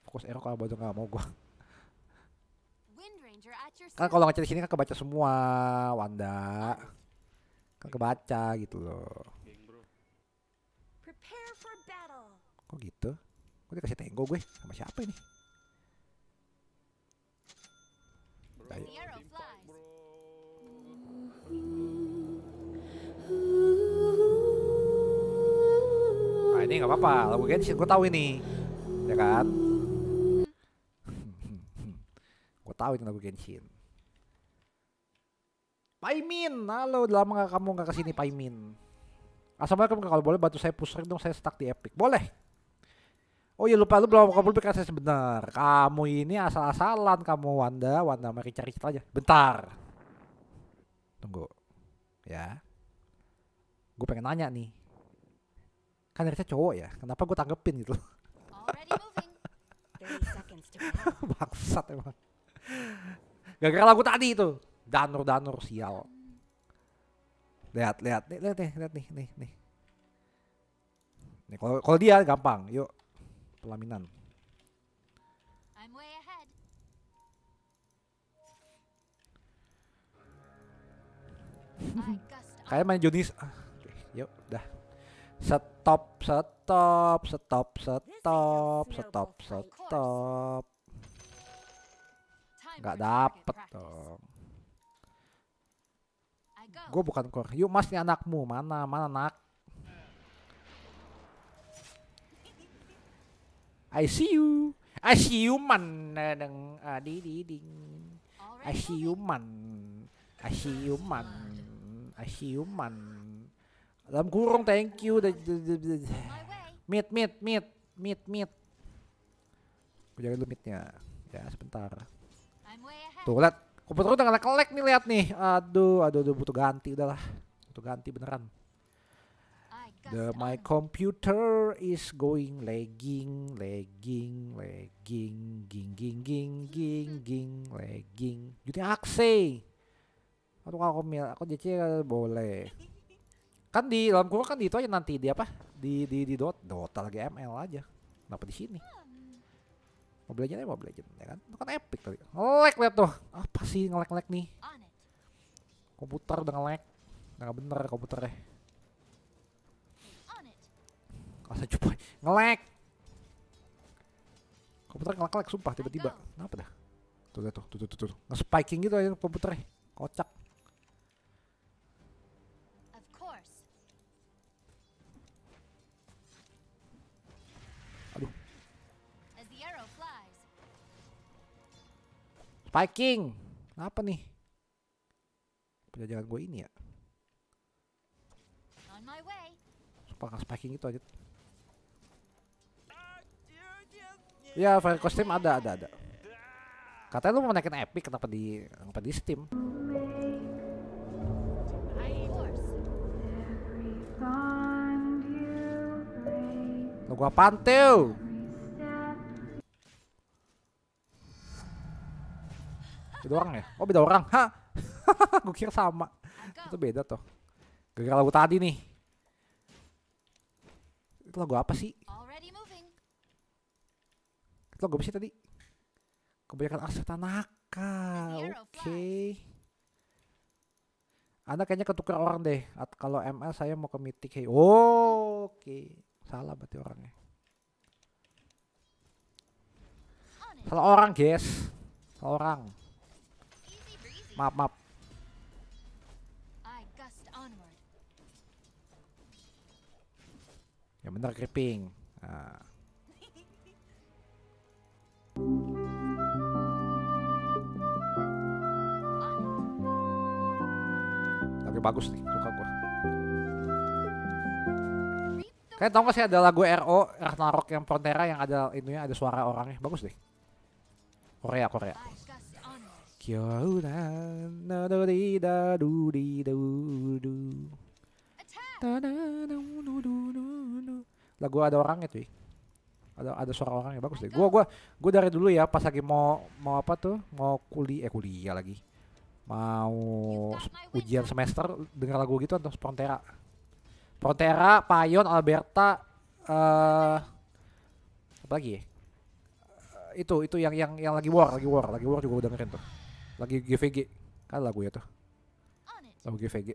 Fokus error kalau bodoh nggak mau gua. Kan kalau di sini kan kebaca semua, Wanda. Kan kebaca gitu loh. Kok gitu? Kok dikasih tenggo gue sama siapa ini? Ayo. Nah, ini nggak apa-apa, lagu Genshin gue tahu ini, ya kan? gue tahu ini lagu Genshin. Paimin, halo, udah lama nggak kamu gak kesini Paimin. Assalamualaikum kalau boleh bantu saya push dong, saya stuck di Epic. Boleh, Oh iya lupa lu belum mau kamu PKC sebentar. Kamu ini asal-asalan kamu Wanda, Wanda mari cari aja. Bentar. Tunggu. Ya. Gue pengen nanya nih. Kan harusnya cowok ya. Kenapa gue tanggepin gitu? Bangsat emang. Gak kira lagu tadi itu. Danur danur sial. Lihat, lihat, lihat nih, lihat nih, nih, nih. Nih kalau dia gampang. Yuk pelaminan. Kayak main Junis. Ah, yuk, dah. Stop, stop, stop, stop, stop, stop. Gak dapet dong. Gue bukan kor. Yuk mas, ini anakmu. Mana, mana nak? I see you. I see you man. dan ah, di, di, ding. I see you man. I see you man. I see you man. Dalam kurung thank you. Meet, meet, meet, meet, meet. Gue jaga limitnya. Ya sebentar. Tuh liat. Komputer udah kelek nih lihat nih. Aduh, aduh, aduh butuh ganti udahlah. Butuh ganti beneran. The my computer is going lagging, lagging, lagging, ging, ging, ging, ging, ging, lagging. Jadi akse. Atau aku, mil, aku jadi boleh. Kan di dalam kurung kan di itu aja nanti di apa? Di di di dot dot lagi ML aja. Kenapa di sini? Mau belajar ya mau belajar ya kan? Itu kan epic tadi. Ngelek lihat tuh. Apa sih ngelek-ngelek nih? Komputer udah ngelek. Udah bener komputernya. Masa jumpa ngelek. Komputer ngelek-ngelek sumpah tiba-tiba. Kenapa dah? Tuh tuh tuh tuh tuh. tuh. Nge-spiking gitu aja komputernya. Kocak. Aduh. Spiking. Apa nih? Penjajaran gue ini ya. Sumpah nge-spiking itu aja. Ya, fire costume ada, ada, ada. Katanya lu mau naikin epic kenapa di kenapa di Steam? Lu gua pantau. Beda orang ya? Oh beda orang, hah? gue kira sama. Itu beda toh. Gak gara lagu tadi nih. Itu lagu apa sih? Lo gue sih tadi? Kebanyakan aset Tanaka. Oke. Okay. Anda kayaknya ketukar orang deh. At kalau ML saya mau ke mitik. Hey. Oh, oke. Okay. Salah berarti orangnya. Salah orang, guys. Salah orang. Maaf, maaf. Ya bener creeping. Nah. udah bagus nih suka gue kayak tau gak sih ada lagu RO, Ragnarok yang frontera yang ada ininya ada suara orangnya, bagus deh. Korea, Korea. da du di du Lagu ada orangnya tuh. Ada ada suara orangnya bagus deh. Gua gua gua dari dulu ya pas lagi mau mau apa tuh? Mau kuliah eh kuliah lagi mau ujian semester dengar lagu gitu atau Prontera Prontera Payon Alberta uh, apa lagi Uh, itu itu yang yang yang lagi war lagi war lagi war juga udah dengerin tuh lagi GVG kan lagu ya tuh lagu GVG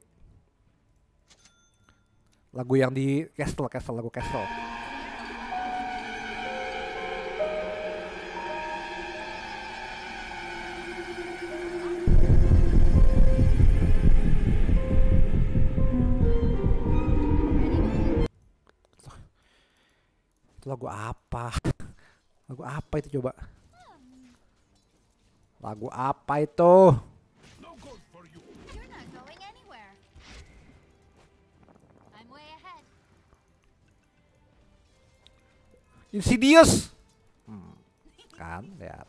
lagu yang di Castle Castle lagu Castle lagu apa? Lagu apa itu coba? Lagu apa itu? Insidious. Hmm. Kan, lihat.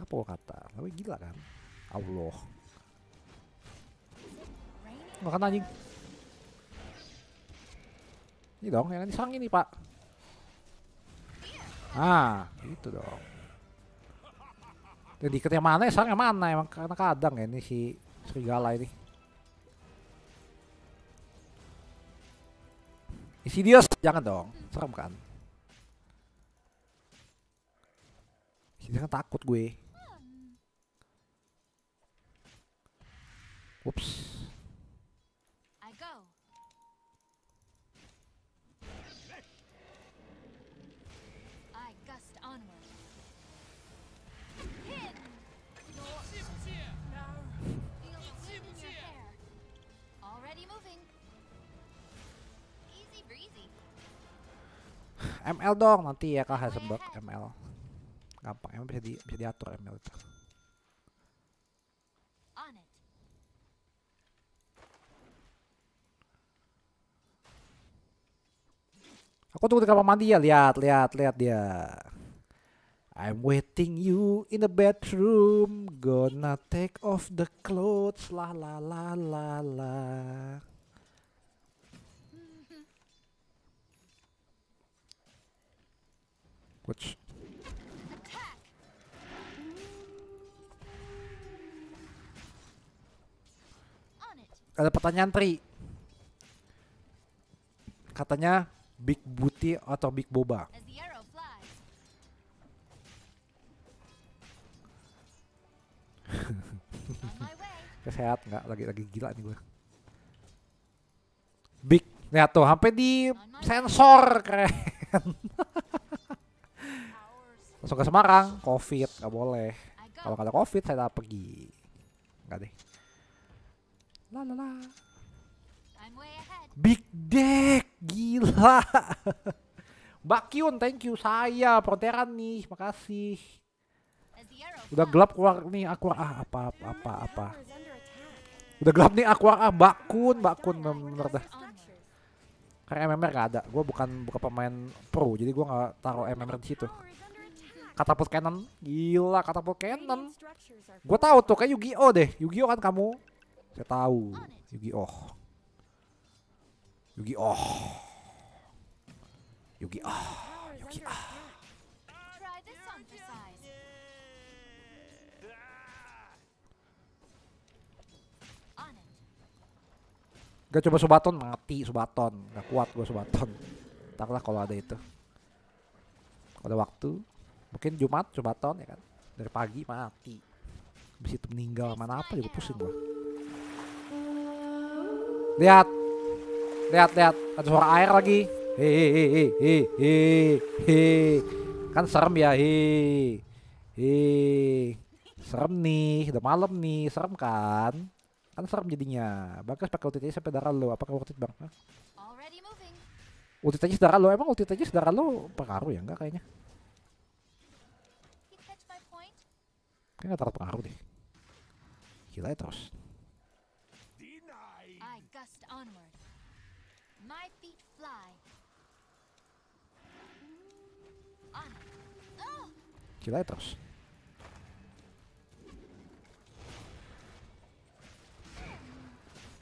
Apa gua kata? Tapi gila kan? Allah. Makan anjing. Ini dong, yang diserang ini, Pak. Ah, gitu dong. Jadi ketemu mana ya, sarangnya mana emang karena kadang ya ini si serigala ini. Isi dia jangan dong, serem kan? Isi kan takut gue. Ups. ML dong nanti ya kah sebab ML gampang emang bisa di bisa diatur ML itu Aku tunggu di kamar mandi ya, lihat, lihat, lihat dia. I'm waiting you in the bedroom, gonna take off the clothes, la la la la la. Which ada pertanyaan Tri. Katanya Big Booty atau Big Boba. Sehat nggak? Lagi-lagi gila nih gue. Big, lihat tuh, sampai di sensor keren. langsung ke Semarang covid nggak boleh kalau kata covid saya tak pergi nggak deh la la la big deck gila Bakyun, thank you saya proteran nih makasih udah gelap keluar nih aku ah apa apa apa, apa. udah gelap nih aku ah Bakun, Bakun, benar bener dah karena MMR gak ada gue bukan bukan pemain pro jadi gue nggak taruh MMR di situ Katapult Cannon. Gila katapult Cannon. Gue tahu tuh kayak Yu-Gi-Oh deh. Yu-Gi-Oh kan kamu. Saya tahu. Yu-Gi-Oh. Yu-Gi-Oh. Yu-Gi-Oh. Yu-Gi-Oh. Gak coba Subaton mati Subaton. Gak kuat gue Subaton. Taklah kalau ada itu. Kalau ada waktu mungkin Jumat Jumaton ya kan dari pagi mati habis itu meninggal mana apa juga pusing gua lihat lihat lihat ada suara air lagi hehehe hehehe hehehe kan serem ya hehehe hehehe serem nih udah malam nih serem kan kan serem jadinya bagus pakai ulti aja sampai darah lo apakah ulti bang Hah? ulti aja darah lo emang ulti aja darah lo pengaruh ya enggak kayaknya Kayaknya gak terpengaruh deh. Heal aja ya terus. I gust onward. My feet fly. On. Oh. Gila ya terus.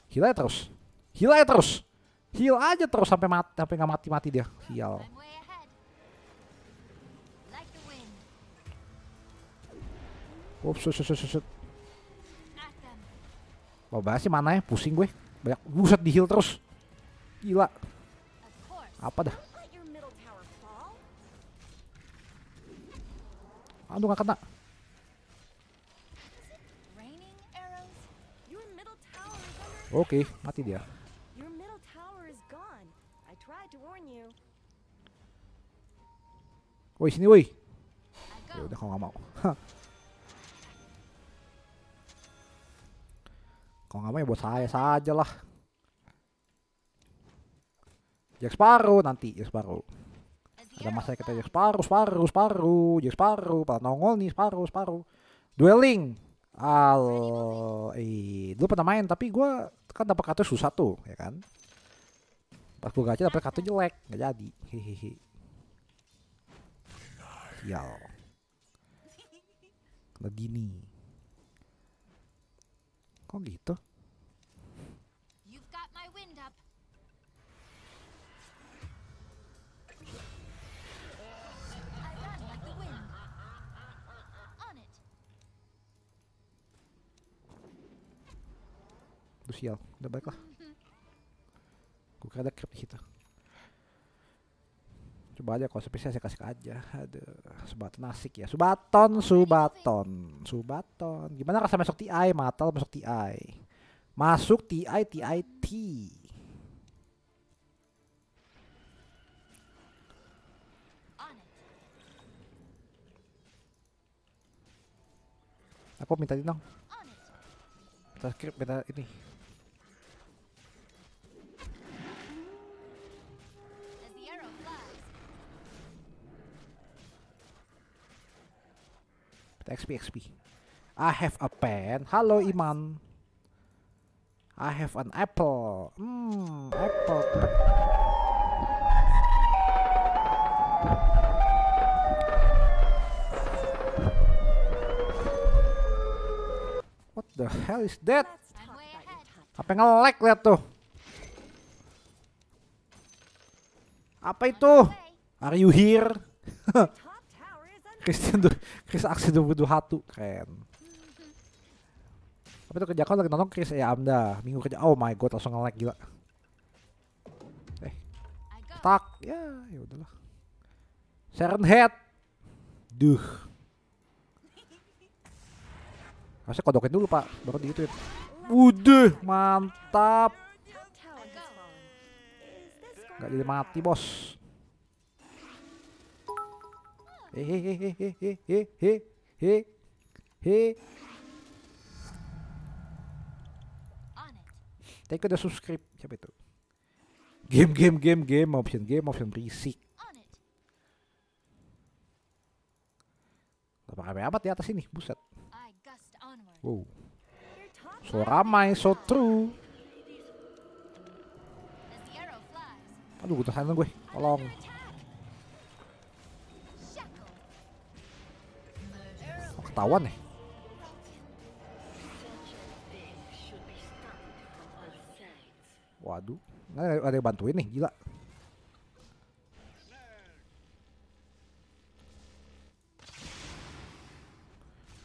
Heal aja ya terus. Heal aja ya terus. Heal aja terus sampai mati sampai nggak mati-mati dia. Heal. Ups, shit, shit, shit. Lo bahas sih mana ya? Pusing gue. Banyak buset di heal terus. Gila. Apa dah? Aduh gak kena. Oke, mati dia. Woi sini woi. Ya udah kalau nggak mau. Kalau nggak mau ya buat saya saja lah. Jack Sparrow nanti, Jack Sparrow. Ada masa kita Jack Sparrow, Sparrow, Sparrow, Jack Sparrow, pada nongol nih Sparrow, Sparrow. Dueling. Al, eh, dulu pernah main tapi gue kan dapat kartu susah tuh, ya kan? Pas gue gacha dapat kartu jelek, nggak jadi. Hehehe. Sial. Kena gini. Kok gitu? Duh sial, udah baiklah. Mhm. Gue kira ada crab di situ. Coba aja kalau spesial saya kasih aja. Aduh, Subaton nasik ya. Subaton, Subaton, Subaton. Gimana rasa masuk TI? Matal masuk TI. Masuk TI, TI, T. Aku minta ini dong. Kita minta ini. XP XP I have a pen halo Iman I have an apple hmm apple What the hell is that? Apa yang ngelek lihat tuh? Apa itu? Are you here? Christian tuh Chris aksi satu keren tapi tuh kerja kau lagi nonton Chris ya Amda minggu kerja oh my god langsung ngelag gila eh tak ya ya udahlah Seren Head duh harusnya kodokin dulu pak baru di udah mantap Gak jadi mati bos Hehehehehehehehe. subscribe. Siapa itu? Game, game, game, game, option, game, option berisik. di atas ini, buset. Wow. So so true. Aduh, tahanan gue, ketahuan nih, waduh nggak ada yang bantuin nih gila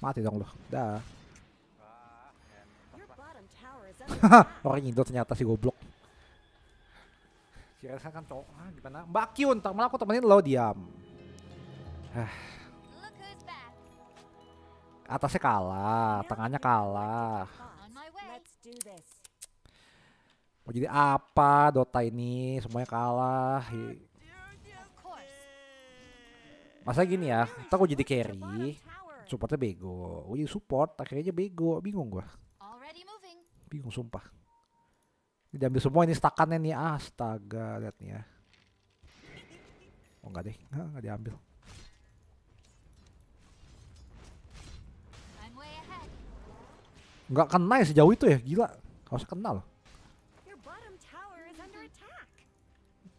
mati dong lo dah orang Indo ternyata si goblok kira kira kan cowok ah, gimana Mbak Kyun tak malah aku temenin lo diam Hah atasnya kalah tengahnya kalah mau jadi apa Dota ini semuanya kalah masa gini ya kita gue jadi carry supportnya bego gue jadi support akhirnya bego bingung gua. bingung sumpah ini diambil semua ini stakannya nih astaga lihat nih ya oh enggak deh enggak, enggak diambil nggak kena ya sejauh itu ya gila harus kenal. loh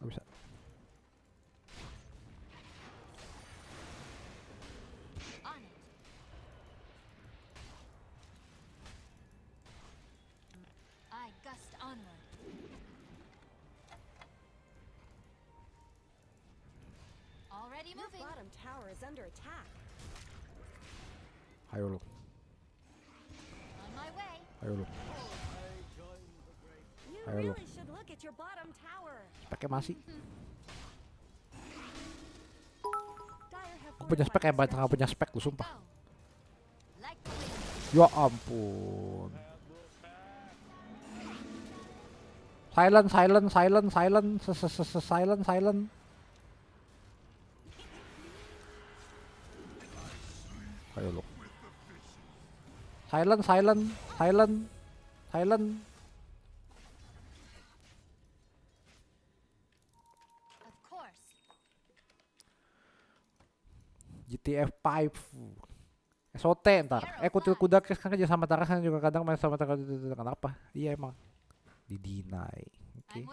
bisa Ayo lu. Ayo lu. Ayo lu. Pakai masih. Aku punya spek hebat, ya, nggak punya spek lu sumpah. Oh. Ya ampun. Silent, silent, silent, silent, S -s -s silent, silent. Ayo loh. Silent, silent, silent, silent. GTF 5 SOT ntar eh kutil kuda kes kan kerja sama tarasan kan juga kadang main sama tentang kenapa iya emang di deny oke okay.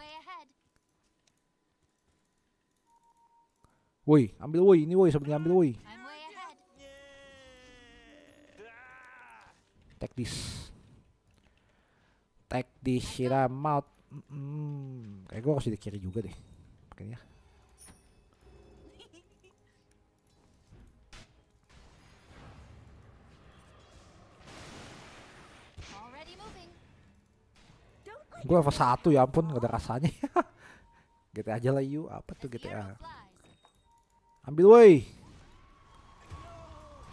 woi ambil woi ini woi sebenarnya ambil woi Take this. Take this siram out. Hmm, kayak gue harus di kiri juga deh. Kayaknya. Gue apa satu ya ampun gak ada rasanya GTA aja lah you Apa tuh GTA Ambil woi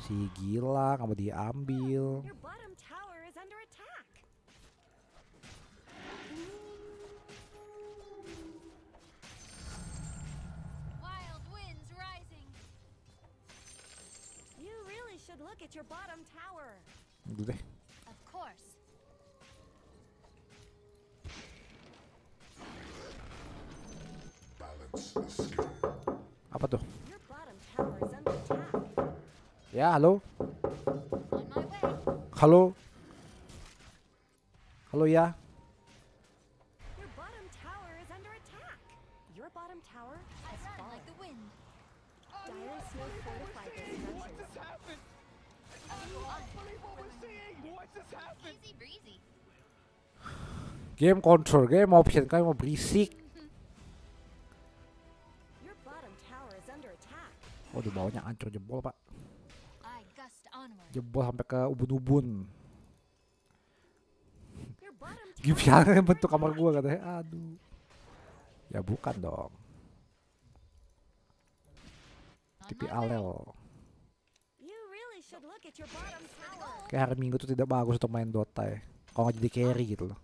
Si gila kamu diambil at your bottom tower. of course. Apa tuh? Ya, halo. Halo. Halo ya. Game control, game option, kalian mau berisik. Mm-hmm. Oh, di bawahnya ancur jebol, Pak. Jebol sampai ke ubun-ubun. Gimana bentuk kamar gua katanya. Aduh. Ya bukan dong. Tipe alel. Kayak hari Minggu tuh tidak bagus untuk main Dota ya. Kalau nggak jadi carry gitu loh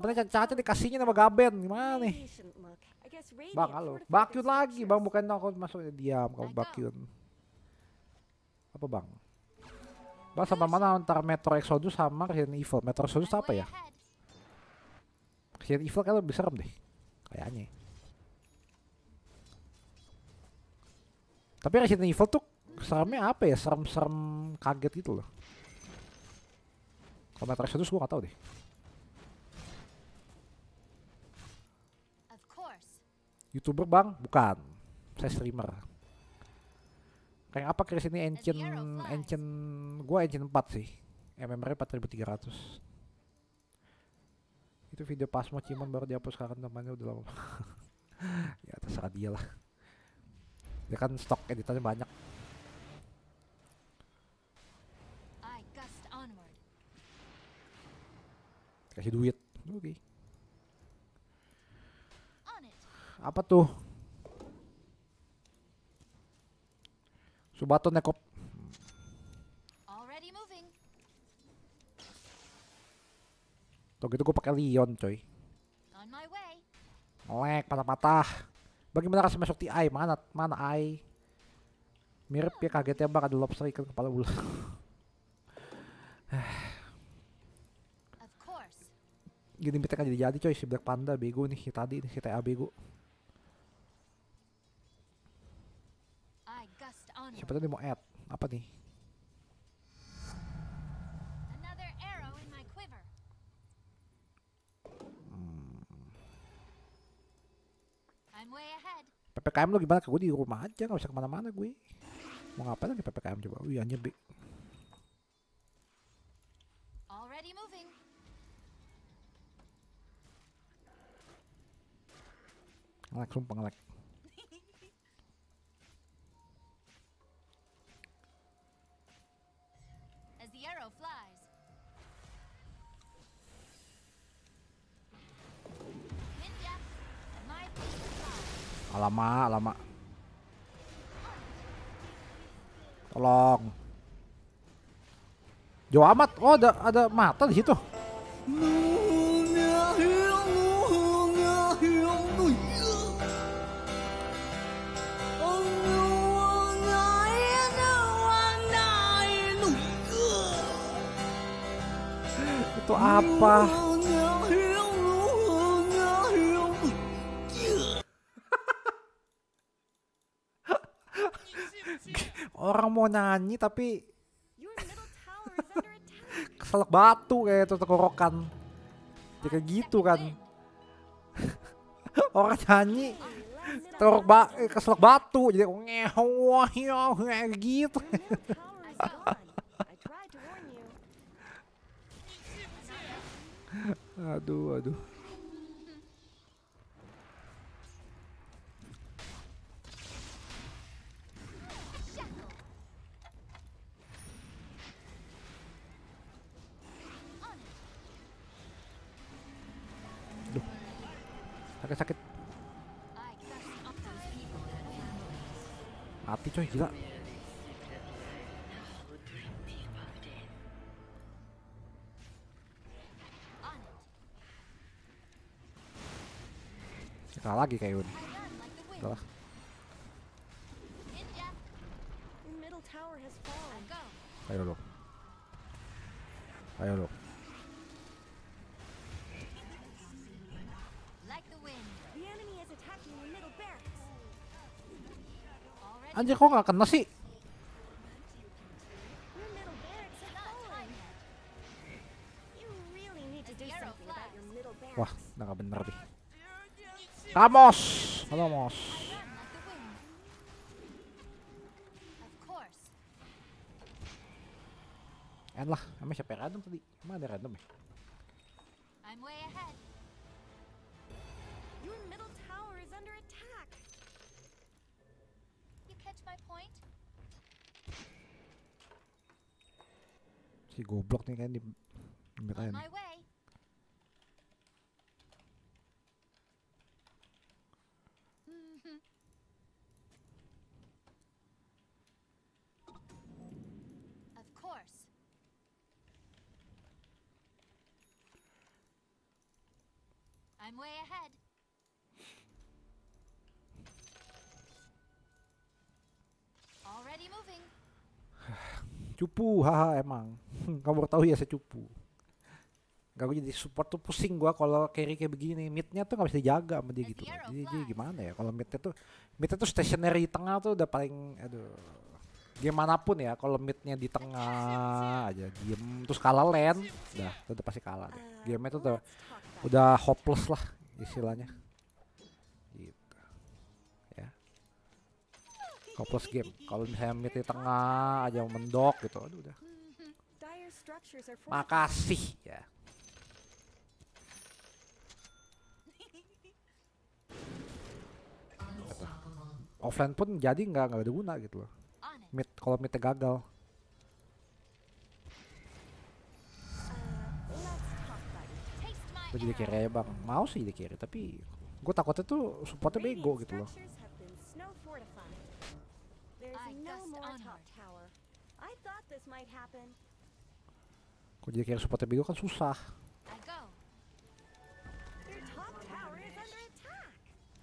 cacat caca dikasihnya nama Gaben gimana nih? Bang halo, Bakyun lagi bang bukan aku masuknya diam kamu Bakyun. Apa bang? Bang sama mana antara Metro Exodus sama Resident Evil? Metro Exodus apa ya? Resident Evil kan lebih serem deh, kayaknya. Tapi Resident Evil tuh seremnya apa ya? Serem-serem kaget gitu loh. Kalau Metro Exodus gue gak tau deh. Youtuber bang? Bukan. Saya streamer. Kayak apa Chris ini ancient ancient gua ancient 4 sih. MMR-nya 4300. Itu video pas mau cuman baru dihapus karena temannya udah lama. ya terserah dia lah. Dia kan stok editannya banyak. Kasih duit. Oke. Okay. apa tuh? Subato nekop. Tuh gitu gue pakai Leon coy. Melek patah-patah. Bagaimana kasih masuk TI? Mana mana AI? Mirip ya kagetnya bang ada lobster ikan kepala ular. Gini kita kan jadi jadi coy si Black Panda bego nih si tadi nih si TA bego. Siapa tadi mau add? Apa nih? Hmm. PPKM lo gimana? Gue di rumah aja, gak usah kemana-mana gue. Mau ngapain lagi PPKM coba? Wih, anjir, Bi. Already moving. sumpah ngelag lama lama tolong jauh amat oh ada ada mata di situ itu apa mau nyanyi tapi keselak batu kayak itu tekorokan ya kayak gitu kan orang nyanyi terok ba eh, keselak batu jadi ngehoyo iya, kayak gitu aduh aduh sakit-sakit mati coy gila kalah lagi kayak ini kalah ayo lo ayo lo Anjir kok gak kena sih? Wah, udah gak bener deh Tamos! Halo, Mos. En lah, emang siapa yang random tadi? Emang ada random ya? si goblok nih kan di BKN mm-hmm. I'm way Cupu, haha emang. kamu tahu ya saya cupu gak gue jadi support tuh pusing gue kalau carry kayak begini midnya tuh gak bisa dijaga sama dia gitu jadi, jadi gimana ya kalau midnya tuh midnya tuh stationary tengah tuh udah paling aduh gimana pun ya kalau midnya di tengah aja diem terus kalah lane udah udah pasti kalah deh uh, game itu udah udah hopeless lah istilahnya gitu ya hopeless game kalau misalnya mid di tengah aja mendok gitu aduh udah Makasih ya. Offline pun jadi nggak nggak ada guna gitu loh. Mid kalau midnya gagal. Uh, gue jadi ya bang, mau sih jadi kiri tapi gue takutnya tuh supportnya bego gitu loh. I Kok jadi kayak supportnya Bigo kan susah.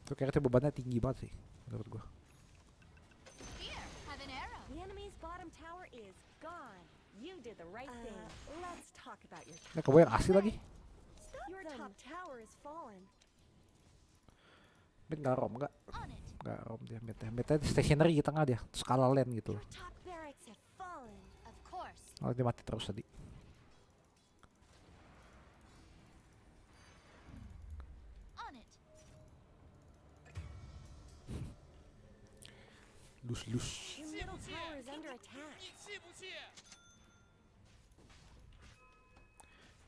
Itu kayaknya bebannya tinggi banget sih menurut gua. Nah, kau yang asli lagi. Mid nggak rom nggak? Nggak rom dia mid ya. Midnya stationary di tengah dia, skala land gitu. Oh, dia mati terus tadi. Lus lus.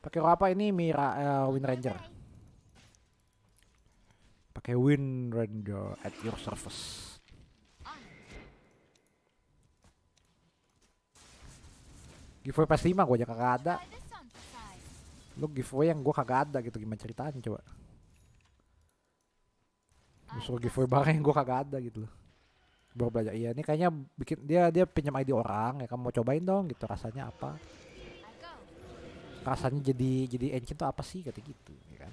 Pakai apa ini Mira uh, Wind Ranger? Pakai Wind Ranger at your service. Giveaway pas 5 gue aja kagak ada. Lu giveaway yang gue kagak ada gitu gimana ceritanya coba. Disuruh giveaway barang yang gue kagak ada gitu loh baru belajar iya ini kayaknya bikin dia dia pinjam ID orang ya kamu mau cobain dong gitu rasanya apa rasanya jadi jadi engine tuh apa sih kata gitu ya kan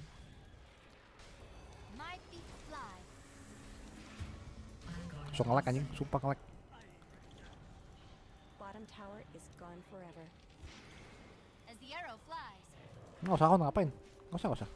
so ngelag anjing sumpah ngelag nggak usah kau ngapain nggak usah nggak usah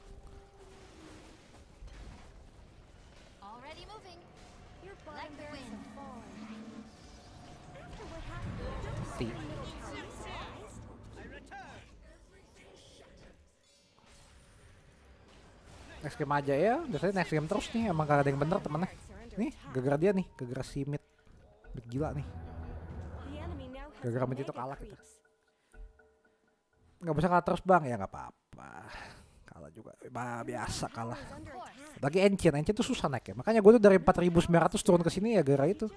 next game aja ya biasanya next game terus nih emang gak ada yang bener temennya nih nih dia nih gara si mid gila nih gara mid itu kalah kita nggak bisa kalah terus bang ya nggak apa-apa kalah juga bah, biasa kalah bagi ancient ancient tuh susah naik ya makanya gue tuh dari 4900 turun ke sini ya gara itu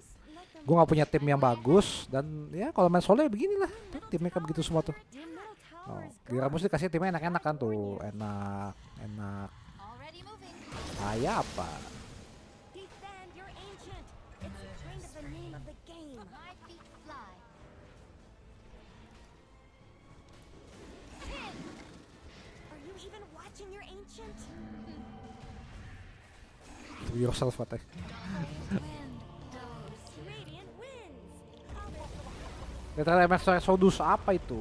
gue gak punya tim yang bagus dan ya kalau main solo ya beginilah timnya kan begitu semua tuh Oh, mesti kasih timnya enak-enak kan tuh, enak, enak Ayapa. Defend your ancient. It's kind of the name of the game. My feet fly. Are you even watching your ancient? yourself what Ternyata emang soal dus apa itu?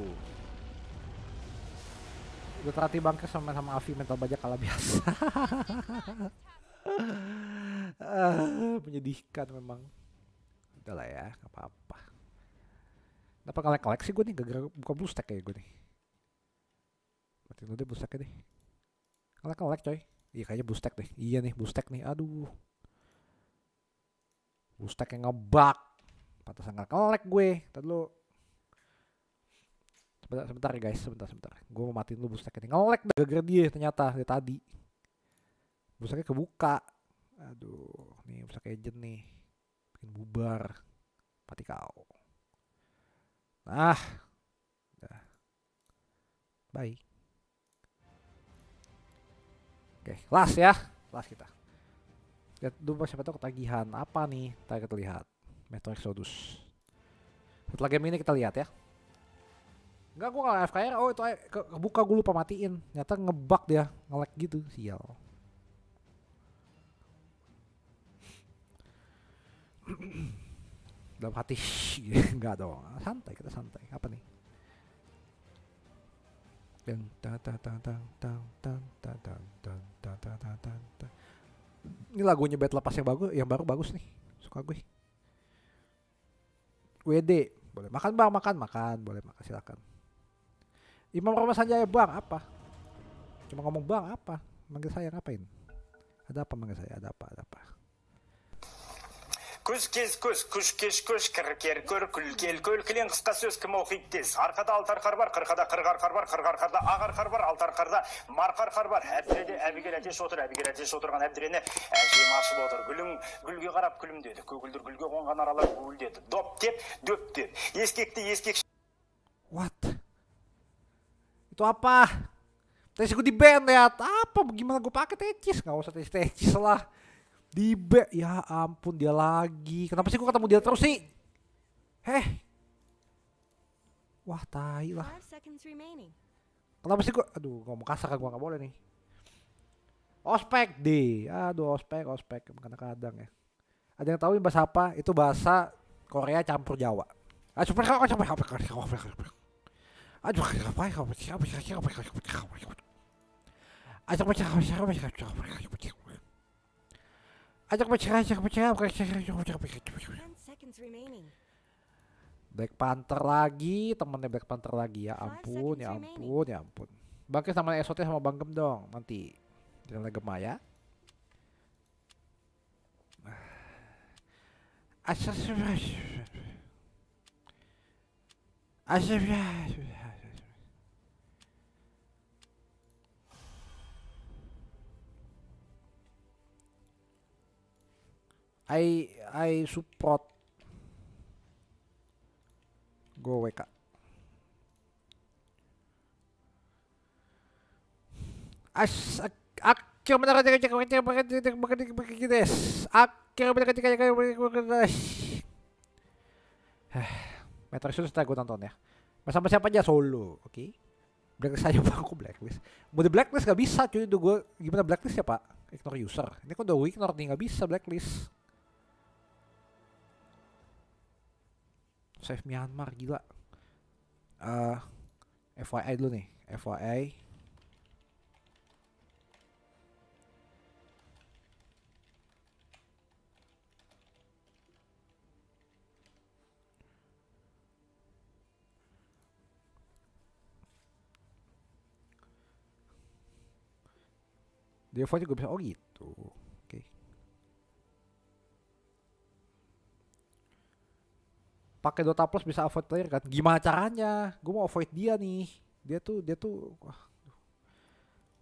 Gue terhati bangkes sama sama Avi mental bajak kalah biasa. uh, menyedihkan memang. Udah lah ya, nggak apa-apa. Dapat kalah koleksi sih gue nih, Gak gara buka stack kayak gue nih. mati dulu deh stack deh. Kalah kolek coy. Iya kayaknya stack deh. Iya nih stack nih, aduh. stack yang ngebak. sangkar kolek gue. Tadi lu Sebentar, sebentar ya guys, sebentar, sebentar. Gue mau matiin dulu bustek ini. Ngelek dah gara dia ternyata dari tadi. Busteknya kebuka. Aduh, nih bustek agent nih. Bikin bubar. Mati kau. Nah. Udah. Bye. Oke, okay, last ya. Last kita. Lihat dulu siapa tahu ketagihan apa nih? Kita lihat. Metro Exodus. Setelah game ini kita lihat ya. Enggak gue kalau FKR, oh itu ke kebuka gue lupa matiin. Ternyata ngebug dia, ngelag gitu, sial. Dalam hati, enggak dong, santai kita santai. Apa nih? ta tang tang tang tang tang tang tang tang tang tang tang ta ta Ini lagunya bed lepas yang bagus, yang baru bagus nih, suka gue. WD, boleh makan bang, makan, makan, boleh makan silakan. Imam Roma Sanjaya bang apa? Cuma ngomong bang apa? Manggil saya ngapain? Ada apa manggil saya? Ada apa? Ada apa? кез көз күш кеш көш кір кер көр күл кел көл кілең қысқа сөз кім оқиды тез арқада алты арқар бар қырқада қырық арқар бар қырық арқарда ақ арқар бар алты арқарда марқа арқар бар әбдіреде әбігер әтеш отыр әбігер әтеш отырған әбдірені әжем ашып отыр гүлің гүлге қарап күлімдеді көгілдір гүлге қонған аралар гуілдеді доп деп дөп деп ескекті ескекші what itu apa tes gue di band ya apa gimana gue pakai tecis nggak usah tecis tecis lah di band ya ampun dia lagi kenapa sih gue ketemu dia terus sih heh wah tai lah kenapa sih gue aduh ngomong kasar kan gue nggak boleh nih ospek deh. aduh ospek ospek kadang-kadang ya ada yang tahu bahasa apa itu bahasa Korea campur Jawa ah super kau campur apa Black Panther lagi, temennya Black Panther lagi ya ampun, ya ampun, ya ampun. Bangkit sama Esotnya sama Banggem dong nanti. Jangan gema ya. asyik, Asas. I I support go WK as akhir benar ketika ketika ketika ketika ketika ketika akhir benar ketika ketika ketika Metro Exodus setelah gue tonton ya bersama siapa aja solo oke okay? blacklist aja pak aku blacklist mode blacklist gak bisa cuy itu gue gimana blacklist ya pak ignore user ini kok udah ignore nih gak bisa blacklist save Myanmar gila uh, eh, FYI dulu nih FYI Dia juga bisa oh gitu pakai Dota Plus bisa avoid player kan gimana caranya gue mau avoid dia nih dia tuh dia tuh wah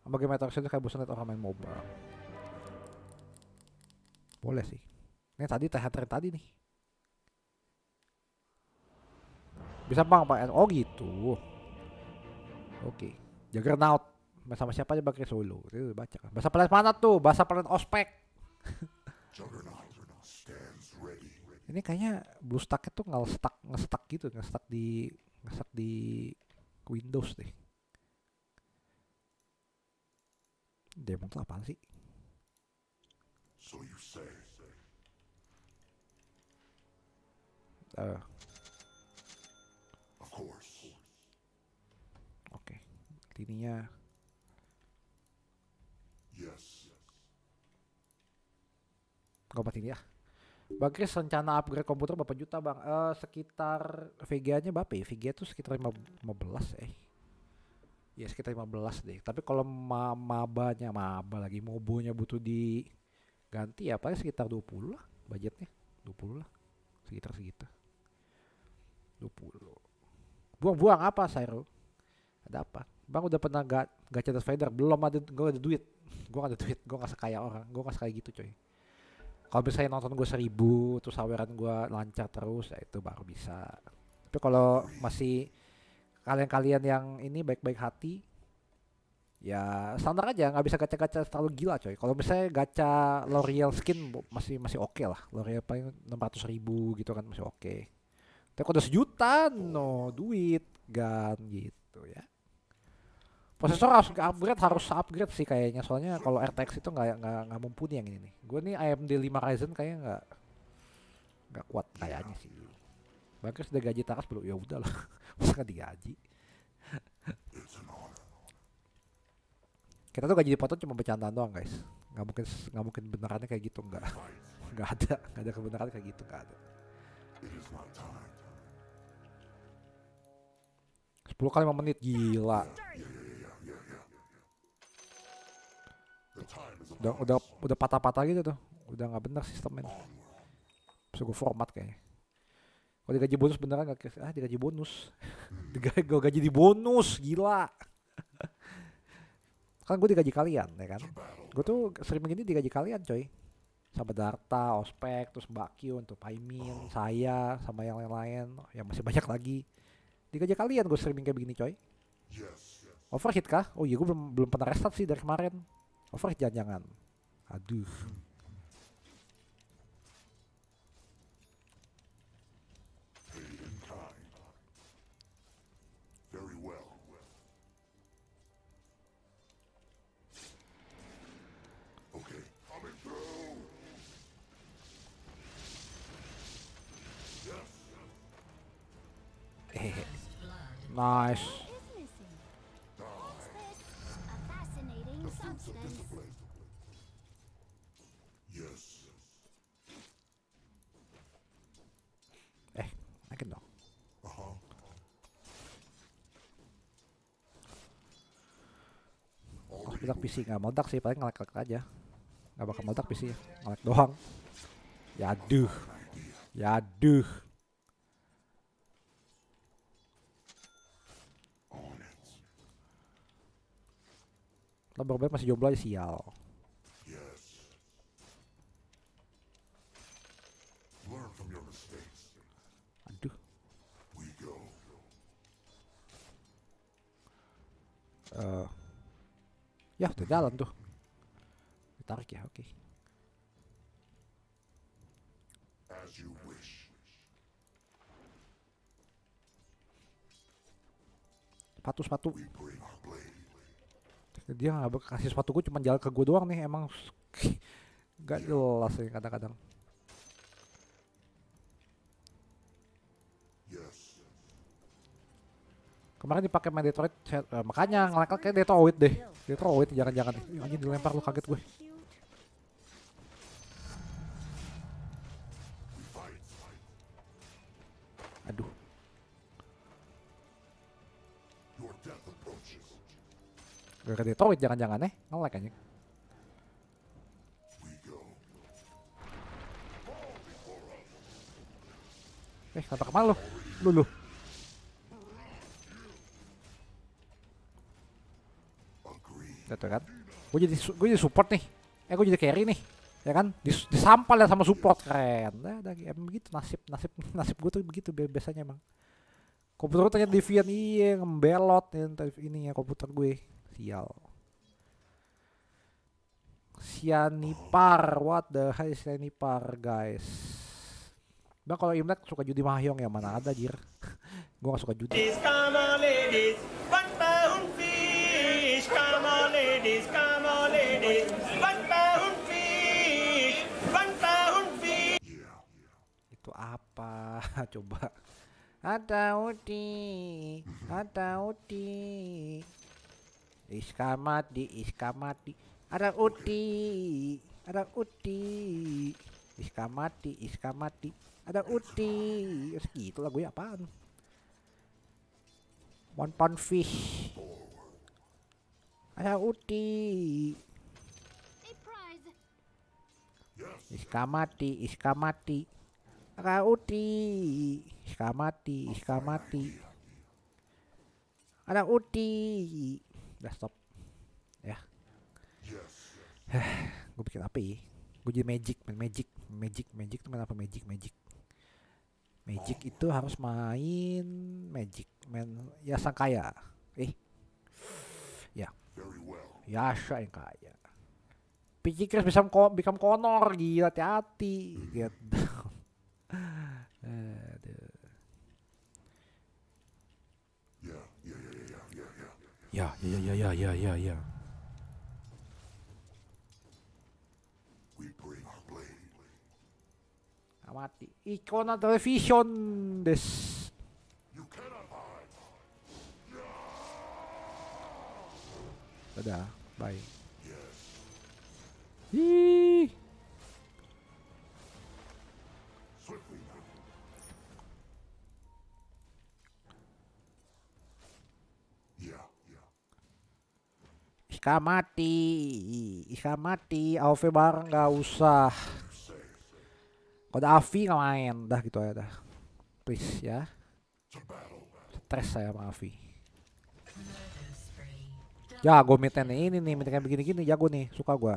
sama game kayak bosan liat orang main MOBA boleh sih ini tadi hater tadi nih bisa bang pak oh gitu oke okay. Juggernaut sama siapa aja pakai solo itu baca kan bahasa planet mana tuh bahasa planet ospek ini kayaknya BlueStack itu nggak stuck nggak stuck gitu nggak stuck di nggak stuck di Windows deh demo tuh apa sih so you say uh. of course oke okay. ininya. yes gue matiin ya Bang Chris rencana upgrade komputer berapa juta bang? Uh, sekitar VGA nya berapa ya? VGA tuh sekitar 15 eh. Ya sekitar 15 deh. Tapi kalau ma mabanya, maba lagi mobonya butuh di Ganti ya paling sekitar 20 lah budgetnya. 20 lah. Sekitar segitu. 20. Buang-buang apa Sairo? Ada apa? Bang udah pernah gak gacha Darth Vader? Belum ada gue ada duit. Gue gak ada duit. Gue gak sekaya orang. Gue gak sekaya gitu coy kalau misalnya nonton gue seribu terus saweran gue lancar terus ya itu baru bisa tapi kalau masih kalian-kalian yang ini baik-baik hati ya standar aja nggak bisa gacha-gacha terlalu gila coy kalau misalnya gacha L'Oreal skin masih masih oke okay lah L'Oreal paling enam ratus ribu gitu kan masih oke okay. tapi kalau sejuta no duit gan gitu ya prosesor harus upgrade harus upgrade sih kayaknya soalnya kalau RTX itu nggak nggak mumpuni yang ini nih gue nih AMD 5 Ryzen kayaknya nggak nggak kuat kayaknya sih Bagus udah gaji takas belum ya udah lah masa nggak digaji kita tuh gaji dipotong cuma bercandaan doang guys nggak mungkin nggak mungkin benerannya kayak gitu nggak nggak ada nggak ada kebenaran kayak gitu nggak ada Sepuluh kali 5 menit gila udah udah udah patah-patah gitu tuh udah nggak bener sistemnya bisa gue format kayaknya kalau digaji bonus beneran gak ah digaji bonus digaji gue gaji di bonus gila kan gue digaji kalian ya kan gue tuh sering begini digaji kalian coy sama Darta, Ospek, terus Mbak Q untuk Paimin, saya, sama yang lain-lain, yang masih banyak lagi. Digaji kalian gue streaming kayak begini coy. Overheat kah? Oh iya gue belum belum pernah restart sih dari kemarin. Over jangan Aduh. Eh, nice. bilang PC nggak meledak sih paling ngelek ngelek aja nggak bakal meledak PC ya ngelek doang yaduh yaduh Lo baru masih jomblo aja sial. Aduh. Uh. Ya udah jalan tuh. Ditarik ya, oke. Okay. Sepatu sepatu. Dia nggak kasih sepatu gue cuma jalan ke gue doang nih emang nggak jelas sih kadang-kadang. Kemarin dipakai main Detroit, uh, makanya ngelakal kayak Detroit deh. Detroit jangan-jangan. Anjing dilempar lu kaget gue. Aduh. Gak ke Detroit jangan-jangan eh. ngelak anjing. Eh, kenapa kemana lu? Lu lu. satu gitu kan gue jadi gue jadi support nih eh gue jadi carry nih ya kan Dis, disampal ya sama support keren nah, emang begitu nasib nasib nasib gue tuh begitu biasanya emang komputer tanya ternyata deviant iya ngebelot ya, ini ya komputer gue ya. sial Sianipar, what the hell is Sianipar guys? Bang kalau Imlek suka judi mahjong ya mana ada jir? Gua gak suka judi ladies, come on, ladies. One pound fee, one pound fee. Itu apa? Coba. Ada Udi, ada Udi. iskamat di. Ada Udi, ada Udi. Iskamati, di. Ada Udi. Segitu lagu ya apaan? One pound fish. Ada Uti. Iska mati, Iska mati. Uti. Iska mati, Iska mati. Ada Uti. Udah stop. Ya. gue bikin apa ya? Gue jadi magic, main magic, magic, magic itu main apa magic, magic. Magic itu harus main magic, main ya sang kaya. Eh. Ya. Yasha yang kaya. Pikir bisa become Connor, gila hati-hati. Get gitu. down. Ya, ya, ya, ya, ya, ya, ya, ya, ya, ya, ya, ya. ya, ya. Amati. Ikona television des. Dadah. Bye. ih ih mati. Ika mati. AOV bareng gak usah. kau ada Avi gak main. Dah gitu aja dah. Please ya. stress saya sama Avi. Ya gue mitennya ini nih, miten kayak begini-gini jago nih, suka gue.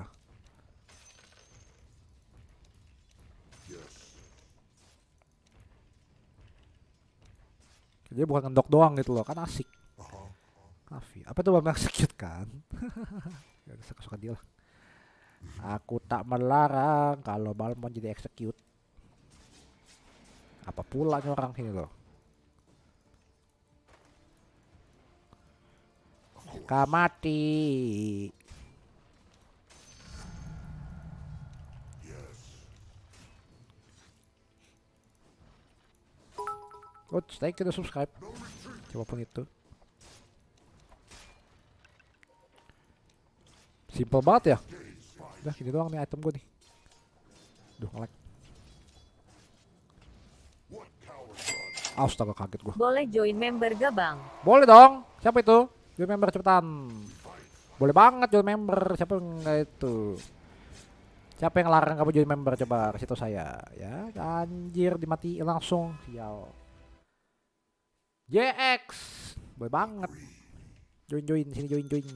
Jadi bukan ngendok doang gitu loh, kan asik. Kafi, oh, oh. apa tuh bang execute kan? ya suka, suka dia lah. Aku tak melarang kalau Balmon jadi execute. Apa pula nih orang sini loh? Kamati. mati. Oh, stay kita subscribe. Coba pun itu. Simple banget ya. Udah, gini doang nih item gue nih. Duh, ngelag. Astaga kaget gue. Boleh join member gabang. Boleh dong. Siapa itu? Join member cepetan. Boleh banget join member. Siapa enggak itu? Siapa yang larang kamu join member coba situ saya ya. Anjir dimati langsung. Sial. JX. Boleh banget. Join join sini join join.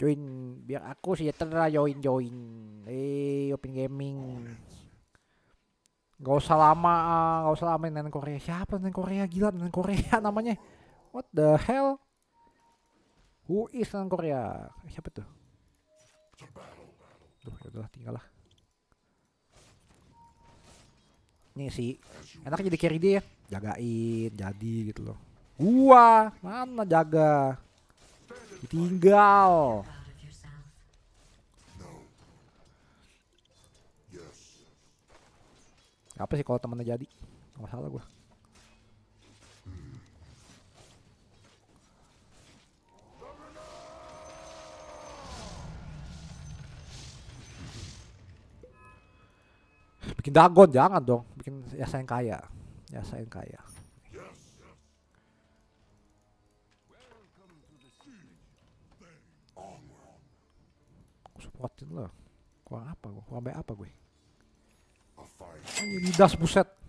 Join biar aku sih sejahtera join join. Eh open gaming. Gak usah lama, gak usah lama Nen Korea. Siapa Nen Korea? Gila Nen Korea namanya. What the hell? Who is non Korea? Siapa tuh? Duh, yaudahlah tinggal lah. Ini sih enaknya jadi carry dia ya. Jagain, jadi gitu loh. Gua mana jaga? Tinggal. Apa sih kalau temennya jadi? Gak masalah gua. bikin dagon jangan dong bikin yang kaya yasain kaya supportin lah kurang apa gue kurang apa gue Ini das buset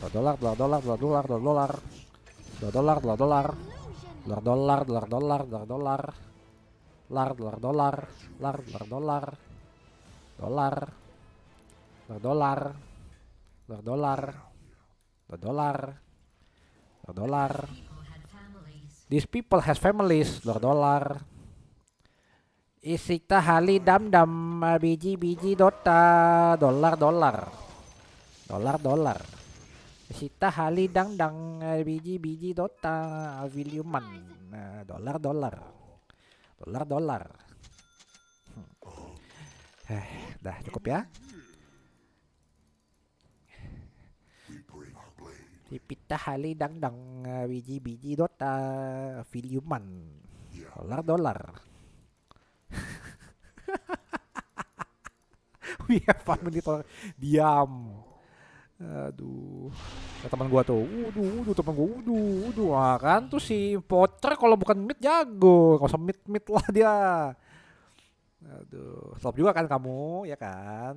dolar dolar dolar dolar dolar dolar dolar dolar dolar dolar dolar dolar dolar dolar dolar lar dolar dolar lar dolar dolar dolar dolar dolar dolar dolar dolar these people has families dolar dolar Isik tahali dam dam biji biji dota dolar dolar dolar dolar Sita hali dang dang biji-biji eh, dota aviliuman dollar nah, dolar dolar dolar dolar hmm. eh dah cukup ya Sita hali dang dang biji-biji eh, dota aviliuman dolar dolar we have family menit diam Aduh. Ya, teman gua tuh. Wuduh, wuduh teman gua. Wuduh, wuduh. Wah, kan tuh si Potter kalau bukan mid jago. Enggak usah mid-mid lah dia. Aduh, stop juga kan kamu, ya kan?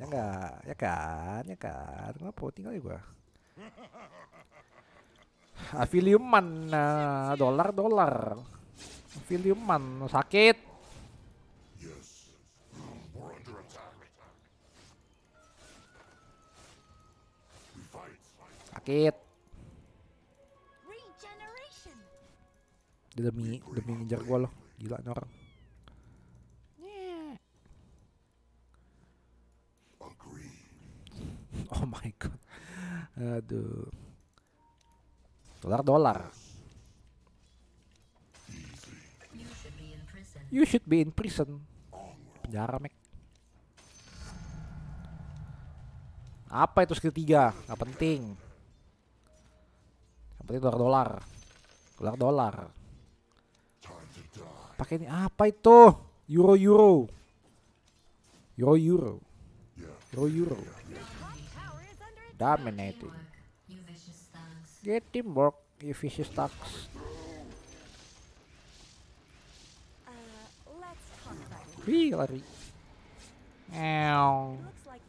Ya enggak, ya kan, ya kan. Kenapa tinggal ya gua? Afilium mana? Nah, dolar, dolar. Afiliuman, sakit. sakit Dia demi demi ngejar gue loh gila nih orang Oh my god Aduh Dolar dolar You should be in prison Penjara mek Apa itu skill 3? Gak penting seperti dolar-dolar. Dolar-dolar. Pakai ini apa itu? Euro-euro. Euro-euro. Euro-euro. Dominating. Get teamwork if vicious stacks. Wih, lari. Meow. It looks like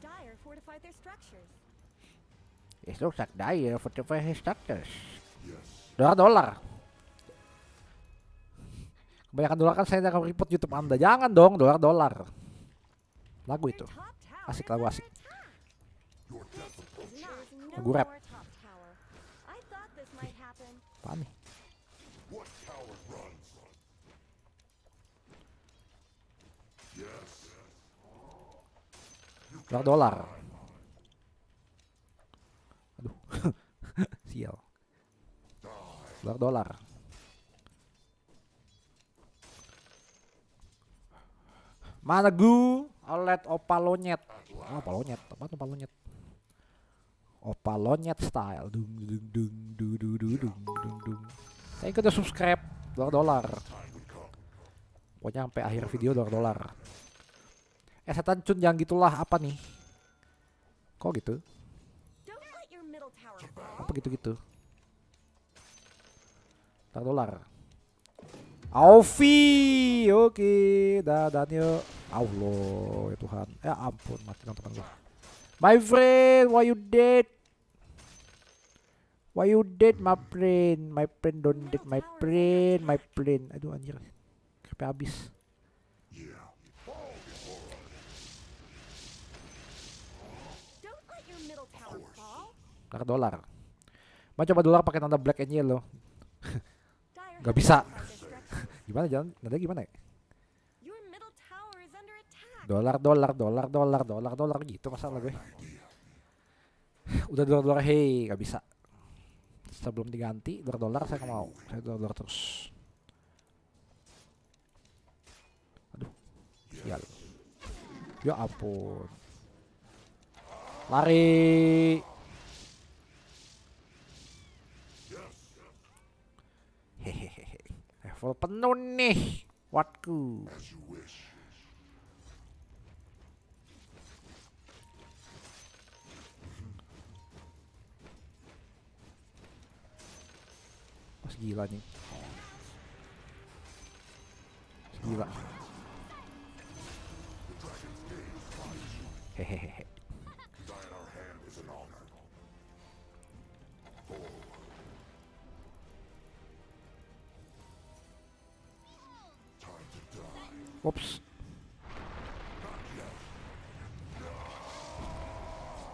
Dyer fortified his structures. Dolar dolar. Kebanyakan dolar kan saya akan report YouTube Anda. Jangan dong, dolar dolar. Lagu itu. Asik lagu asik. Lagu rap. Apaan nih? Dolar dolar. Aduh. Sial. Nah, dolar dolar. gu OLED opalonyet. Oh, ah, opalonyet. Apa tuh opalonyet? Opalonyet style. Dung dung dung dung dung dung dung dung. dung. Thank you udah subscribe dolar dolar. Pokoknya sampai akhir video dolar dolar. Eh setan cun yang gitulah apa nih? Kok gitu? Apa gitu-gitu? Tak dolar. Aufi, oke, dah Daniel. Allah ya Tuhan, ya ampun mati nonton gua. My friend, why you dead? Why you dead, my friend? My friend don't dead, my friend, my friend. Aduh anjir, sampai habis. Tak dolar. Mau coba dolar pakai tanda black and yellow. Gak bisa. gimana jalan? Nanti gimana ya? Dolar, dolar, dolar, dolar, dolar, dolar gitu masalah gue. Udah dolar, dolar, hei, gak bisa. Sebelum diganti, dolar, dolar saya gak mau. Saya dolar, dolar terus. Aduh, sial. Ya, ya ampun. Lari. full penuh nih Watku Pas gila nih Gila Hehehe Ups.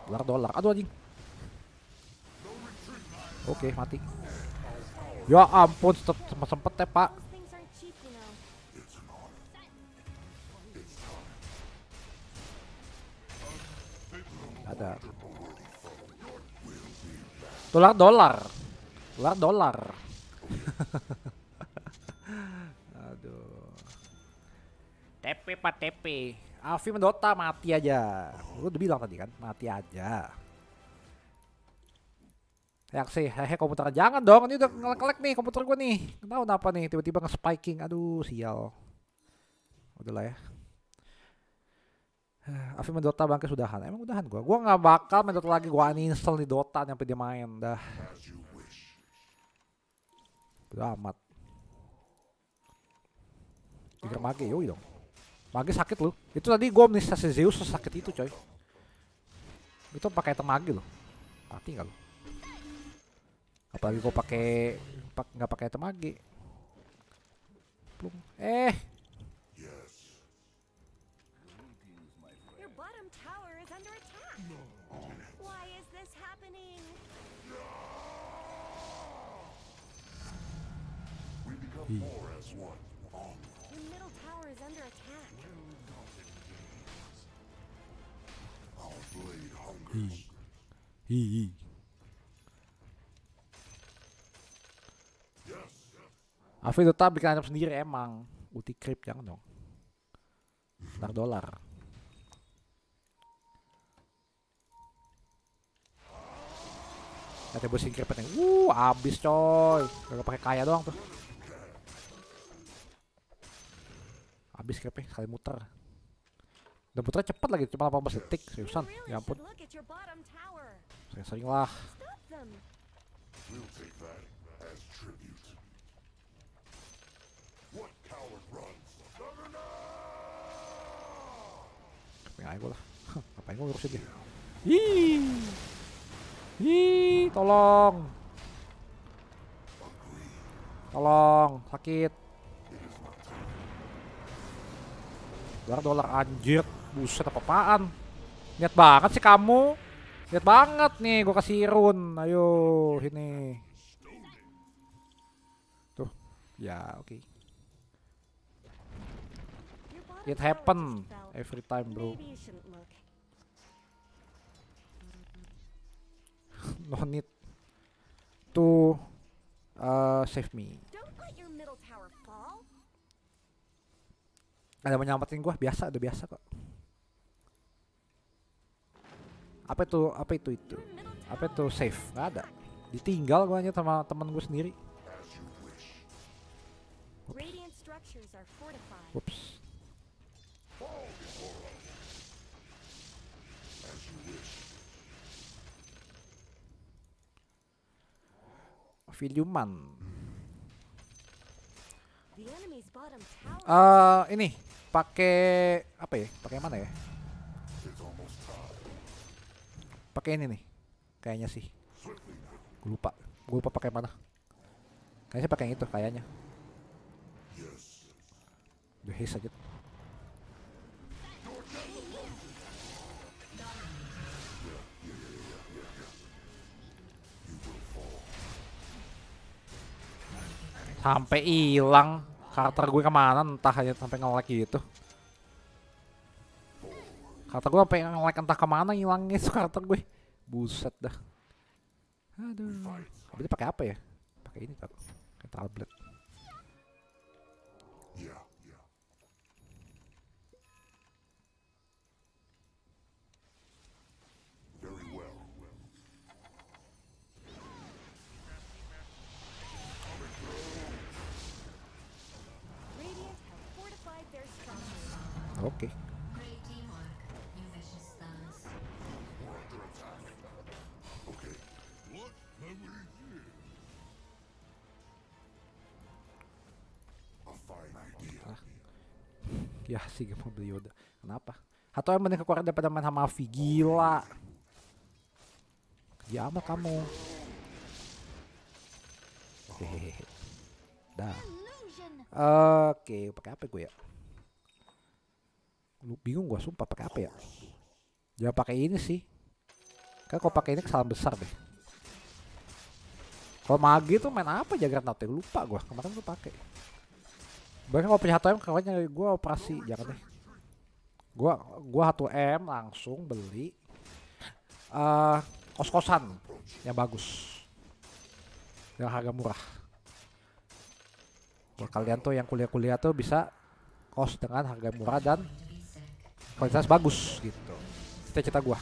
Dolar, dolar. Aduh anjing. Oke, okay, mati. Ya ampun, sempet sempet ya, Pak. Ada. Dolar, dolar. Dolar, dolar. Aduh. TP Pak TP. Avi mendota mati aja. Lu udah bilang tadi kan, mati aja. Reaksi, hehe komputer jangan dong, ini udah ngelek-ngelek nih komputer gue nih. Tahu kenapa nih tiba-tiba nge-spiking. Aduh, sial. Udah lah ya. Avi main Dota bangke sudahan. Emang udahan gua. Gua nggak bakal main Dota lagi. Gua uninstall di Dota yang dia main dah. Udah amat. Tiga mage yoi dong. Magi sakit lu. Itu tadi gue omnisasi Zeus sesakit itu coy. Itu pakai temagi Magi Mati nggak lu? Apalagi gua pakai pak nggak pakai temagi. Plung. Eh. Yes. Afi, Hi. hi. tetap bikin ancam sendiri emang. Uti krip ya, yang dong. Ntar dolar. Ada bosin creepetnya. Wuh, abis coy. Gak pakai kaya doang tuh. Abis creepnya sekali muter. Dan putra cepat lagi, cuma 18 detik, seriusan. Ya ampun. Sering-sering lah. Pengen aja gue lah. Ngapain gue ngurusin dia? Ih, ih, tolong, tolong, sakit. Dolar dolar anjir. Buset apa-apaan. Niat banget sih kamu. niat banget nih gue kasih run. Ayo ini. Tuh. Ya, oke. Okay. It happen every time, bro. no need to uh, save me. Ada menyelamatin gua biasa, udah biasa kok apa itu apa itu itu apa itu safe nggak ada ditinggal gue aja sama teman gue sendiri Ups. Viluman. Uh, eh, ini pakai apa ya? Pakai mana ya? pakai ini nih kayaknya sih gue lupa gue lupa pakai mana kayaknya pakai yang itu kayaknya the haze aja sampai hilang karakter gue kemana entah aja sampai ngelag gitu Kata gue sampai ngelag -like entah kemana hilangnya itu karakter gue. Buset dah. Aduh. Habis pakai apa ya? Pakai ini tak. Tablet. Oke. Okay. Ya, Sigma beli Yoda. Kenapa? Atau yang mending kekuatan daripada main sama Avi. Gila. Ya amat kamu. Hehehe. Dah. Oke, okay, pakai apa gue ya? Lu bingung gue sumpah pakai apa ya? Jangan pakai ini sih. Kan kalau pakai ini kesalahan besar deh. Kalau magi tuh main apa Jagrat ya, Nautil? Lupa gue. Kemarin tuh pakai. Bahkan kalau punya 1M kawannya gue operasi jangan deh. Gue gue 1M langsung beli uh, kos-kosan yang bagus. Yang harga murah. Buat kalian tuh yang kuliah-kuliah tuh bisa kos dengan harga murah dan kualitas bagus gitu. Cita-cita gue.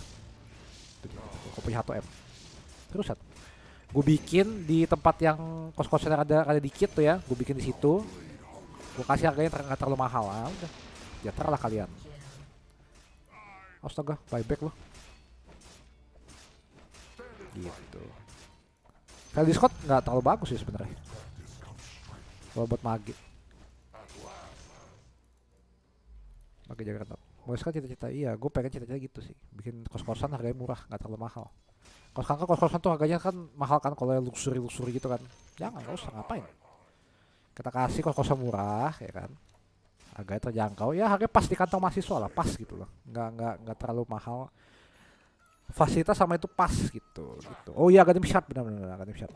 Gue punya 1M. Terus satu. Gue bikin di tempat yang kos-kosan ada, ada dikit tuh ya. Gue bikin di situ Gue kasih harganya ter gak terlalu mahal lah. Udah. Jatah ya, lah kalian. Astaga, buyback loh. Gitu. Kali Scott gak terlalu bagus sih sebenarnya. Kalau buat magi. magi jaga ketat. boleh kan cita-cita iya, gue pengen cita-cita gitu sih. Bikin kos-kosan harganya murah, Gak terlalu mahal. Kos kakak kos-kosan tuh harganya kan mahal kan kalau luxury luxury gitu kan. Jangan, gak usah ngapain kita kasih kos-kosan murah ya kan agak terjangkau ya harga pas di kantong mahasiswa lah pas gitu loh nggak nggak nggak terlalu mahal fasilitas sama itu pas gitu gitu oh iya akademi shot benar-benar akademi shot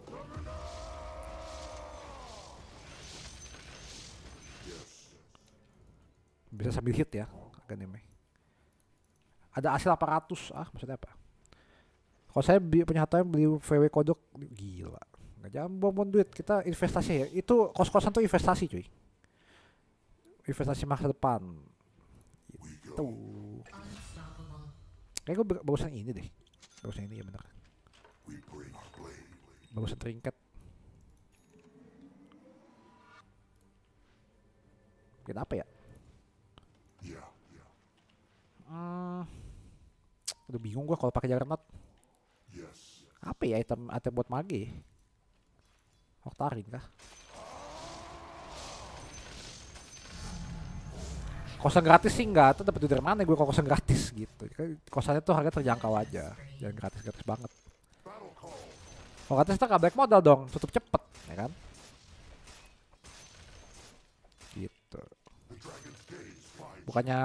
bisa sambil hit ya akademi ada hasil 800 ah maksudnya apa kalau saya punya hatanya beli VW kodok gila nggak jangan bawa-bawa duit kita investasi ya itu kos-kosan tuh investasi cuy investasi masa depan itu kayak gue bagusan ini deh bagusan ini ya benar bagusan teringkat kita apa ya hmm, udah bingung gua kalau pakai juggernaut apa ya item item buat mage Oktarin kah? Kosan gratis sih enggak, tuh dapat dari mana gue kalau kosan gratis gitu. Kan kosannya tuh harga terjangkau aja, jangan gratis-gratis banget. Kalau gratis kita nggak modal dong, tutup cepet, ya kan? Gitu. Bukannya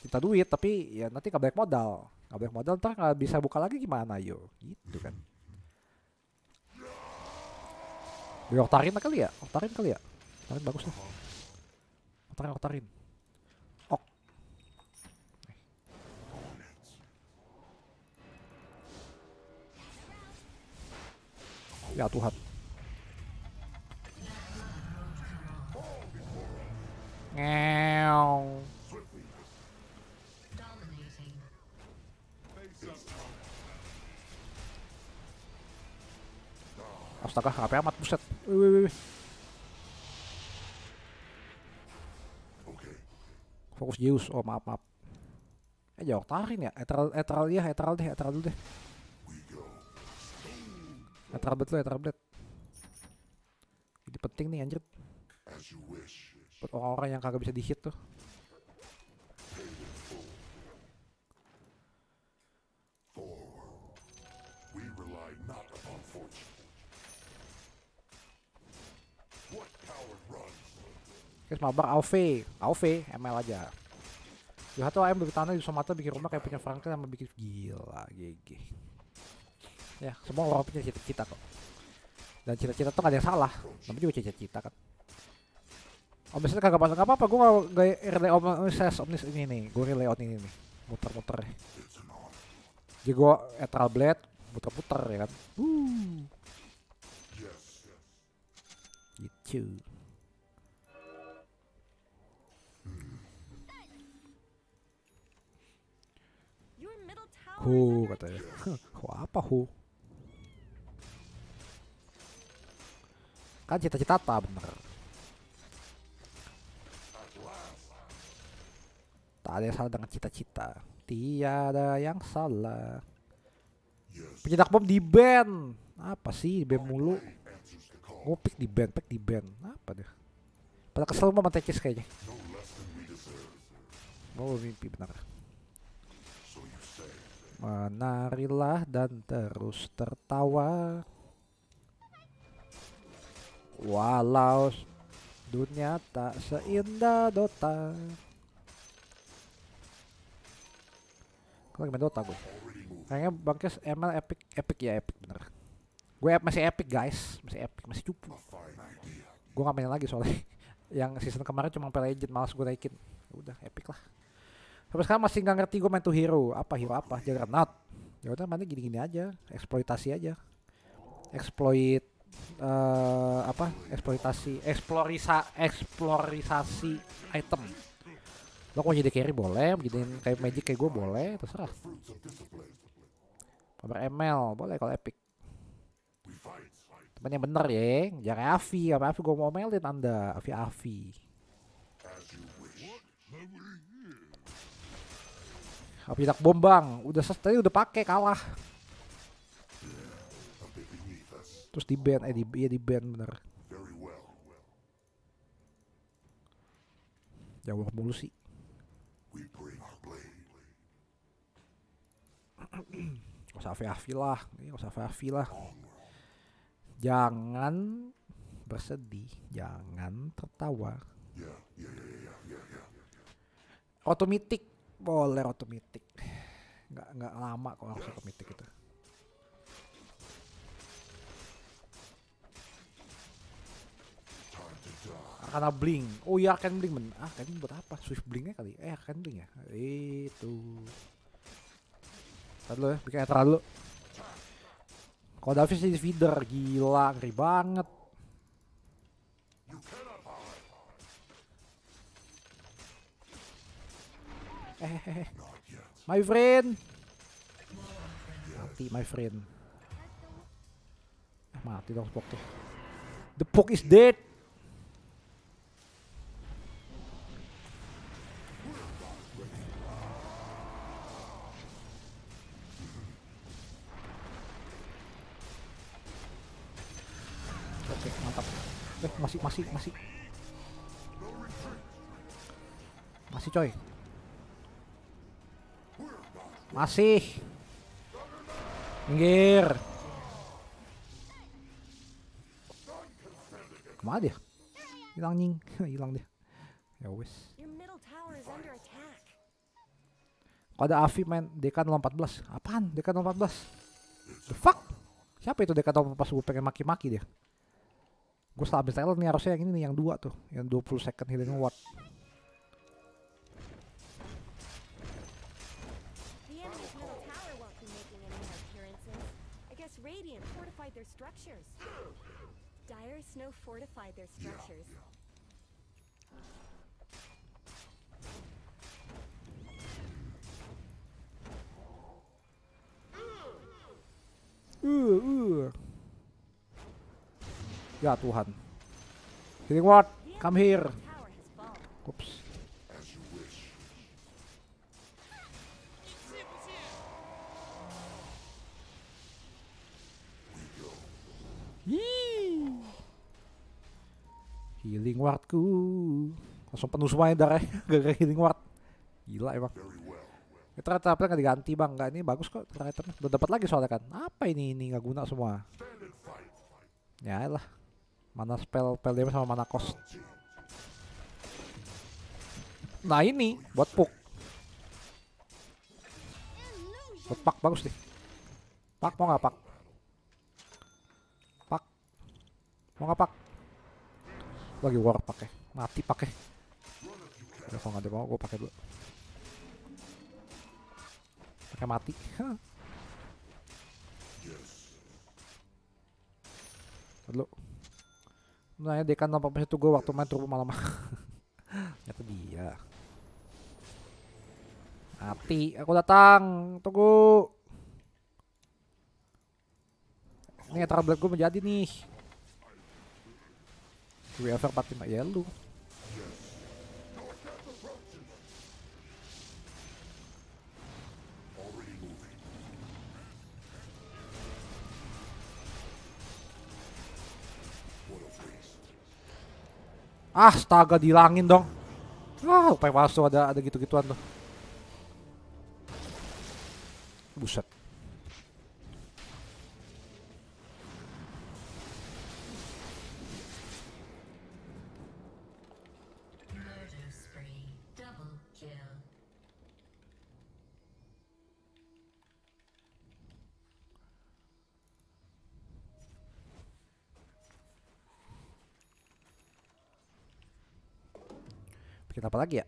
kita duit, tapi ya nanti nggak modal. Nggak modal ntar nggak bisa buka lagi gimana yo, gitu kan. Dari Octarin kali ya? Octarin kali ya? Octarin bagus lah. Octarin, Octarin. Ok. Ya Tuhan. Ngeong. Astaga, HP amat, buset. Wait, wait, wait, wait. Fokus Zeus. Oh, maaf, maaf. Eh, jauh tarik ya. Etral, etral ya, etral deh, etral dulu deh. Etral bet lo, etral bet. Jadi penting nih anjir. Buat orang-orang yang kagak bisa di hit tuh. Terus mabar AOV AOV ML aja Yohato AM lebih tanah di Somata bikin rumah kayak punya Franklin sama bikin gila GG ya semua orang punya cita-cita kok dan cita-cita tuh gak ada yang salah tapi juga cita-cita kan Om oh, Bisnis kagak pasang apa-apa, gue gak relay Om Bisnis Om ini nih, gue relay on ini nih, muter-muter Jadi gue Etral Blade, muter-muter ya kan Woo. Gitu hu katanya hu apa hu kan cita-cita tak bener tak ada yang salah dengan cita-cita tiada yang salah pencetak bom di band apa sih di band mulu ngopik di band pek di band apa deh pada kesel mau mati kayaknya mau oh, mimpi benar Menarilah dan terus tertawa Walau dunia tak seindah Dota Kalo gimana Dota gue Kayaknya Bangkes ML epic, epic ya epic bener Gue masih epic guys, masih epic, masih cupu Gue gak main lagi soalnya Yang season kemarin cuma Legend, males gue naikin Udah epic lah Sampai sekarang masih nggak ngerti gue main tuh hero apa hero apa Juggernaut. Ya udah mana gini-gini aja, eksploitasi aja. Exploit uh, apa? Eksploitasi, eksplorisa, eksplorisasi item. Lo mau jadi carry boleh, jadi kayak magic kayak gue boleh, terserah. Pamer ML boleh kalau epic. Temen yang bener ya, jangan Avi, apa Avi gue mau melin anda, Avi Avi. Apitak bom bang. Udah tadi udah pakai kalah. Terus di band, eh di, ya di band bener. Allah mulu sih. Gak usah afi lah, iya, gak usah afi lah. Jangan bersedih, jangan tertawa. Yeah, yeah, yeah, yeah boleh auto mitik, Nggak nggak lama kok harus mitik itu. Karena bling, Oh iya kan bling Men. Ah, kan buat apa? Swift blingnya kali. Eh, kan bling ya. Itu. Tadi lo ya, bikin etra dulu. Kalau Davis jadi feeder, gila, ngeri banget. My friend. Mati my friend. Ah, mati dong Spock The pok is dead. Oke, eh, masih masih masih. Masih coy. Masih. Minggir. Kemana dia? Hilang nying, hilang dia. Ya wis. Kok ada Afi main DK 14. Apaan? DK 14. The fuck? Siapa itu Dekan Pas gue pengen maki-maki dia? Gue setelah habis nih harusnya yang ini nih yang dua tuh, yang 20 second healing ward. Snow fortified their structures. Yeah, yeah. Ooh, ooh. Ya Tuhan. Healing what? Come here. Oops. Healing ku Langsung penuh semuanya darahnya gak gara healing ward. Gila emang. Ya, ternyata apa yang diganti bang? gak ini bagus kok ternyata udah dapat lagi soalnya kan. Apa ini ini gak guna semua? Ya lah. Mana spell spell damage sama mana cost. Nah ini buat puk. Buat pak bagus nih. Pak mau nggak pak? Pak mau nggak pak? Lagi war pakai. Mati pakai. Udah kalau nggak ada mau gue pakai dulu. Pakai mati. Hah. Dulu. Nah, dekan nampak itu gue waktu main turbo malam. Itu dia. Mati, aku datang. Tunggu. Ini Eternal Blade gue menjadi nih. WFR 45 ya lu Astaga langit dong Wah upaya masuk ada ada gitu-gituan tuh Buset Kita apa lagi ya?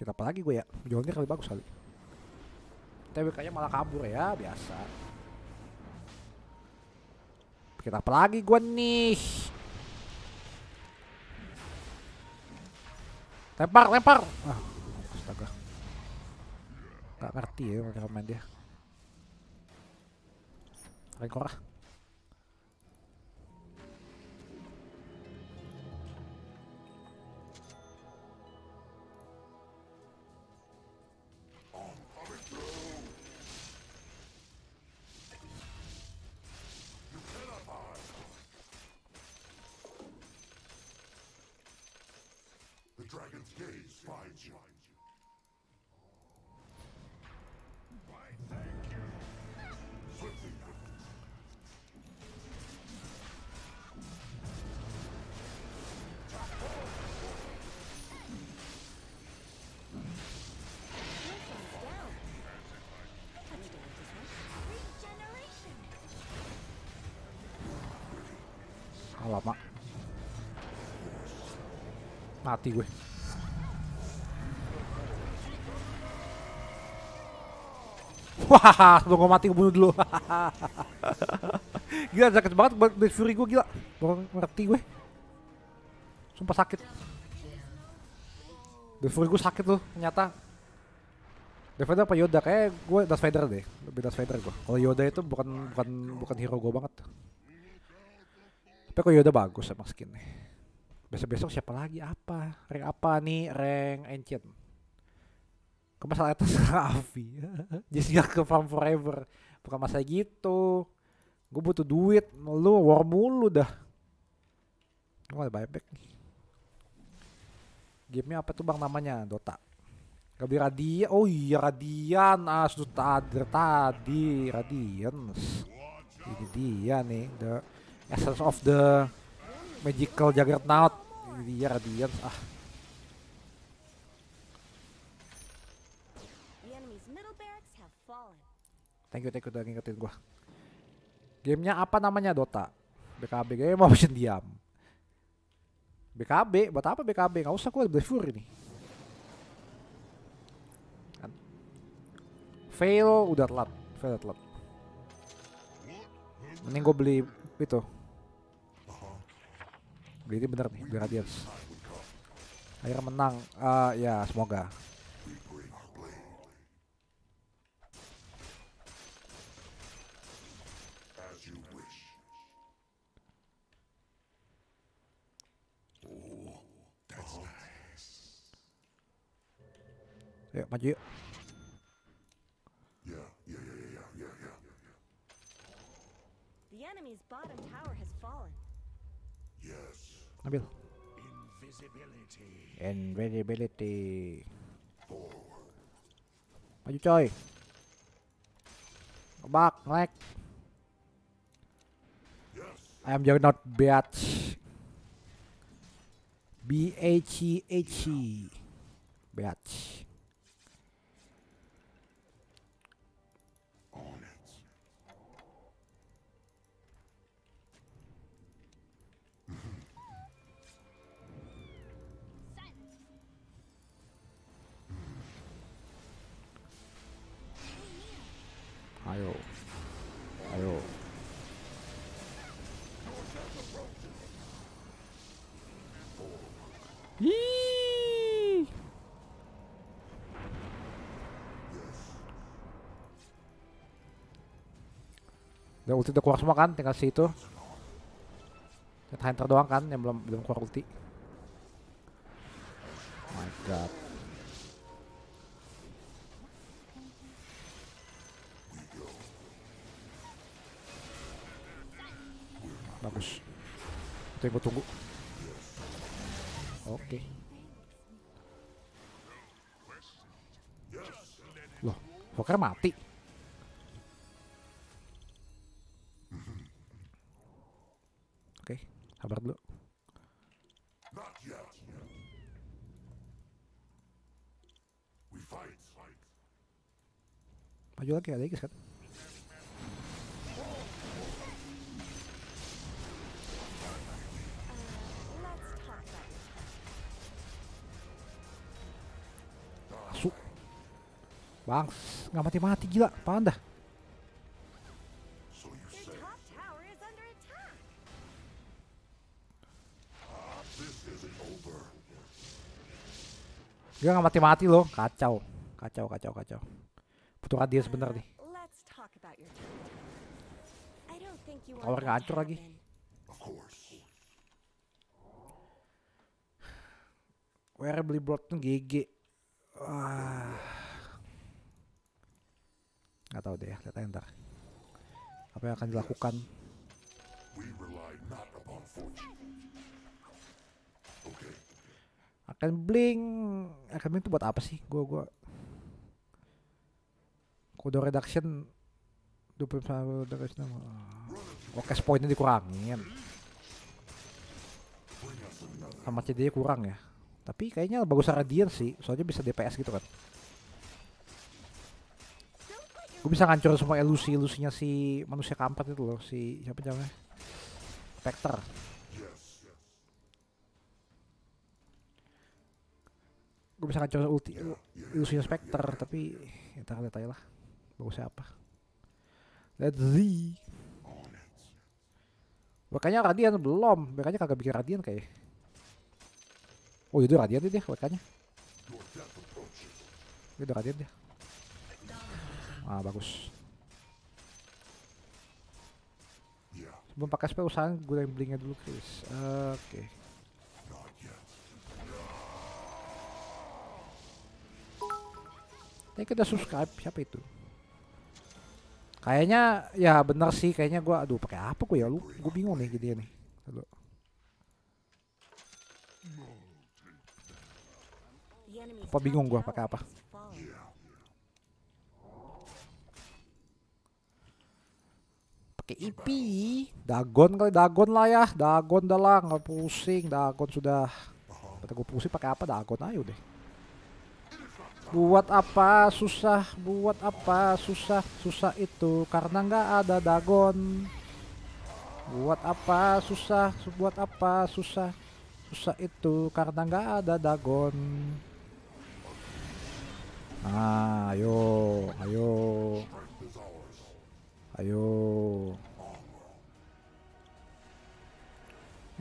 Kita apa lagi gue ya? Jolnya kali bagus kali. TWK-nya malah kabur ya, biasa. Kita apa lagi gue nih? Lempar, lempar. Ah, astaga. Gak ngerti ya mereka main dia Rekor ah mati gue. Wahaha, sebelum gue mati gue bunuh dulu. gila, sakit banget Blade Fury gue gila. Baru ngerti gue. Sumpah sakit. Blade Fury gue sakit loh, ternyata. Darth Vader apa Yoda? Kayak gue Darth Vader deh. Lebih Darth Vader gue. Kalau Yoda itu bukan bukan bukan hero gue banget. Tapi kok Yoda bagus emang skinnya besok-besok siapa lagi apa rank apa nih rank ancient ke masalah itu Raffi jadi gak ke farm forever bukan masa gitu gue butuh duit lu war mulu dah gue ada buyback gamenya apa tuh bang namanya Dota gak beli Radian oh iya Radian ah sudah tadi tadi Radian ini dia nih the essence of the magical juggernaut dia radiant ah. Thank you, thank you udah ngingetin gua. Gamenya apa namanya Dota? BKB game mau diam. BKB, buat apa BKB? Gak usah gue beli ini. Kan. Fail udah telat, fail udah telat. Mending gue beli itu ini bener nih, Guardians. Akhirnya menang. Uh, ya, semoga. Yuk, maju yuk ambil invisibility maju coy kebak lag I am not bitch B H E H E biatch Ayo. Ayo. Hiii. Udah ulti udah keluar semua kan, tinggal si itu. yang Hunter doang kan yang belum belum keluar ulti. Oh my god. Bagus. Itu yang gue tunggu. Oke. Okay. Loh, poker mati. Oke, okay, sabar dulu. Maju lagi, ada X kan? Bang, nggak mati-mati gila, paham dah? Dia ah, nggak mati-mati loh, kacau, kacau, kacau, kacau. Butuh dia sebentar uh, nih. Tower nggak hancur lagi. Where beli Broton GG. Ah nggak tahu deh ya enter apa yang akan dilakukan akan bling, akan bling itu buat apa sih gua gua Kode reduction 29 reduction oh cash pointnya dikurangin sama CD kurang ya tapi kayaknya bagus radian sih soalnya bisa DPS gitu kan gue bisa ngancur semua ilusi ilusinya si manusia keempat itu loh si siapa namanya Specter. gue bisa ngancur ulti ilusinya Specter tapi ya lihat aja lah bagusnya apa let's see makanya Radian belum makanya kagak bikin Radian kayak oh iya, itu Radian dia makanya itu Radian dia Ah, bagus. Ya. Sebelum pakai spell usahain gue blinknya dulu, Chris. Oke. Okay. Ini kita subscribe siapa itu? Kayaknya ya benar sih kayaknya gue aduh pakai apa gue ya lu gue bingung nih gitu nih. Halo. Apa bingung gue pakai apa? pakai IP dagon kali dagon lah ya dagon dah lah nggak pusing dagon sudah kata gue pusing pakai apa dagon ayo deh buat apa susah buat apa susah susah itu karena nggak ada dagon buat apa susah buat apa susah susah itu karena nggak ada dagon nah ayo ayo Ayo.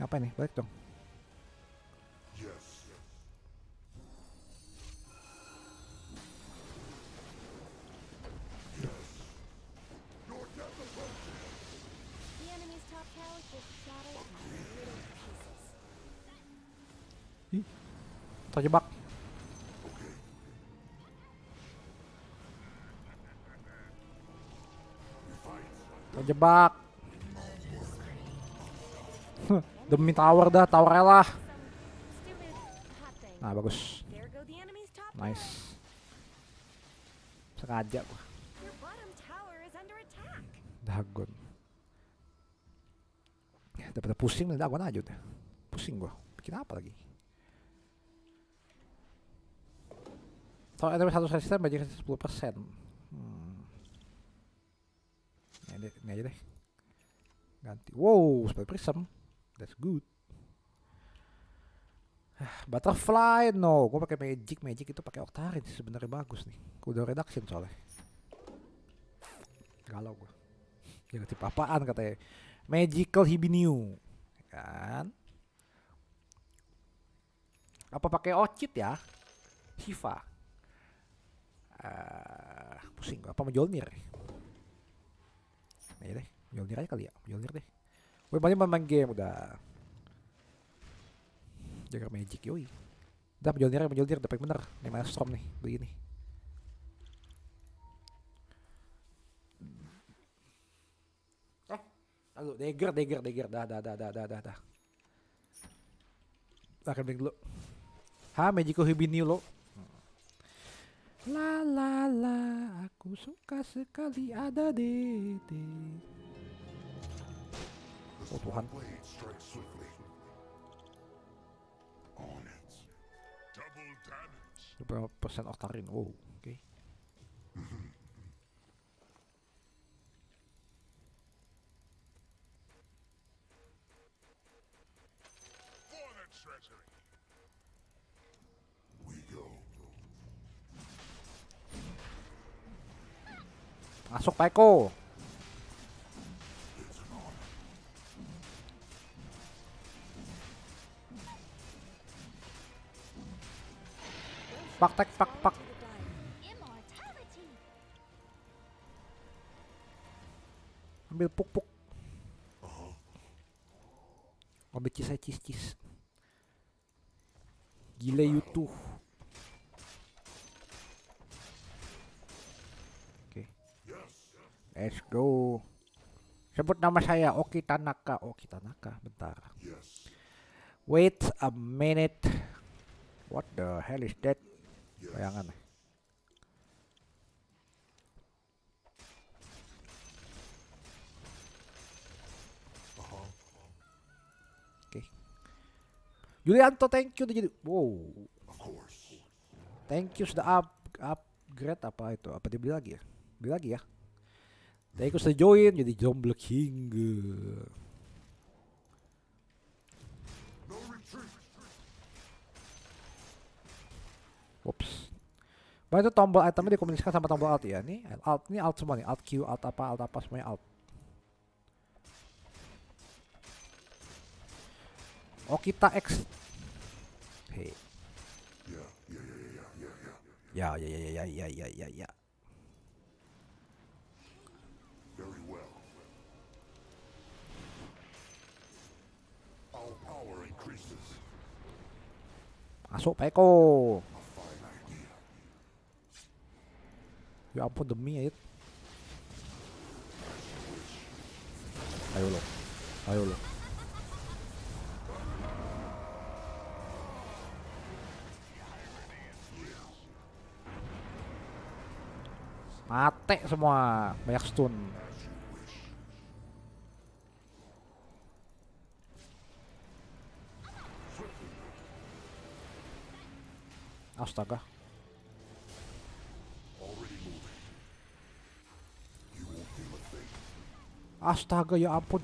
Ngapain nih? Balik dong. Yes. Yes. Terjebak. Demi tower dah, tower lah. Nah, bagus. Nice. Sengaja gua. Dagon. Eh, dapat pusing nih dagon aja udah. Pusing gua. Bikin apa lagi? Kalau enemy satu resisten bajingan 10%. Hmm ini, ini aja deh ganti wow spell prism that's good ah, Butterfly no, gue pakai magic, magic itu pakai Octarin sih sebenarnya bagus nih. Gue udah reduction soalnya. Galau gue. Ya tipe apaan katanya. Magical Hibiniu. Kan? Apa pakai Ocit ya? Hiva. Uh, ah, pusing gue apa jolmir? ya deh Mjolnir aja kali ya Mjolnir deh gue paling main game udah jaga magic yoi udah Mjolnir Mjolnir dapat bener main Maelstrom nih beli nih eh lalu dagger dagger dagger dah dah dah dah dah dah dah nah, akan beli dulu ha Magico Hibiniu lo La la la, aku suka sekali ada DT. Oh Tuhan. Berapa persen oktarin? Wow, oke. Okay. Masuk Pak Eko. Pak tek pak pak. Ambil puk puk. Ambil cis cis cis. Gile YouTube. Let's go. Sebut nama saya Oki Tanaka. Oki Tanaka, bentar. Yes. Wait a minute. What the hell is that? Yes. Bayangan. Uh-huh. Oke. Yulianto, thank you. Jadi, wow. Thank you sudah up, upgrade apa itu? Apa dibeli lagi ya? Beli lagi ya? sudah sejoin jadi jomblo hingga. Ups. Bah itu tombol itemnya dikombinasikan sama tombol alt ya. Nih alt ini alt semua nih. Alt Q, alt apa, alt apa semuanya alt. Oh kita X. Hey. Ya ya ya ya ya ya ya ya ya ya ya ya ya. Masuk Peko. Ya ampun demi ya. Ayo lo. Ayo lo. Mate semua. Banyak stun. Astaga. Astaga ya ampun.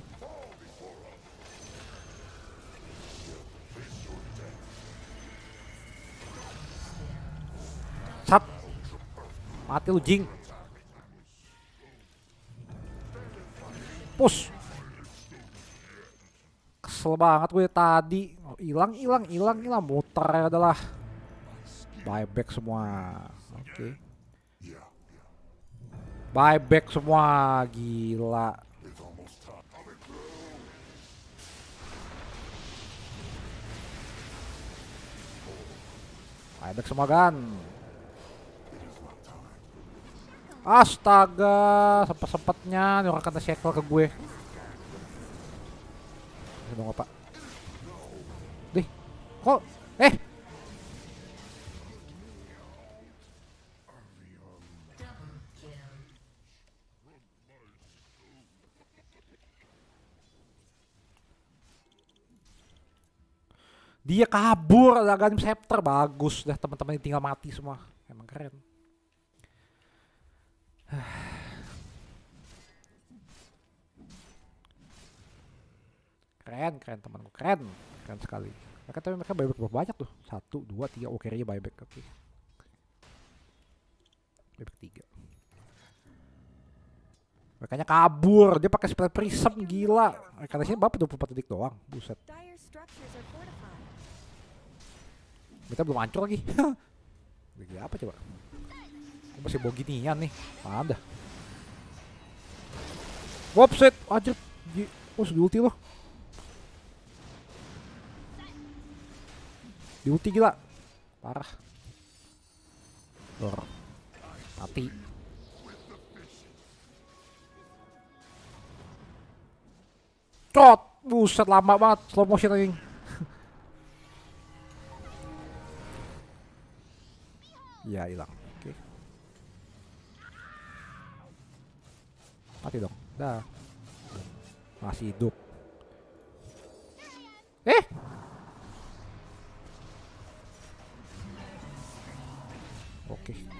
Sat. Mati lu jing. Push. Kesel banget gue tadi. Hilang, hilang, hilang, hilang. Muter adalah. Buyback semua. Oke. Okay. Buyback semua, gila. Buyback semua kan. Astaga, sempet-sempetnya orang kata shackle ke gue. Sedang apa? Dih, kok eh Dia kabur Aghanim Scepter bagus dah teman-teman tinggal mati semua. Emang keren. keren keren teman keren keren sekali mereka tapi mereka buyback berapa banyak tuh satu dua tiga oke oh, aja buyback oke okay. buyback tiga Makanya kabur, dia pakai spread prism gila. Karena sini bapak 24 detik doang, buset. Kita belum hancur lagi. Lagi apa coba? Aku masih bawa ginian nih. Mana dah? Wopset, anjir. Oh, sudah ulti loh. Di ulti gila. Parah. Lor. Mati. Cot, buset lama banget slow motion lagi. Ya hilang. Oke. Okay. Mati dong. Dah. Masih hidup. Eh? Oke. Okay.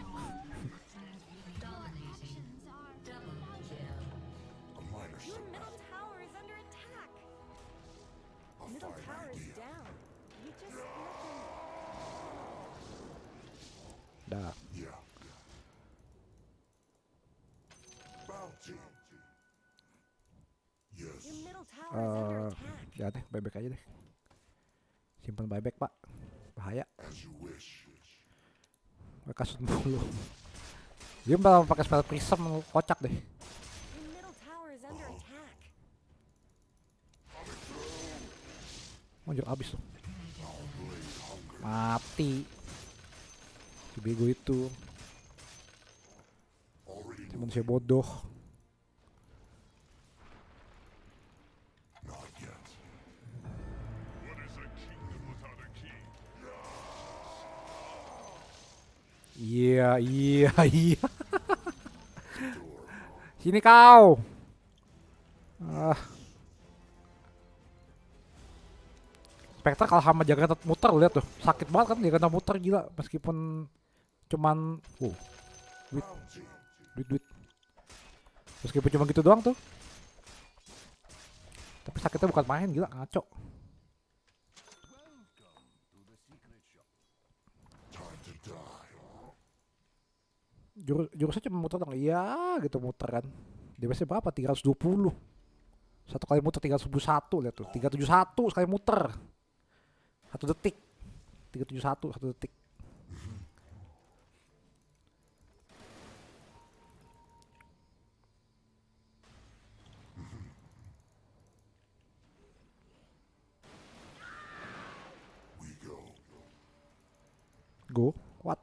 Eh, ya deh bebek aja deh simpan bebek pak bahaya kasut mulu dia malah pakai spell prism kocak deh muncul abis tuh Mati Si bego itu Si saya bodoh Iya, iya, iya. Sini kau. Ah. Spectre kalau sama Jakarta muter lihat tuh. Sakit banget kan Jakarta muter gila meskipun cuman uh duit duit duit. Meskipun cuma gitu doang tuh. Tapi sakitnya bukan main gila ngaco. jurus jurusnya cuma muter dong iya gitu muter kan DBS berapa 320 satu kali muter satu lihat tuh 371 sekali muter satu detik 371 satu detik go what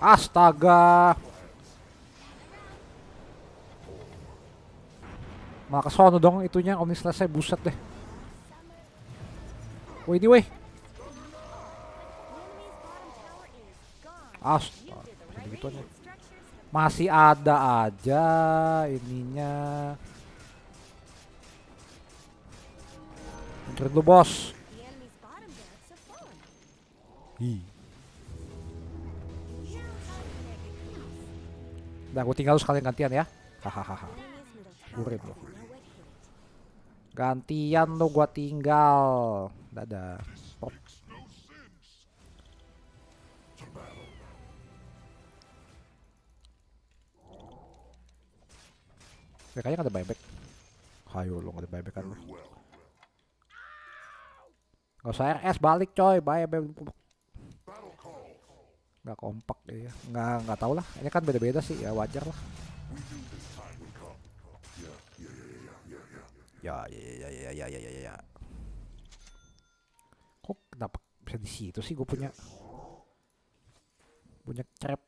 Astaga. Malah kesono dong itunya Omni selesai buset deh. Woi ini weh. Astaga, Masih ada aja ininya. Menurut lu bos Ih. Nah gue tinggal lu sekalian gantian ya Hahaha Urip loh. Gantian lo gue tinggal Dadah Pop ya, kayaknya gak ada buyback Hayo lo gak ada buyback kan lo Gak usah RS balik coy, bye bye. Gak kompak dia, nggak nggak tau lah. Ini kan beda-beda sih, ya wajar lah. Ya ya ya ya ya ya ya. ya, ya. Kok kenapa bisa di situ sih gue punya punya trap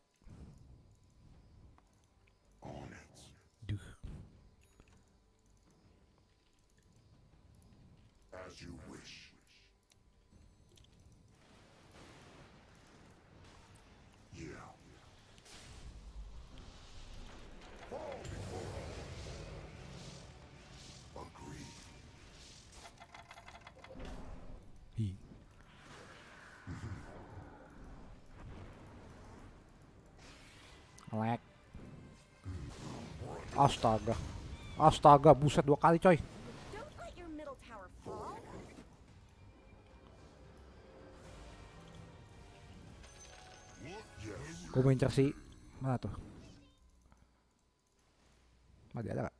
Astaga. Astaga, buset dua kali coy. Gue main si mana tuh? Mati ada gak?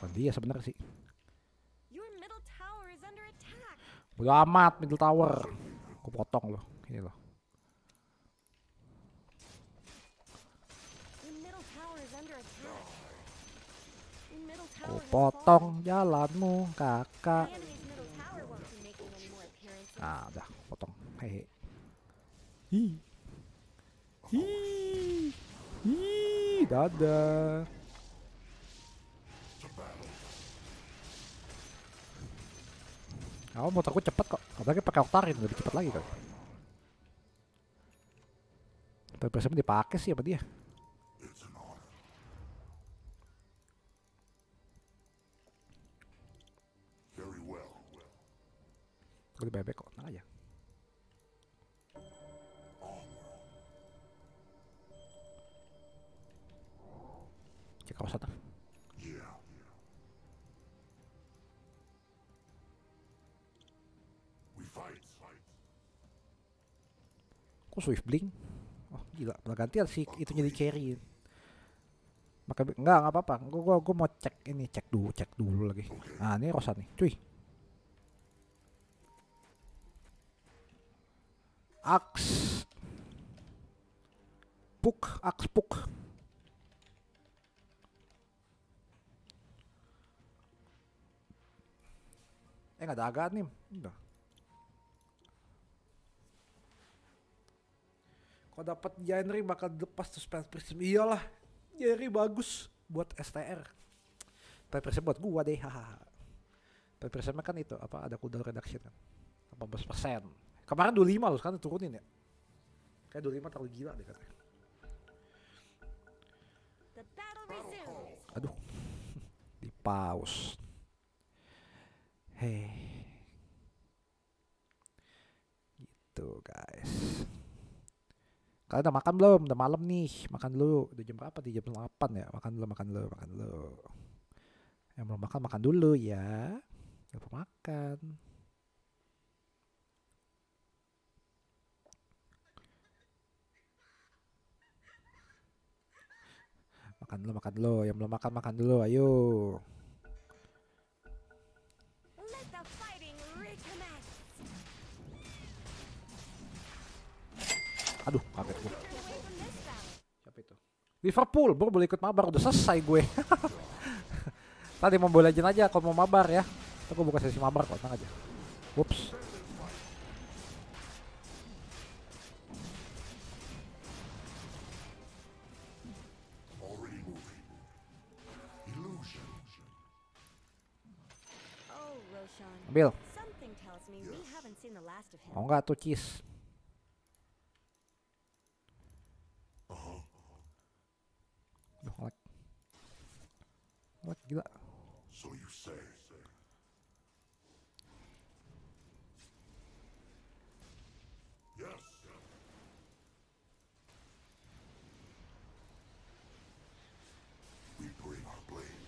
Oh dia sebenernya sih. Udah amat middle tower aku loh ini gitu loh kepotong jalanmu kakak Nah udah potong hehe Hi. Hi. Hi. Dadah Oh, motorku cepet kok. Apalagi pakai oktarin gitu, lebih cepat lagi kan. Tapi biasanya dipakai sih apa dia? Kalau bebek kok, nah aja. Cek kawasan kok Swift Blink oh gila pergantian sih itu jadi carry maka enggak enggak apa-apa gua, gua gua mau cek ini cek dulu cek dulu lagi nah ini Rosan nih cuy Ax, Puk ax Puk Eh enggak ada agak nih Enggak. Kalau dapat Jainri bakal lepas terus Prism. Iyalah, Jainri bagus buat STR. Prism buat gua deh, hahaha. Prism kan itu apa ada cooldown reduction kan. 18 persen. Kemarin 25 loh, sekarang turunin ya. Kayak 25 terlalu gila deh katanya. Aduh, di pause. Hei, gitu guys. Kalian udah makan belum? Udah malam nih, makan dulu. Udah jam berapa? Di jam 8 ya. Makan dulu, makan dulu, makan dulu. Yang belum makan, makan dulu ya. Gak makan. Makan dulu, makan dulu. Yang belum makan, makan dulu. Ayo. Aduh, kaget gue. Siapa itu? Liverpool, bro boleh ikut mabar. Udah selesai gue. Tadi mau legend aja kalau mau mabar ya. aku buka sesi mabar kok, tenang aja. Whoops. Oh, Ambil. Oh enggak tuh cheese. gak, juga so you say. Yes. We bring our blade.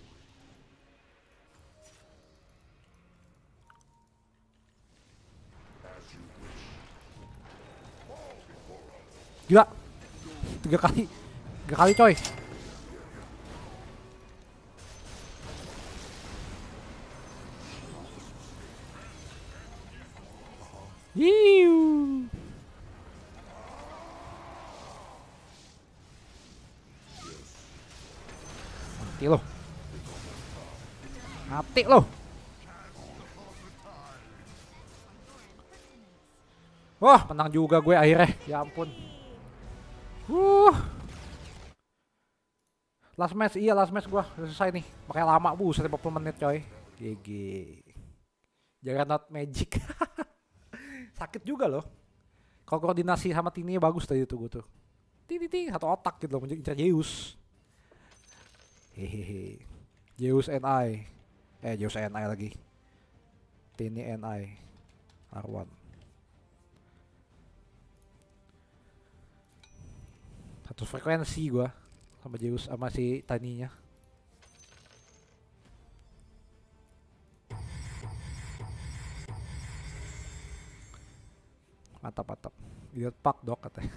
Gila Tiga kali Tiga kali coy Iu, Mati loh. Mati loh. Wah, menang juga gue akhirnya. Ya ampun. Uh. Last match, iya last match gue udah selesai nih. Makanya lama bu, 40 menit coy. GG. Jangan not magic. sakit juga loh kalau koordinasi sama tini bagus tadi itu gue tuh tini tini satu otak gitu loh menjadi Zeus hehehe Zeus and I eh Zeus and I lagi tini and I Arwan satu frekuensi gua sama Zeus sama si taninya mantap mantap idiot iya, pak dok katanya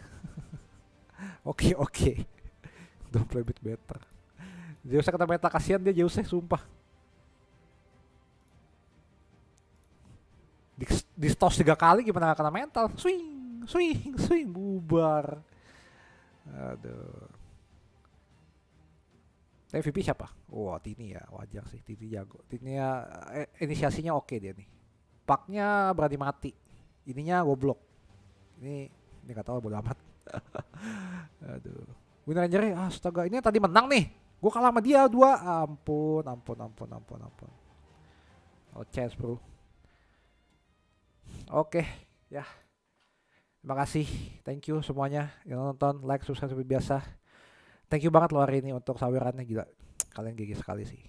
oke oke okay, okay. don't play bit better Zeusnya kata meta kasihan dia Zeusnya sumpah di stos tiga kali gimana gak kena mental swing swing swing bubar aduh MVP siapa? Wah, wow, Tini ya, wajar sih. Tini jago. Tini ya, eh, inisiasinya oke okay dia nih. Paknya berani mati. Ininya goblok ini ini nggak tahu bodo amat aduh Winner Ranger astaga ini tadi menang nih gue kalah sama dia dua ampun ampun ampun ampun ampun oh chance bro oke okay, ya terima kasih thank you semuanya yang nonton like subscribe seperti biasa thank you banget loh hari ini untuk sawirannya gila kalian gigih sekali sih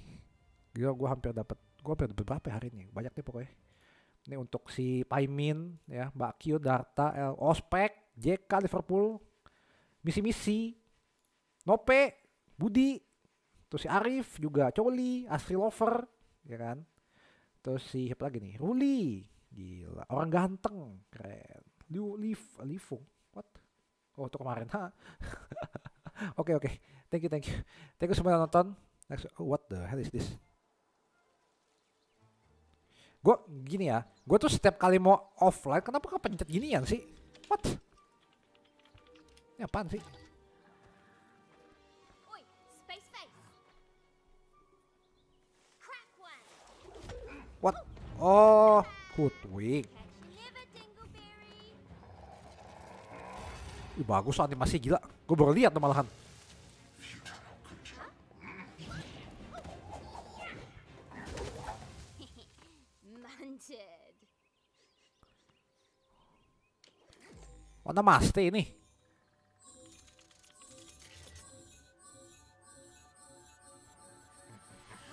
gila gue hampir dapat gue hampir dapat berapa ya hari ini banyak nih pokoknya ini untuk si Paimin, ya, Mbak Kyo, Darta, El Ospek, JK Liverpool, Misi Misi, Nope, Budi, terus si Arif juga, Coli, Asri Lover, ya kan. Terus si siapa lagi nih? Ruli, gila, orang ganteng, keren. Liu Liv, Livu what? Oh, itu kemarin. Ha? Oke, oke. Okay, okay. Thank you, thank you. Thank you semua yang nonton. Next, what the hell is this? gue gini ya gue tuh setiap kali mau offline kenapa kepencet ya sih what ini apaan sih what oh hoodwink Ih, bagus animasi gila gue baru lihat tuh malahan karena masti ini.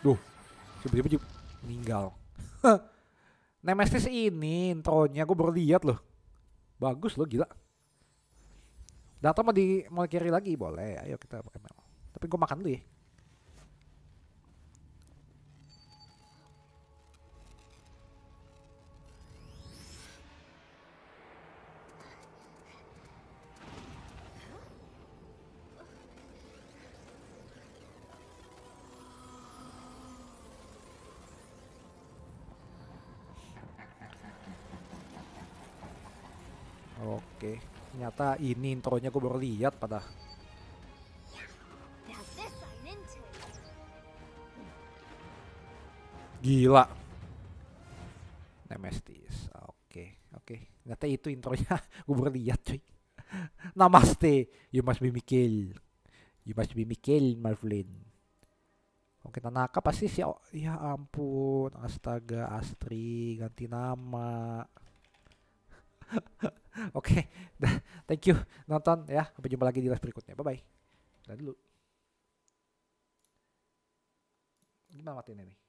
Duh, tiba-tiba meninggal. Nemesis ini intronya gue baru lihat loh. Bagus loh gila. Data mau di mau kiri lagi boleh. Ayo kita ML. Tapi gue makan dulu ya. ternyata ini intronya gue baru lihat pada gila Nemestis oke okay, oke okay. ternyata itu intronya gue baru lihat cuy Namaste you must be mikel you must be Mikil Marvelin Oke Tanaka pasti sih oh, ya ampun astaga Astri ganti nama Oke, okay. thank you nonton ya. Sampai jumpa lagi di live berikutnya. Bye bye. Sudah dulu. Gimana matiin ini?